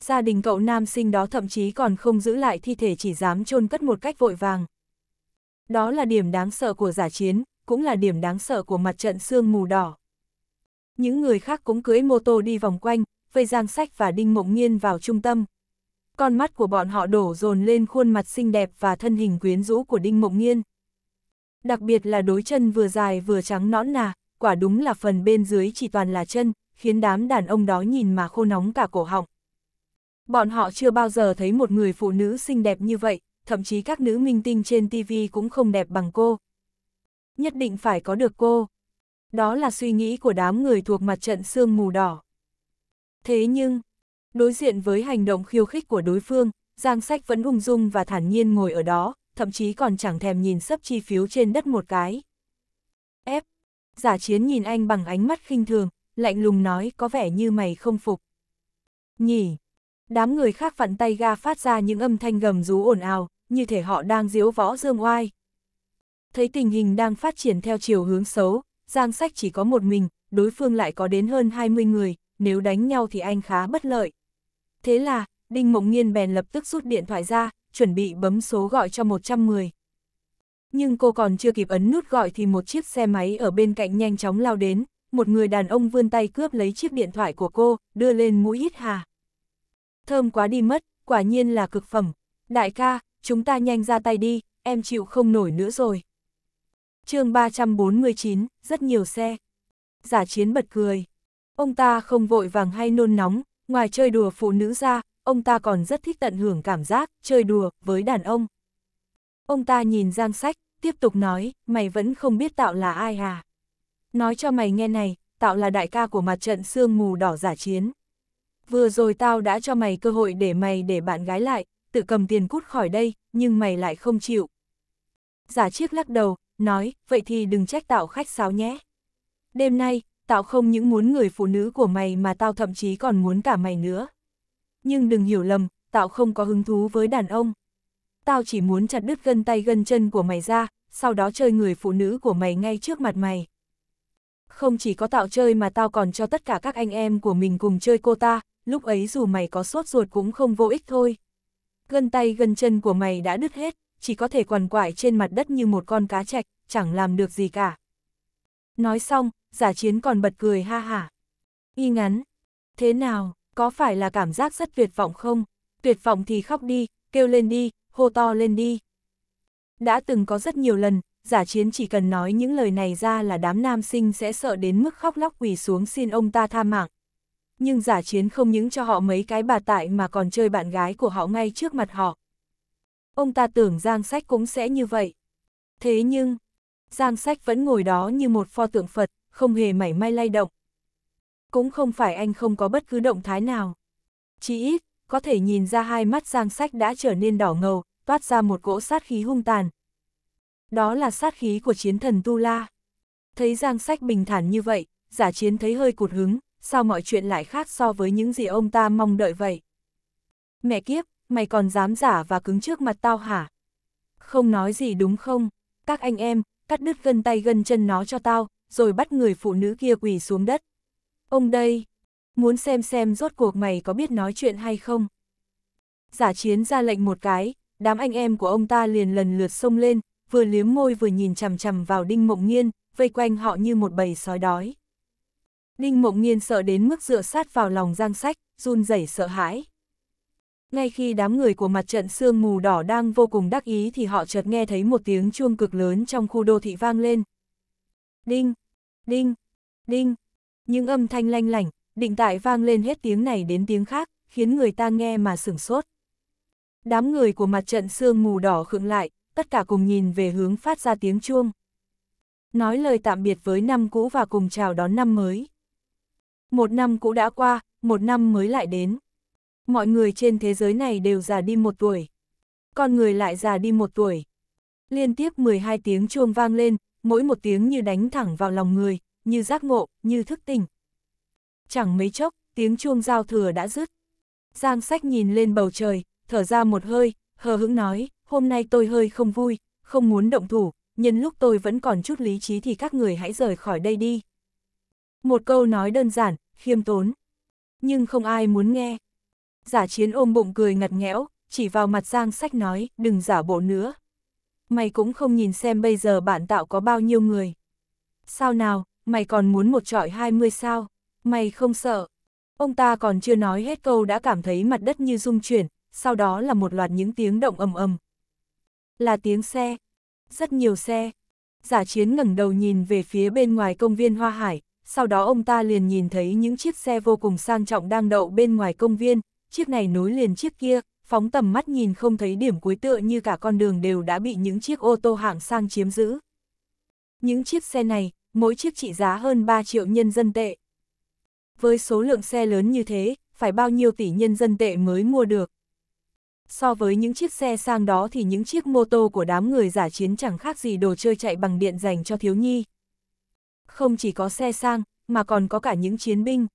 Gia đình cậu nam sinh đó thậm chí còn không giữ lại thi thể chỉ dám chôn cất một cách vội vàng. Đó là điểm đáng sợ của giả chiến, cũng là điểm đáng sợ của mặt trận sương mù đỏ. Những người khác cũng cưới mô tô đi vòng quanh, vây Giang Sách và Đinh Mộng Nghiên vào trung tâm. Con mắt của bọn họ đổ dồn lên khuôn mặt xinh đẹp và thân hình quyến rũ của Đinh Mộng Nghiên. Đặc biệt là đối chân vừa dài vừa trắng nõn nà, quả đúng là phần bên dưới chỉ toàn là chân, khiến đám đàn ông đó nhìn mà khô nóng cả cổ họng. Bọn họ chưa bao giờ thấy một người phụ nữ xinh đẹp như vậy, thậm chí các nữ minh tinh trên TV cũng không đẹp bằng cô. Nhất định phải có được cô. Đó là suy nghĩ của đám người thuộc mặt trận sương mù đỏ. Thế nhưng, đối diện với hành động khiêu khích của đối phương, Giang Sách vẫn ung dung và thản nhiên ngồi ở đó, thậm chí còn chẳng thèm nhìn sấp chi phiếu trên đất một cái. Ép, Giả chiến nhìn anh bằng ánh mắt khinh thường, lạnh lùng nói có vẻ như mày không phục. Nhỉ! Đám người khác vặn tay ga phát ra những âm thanh gầm rú ồn ào, như thể họ đang diếu võ dương oai. Thấy tình hình đang phát triển theo chiều hướng xấu, Giang Sách chỉ có một mình, đối phương lại có đến hơn 20 người, nếu đánh nhau thì anh khá bất lợi. Thế là, Đinh Mộng nhiên bèn lập tức rút điện thoại ra, chuẩn bị bấm số gọi cho 110. Nhưng cô còn chưa kịp ấn nút gọi thì một chiếc xe máy ở bên cạnh nhanh chóng lao đến, một người đàn ông vươn tay cướp lấy chiếc điện thoại của cô, đưa lên mũi hít hà. Thơm quá đi mất, quả nhiên là cực phẩm. Đại ca, chúng ta nhanh ra tay đi, em chịu không nổi nữa rồi. chương 349, rất nhiều xe. Giả chiến bật cười. Ông ta không vội vàng hay nôn nóng, ngoài chơi đùa phụ nữ ra, ông ta còn rất thích tận hưởng cảm giác chơi đùa với đàn ông. Ông ta nhìn Giang Sách, tiếp tục nói, mày vẫn không biết tạo là ai à? Nói cho mày nghe này, tạo là đại ca của mặt trận sương mù đỏ giả chiến. Vừa rồi tao đã cho mày cơ hội để mày để bạn gái lại, tự cầm tiền cút khỏi đây, nhưng mày lại không chịu. Giả chiếc lắc đầu, nói, vậy thì đừng trách tạo khách sáo nhé. Đêm nay, tạo không những muốn người phụ nữ của mày mà tao thậm chí còn muốn cả mày nữa. Nhưng đừng hiểu lầm, tạo không có hứng thú với đàn ông. Tao chỉ muốn chặt đứt gân tay gân chân của mày ra, sau đó chơi người phụ nữ của mày ngay trước mặt mày không chỉ có tạo chơi mà tao còn cho tất cả các anh em của mình cùng chơi cô ta, lúc ấy dù mày có sốt ruột cũng không vô ích thôi. Gân tay gân chân của mày đã đứt hết, chỉ có thể quằn quại trên mặt đất như một con cá chạch, chẳng làm được gì cả. Nói xong, giả chiến còn bật cười ha hả. Y ngắn, thế nào, có phải là cảm giác rất tuyệt vọng không? Tuyệt vọng thì khóc đi, kêu lên đi, hô to lên đi. Đã từng có rất nhiều lần, giả chiến chỉ cần nói những lời này ra là đám nam sinh sẽ sợ đến mức khóc lóc quỳ xuống xin ông ta tha mạng. Nhưng giả chiến không những cho họ mấy cái bà tại mà còn chơi bạn gái của họ ngay trước mặt họ. Ông ta tưởng Giang Sách cũng sẽ như vậy. Thế nhưng, Giang Sách vẫn ngồi đó như một pho tượng Phật, không hề mảy may lay động. Cũng không phải anh không có bất cứ động thái nào. Chỉ ít, có thể nhìn ra hai mắt Giang Sách đã trở nên đỏ ngầu, toát ra một cỗ sát khí hung tàn, đó là sát khí của chiến thần Tu La. Thấy Giang Sách bình thản như vậy, giả chiến thấy hơi cụt hứng, sao mọi chuyện lại khác so với những gì ông ta mong đợi vậy? Mẹ kiếp, mày còn dám giả và cứng trước mặt tao hả? Không nói gì đúng không? Các anh em, cắt đứt gân tay gân chân nó cho tao, rồi bắt người phụ nữ kia quỳ xuống đất. Ông đây, muốn xem xem rốt cuộc mày có biết nói chuyện hay không? Giả chiến ra lệnh một cái, đám anh em của ông ta liền lần lượt xông lên, vừa liếm môi vừa nhìn chằm chằm vào Đinh Mộng Nghiên, vây quanh họ như một bầy sói đói. Đinh Mộng Nghiên sợ đến mức dựa sát vào lòng Giang Sách, run rẩy sợ hãi. Ngay khi đám người của mặt trận sương mù đỏ đang vô cùng đắc ý thì họ chợt nghe thấy một tiếng chuông cực lớn trong khu đô thị vang lên. Đinh, đinh, đinh, những âm thanh lanh lảnh, định tại vang lên hết tiếng này đến tiếng khác, khiến người ta nghe mà sửng sốt. Đám người của mặt trận sương mù đỏ khựng lại, tất cả cùng nhìn về hướng phát ra tiếng chuông. Nói lời tạm biệt với năm cũ và cùng chào đón năm mới. Một năm cũ đã qua, một năm mới lại đến. Mọi người trên thế giới này đều già đi một tuổi. Con người lại già đi một tuổi. Liên tiếp 12 tiếng chuông vang lên, mỗi một tiếng như đánh thẳng vào lòng người, như giác ngộ, như thức tỉnh. Chẳng mấy chốc, tiếng chuông giao thừa đã dứt. Giang sách nhìn lên bầu trời, thở ra một hơi, hờ hững nói, hôm nay tôi hơi không vui, không muốn động thủ, nhân lúc tôi vẫn còn chút lý trí thì các người hãy rời khỏi đây đi. Một câu nói đơn giản, khiêm tốn. Nhưng không ai muốn nghe. Giả chiến ôm bụng cười ngặt nghẽo, chỉ vào mặt Giang Sách nói, đừng giả bộ nữa. Mày cũng không nhìn xem bây giờ bạn tạo có bao nhiêu người. Sao nào, mày còn muốn một trọi 20 sao? Mày không sợ. Ông ta còn chưa nói hết câu đã cảm thấy mặt đất như rung chuyển, sau đó là một loạt những tiếng động ầm ầm, là tiếng xe. Rất nhiều xe. Giả chiến ngẩng đầu nhìn về phía bên ngoài công viên Hoa Hải, sau đó ông ta liền nhìn thấy những chiếc xe vô cùng sang trọng đang đậu bên ngoài công viên, chiếc này nối liền chiếc kia, phóng tầm mắt nhìn không thấy điểm cuối tựa như cả con đường đều đã bị những chiếc ô tô hạng sang chiếm giữ. Những chiếc xe này, mỗi chiếc trị giá hơn 3 triệu nhân dân tệ. Với số lượng xe lớn như thế, phải bao nhiêu tỷ nhân dân tệ mới mua được? so với những chiếc xe sang đó thì những chiếc mô tô của đám người giả chiến chẳng khác gì đồ chơi chạy bằng điện dành cho thiếu nhi. Không chỉ có xe sang, mà còn có cả những chiến binh.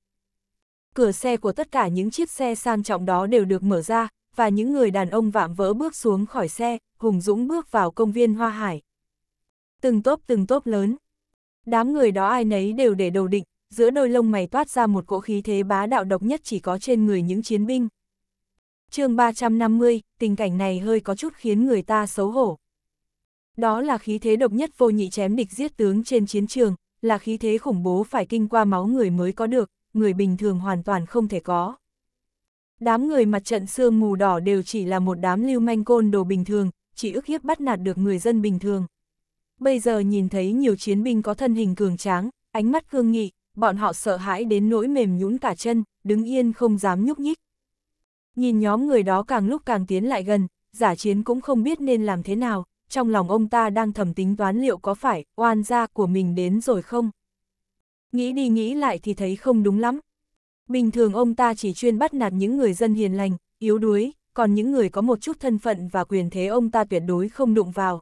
Cửa xe của tất cả những chiếc xe sang trọng đó đều được mở ra, và những người đàn ông vạm vỡ bước xuống khỏi xe, hùng dũng bước vào công viên Hoa Hải. Từng tốp từng tốp lớn. Đám người đó ai nấy đều để đầu định, giữa đôi lông mày toát ra một cỗ khí thế bá đạo độc nhất chỉ có trên người những chiến binh chương 350, tình cảnh này hơi có chút khiến người ta xấu hổ. Đó là khí thế độc nhất vô nhị chém địch giết tướng trên chiến trường, là khí thế khủng bố phải kinh qua máu người mới có được, người bình thường hoàn toàn không thể có. Đám người mặt trận sương mù đỏ đều chỉ là một đám lưu manh côn đồ bình thường, chỉ ức hiếp bắt nạt được người dân bình thường. Bây giờ nhìn thấy nhiều chiến binh có thân hình cường tráng, ánh mắt cương nghị, bọn họ sợ hãi đến nỗi mềm nhũn cả chân, đứng yên không dám nhúc nhích, Nhìn nhóm người đó càng lúc càng tiến lại gần, giả chiến cũng không biết nên làm thế nào, trong lòng ông ta đang thầm tính toán liệu có phải oan gia của mình đến rồi không. Nghĩ đi nghĩ lại thì thấy không đúng lắm. Bình thường ông ta chỉ chuyên bắt nạt những người dân hiền lành, yếu đuối, còn những người có một chút thân phận và quyền thế ông ta tuyệt đối không đụng vào.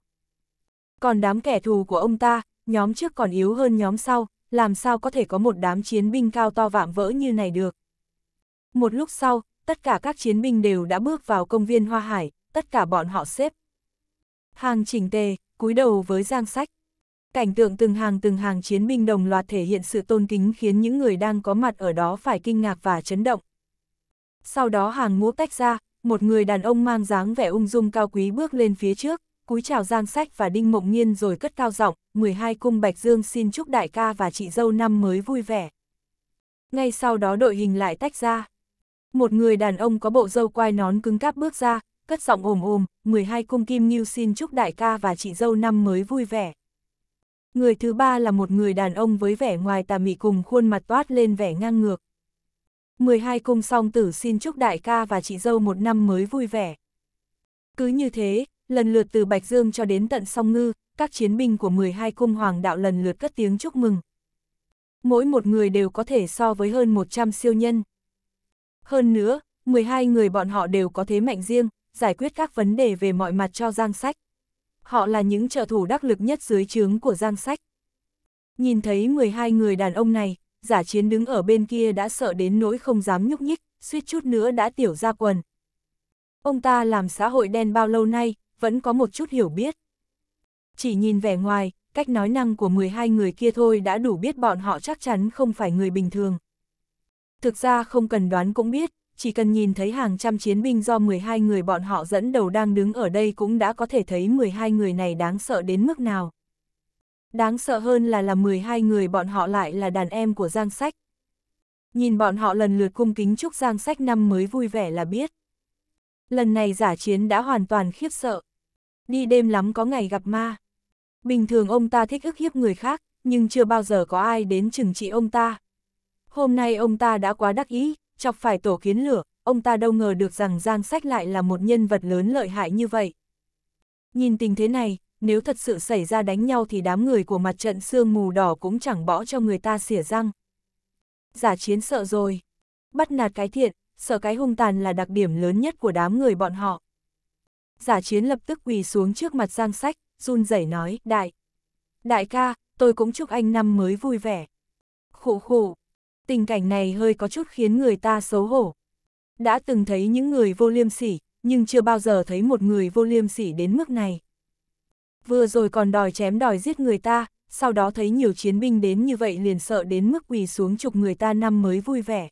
Còn đám kẻ thù của ông ta, nhóm trước còn yếu hơn nhóm sau, làm sao có thể có một đám chiến binh cao to vạm vỡ như này được. Một lúc sau, tất cả các chiến binh đều đã bước vào công viên Hoa Hải, tất cả bọn họ xếp. Hàng chỉnh tề, cúi đầu với giang sách. Cảnh tượng từng hàng từng hàng chiến binh đồng loạt thể hiện sự tôn kính khiến những người đang có mặt ở đó phải kinh ngạc và chấn động. Sau đó hàng ngũ tách ra, một người đàn ông mang dáng vẻ ung dung cao quý bước lên phía trước, cúi chào Giang Sách và Đinh Mộng Nhiên rồi cất cao giọng, 12 cung Bạch Dương xin chúc đại ca và chị dâu năm mới vui vẻ. Ngay sau đó đội hình lại tách ra. Một người đàn ông có bộ dâu quai nón cứng cáp bước ra, cất giọng ồm ồm, 12 cung kim nghiêu xin chúc đại ca và chị dâu năm mới vui vẻ. Người thứ ba là một người đàn ông với vẻ ngoài tà mị cùng khuôn mặt toát lên vẻ ngang ngược. 12 cung song tử xin chúc đại ca và chị dâu một năm mới vui vẻ. Cứ như thế, lần lượt từ Bạch Dương cho đến tận song ngư, các chiến binh của 12 cung hoàng đạo lần lượt cất tiếng chúc mừng. Mỗi một người đều có thể so với hơn 100 siêu nhân. Hơn nữa, 12 người bọn họ đều có thế mạnh riêng, giải quyết các vấn đề về mọi mặt cho Giang Sách. Họ là những trợ thủ đắc lực nhất dưới trướng của Giang Sách. Nhìn thấy 12 người đàn ông này, giả chiến đứng ở bên kia đã sợ đến nỗi không dám nhúc nhích, suýt chút nữa đã tiểu ra quần. Ông ta làm xã hội đen bao lâu nay, vẫn có một chút hiểu biết. Chỉ nhìn vẻ ngoài, cách nói năng của 12 người kia thôi đã đủ biết bọn họ chắc chắn không phải người bình thường. Thực ra không cần đoán cũng biết, chỉ cần nhìn thấy hàng trăm chiến binh do 12 người bọn họ dẫn đầu đang đứng ở đây cũng đã có thể thấy 12 người này đáng sợ đến mức nào. Đáng sợ hơn là là 12 người bọn họ lại là đàn em của Giang Sách. Nhìn bọn họ lần lượt cung kính chúc Giang Sách năm mới vui vẻ là biết. Lần này giả chiến đã hoàn toàn khiếp sợ. Đi đêm lắm có ngày gặp ma. Bình thường ông ta thích ức hiếp người khác, nhưng chưa bao giờ có ai đến chừng trị ông ta, Hôm nay ông ta đã quá đắc ý, chọc phải tổ kiến lửa, ông ta đâu ngờ được rằng Giang Sách lại là một nhân vật lớn lợi hại như vậy. Nhìn tình thế này, nếu thật sự xảy ra đánh nhau thì đám người của mặt trận sương mù đỏ cũng chẳng bỏ cho người ta xỉa răng. Giả chiến sợ rồi. Bắt nạt cái thiện, sợ cái hung tàn là đặc điểm lớn nhất của đám người bọn họ. Giả chiến lập tức quỳ xuống trước mặt Giang Sách, run rẩy nói, đại. Đại ca, tôi cũng chúc anh năm mới vui vẻ. Khụ khụ, tình cảnh này hơi có chút khiến người ta xấu hổ. Đã từng thấy những người vô liêm sỉ, nhưng chưa bao giờ thấy một người vô liêm sỉ đến mức này. Vừa rồi còn đòi chém đòi giết người ta, sau đó thấy nhiều chiến binh đến như vậy liền sợ đến mức quỳ xuống chụp người ta năm mới vui vẻ.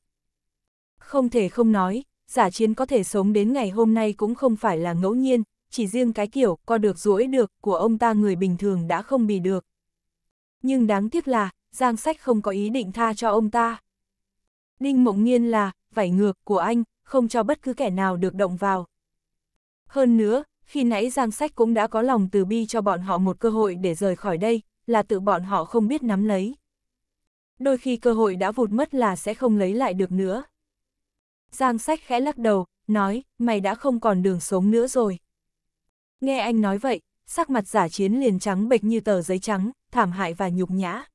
Không thể không nói, giả chiến có thể sống đến ngày hôm nay cũng không phải là ngẫu nhiên, chỉ riêng cái kiểu co được rũi được của ông ta người bình thường đã không bì được. Nhưng đáng tiếc là, Giang Sách không có ý định tha cho ông ta. Ninh Mộng Nghiên là, vảy ngược của anh, không cho bất cứ kẻ nào được động vào. Hơn nữa, khi nãy Giang Sách cũng đã có lòng từ bi cho bọn họ một cơ hội để rời khỏi đây, là tự bọn họ không biết nắm lấy. Đôi khi cơ hội đã vụt mất là sẽ không lấy lại được nữa. Giang Sách khẽ lắc đầu, nói, mày đã không còn đường sống nữa rồi. Nghe anh nói vậy, sắc mặt giả chiến liền trắng bệch như tờ giấy trắng, thảm hại và nhục nhã.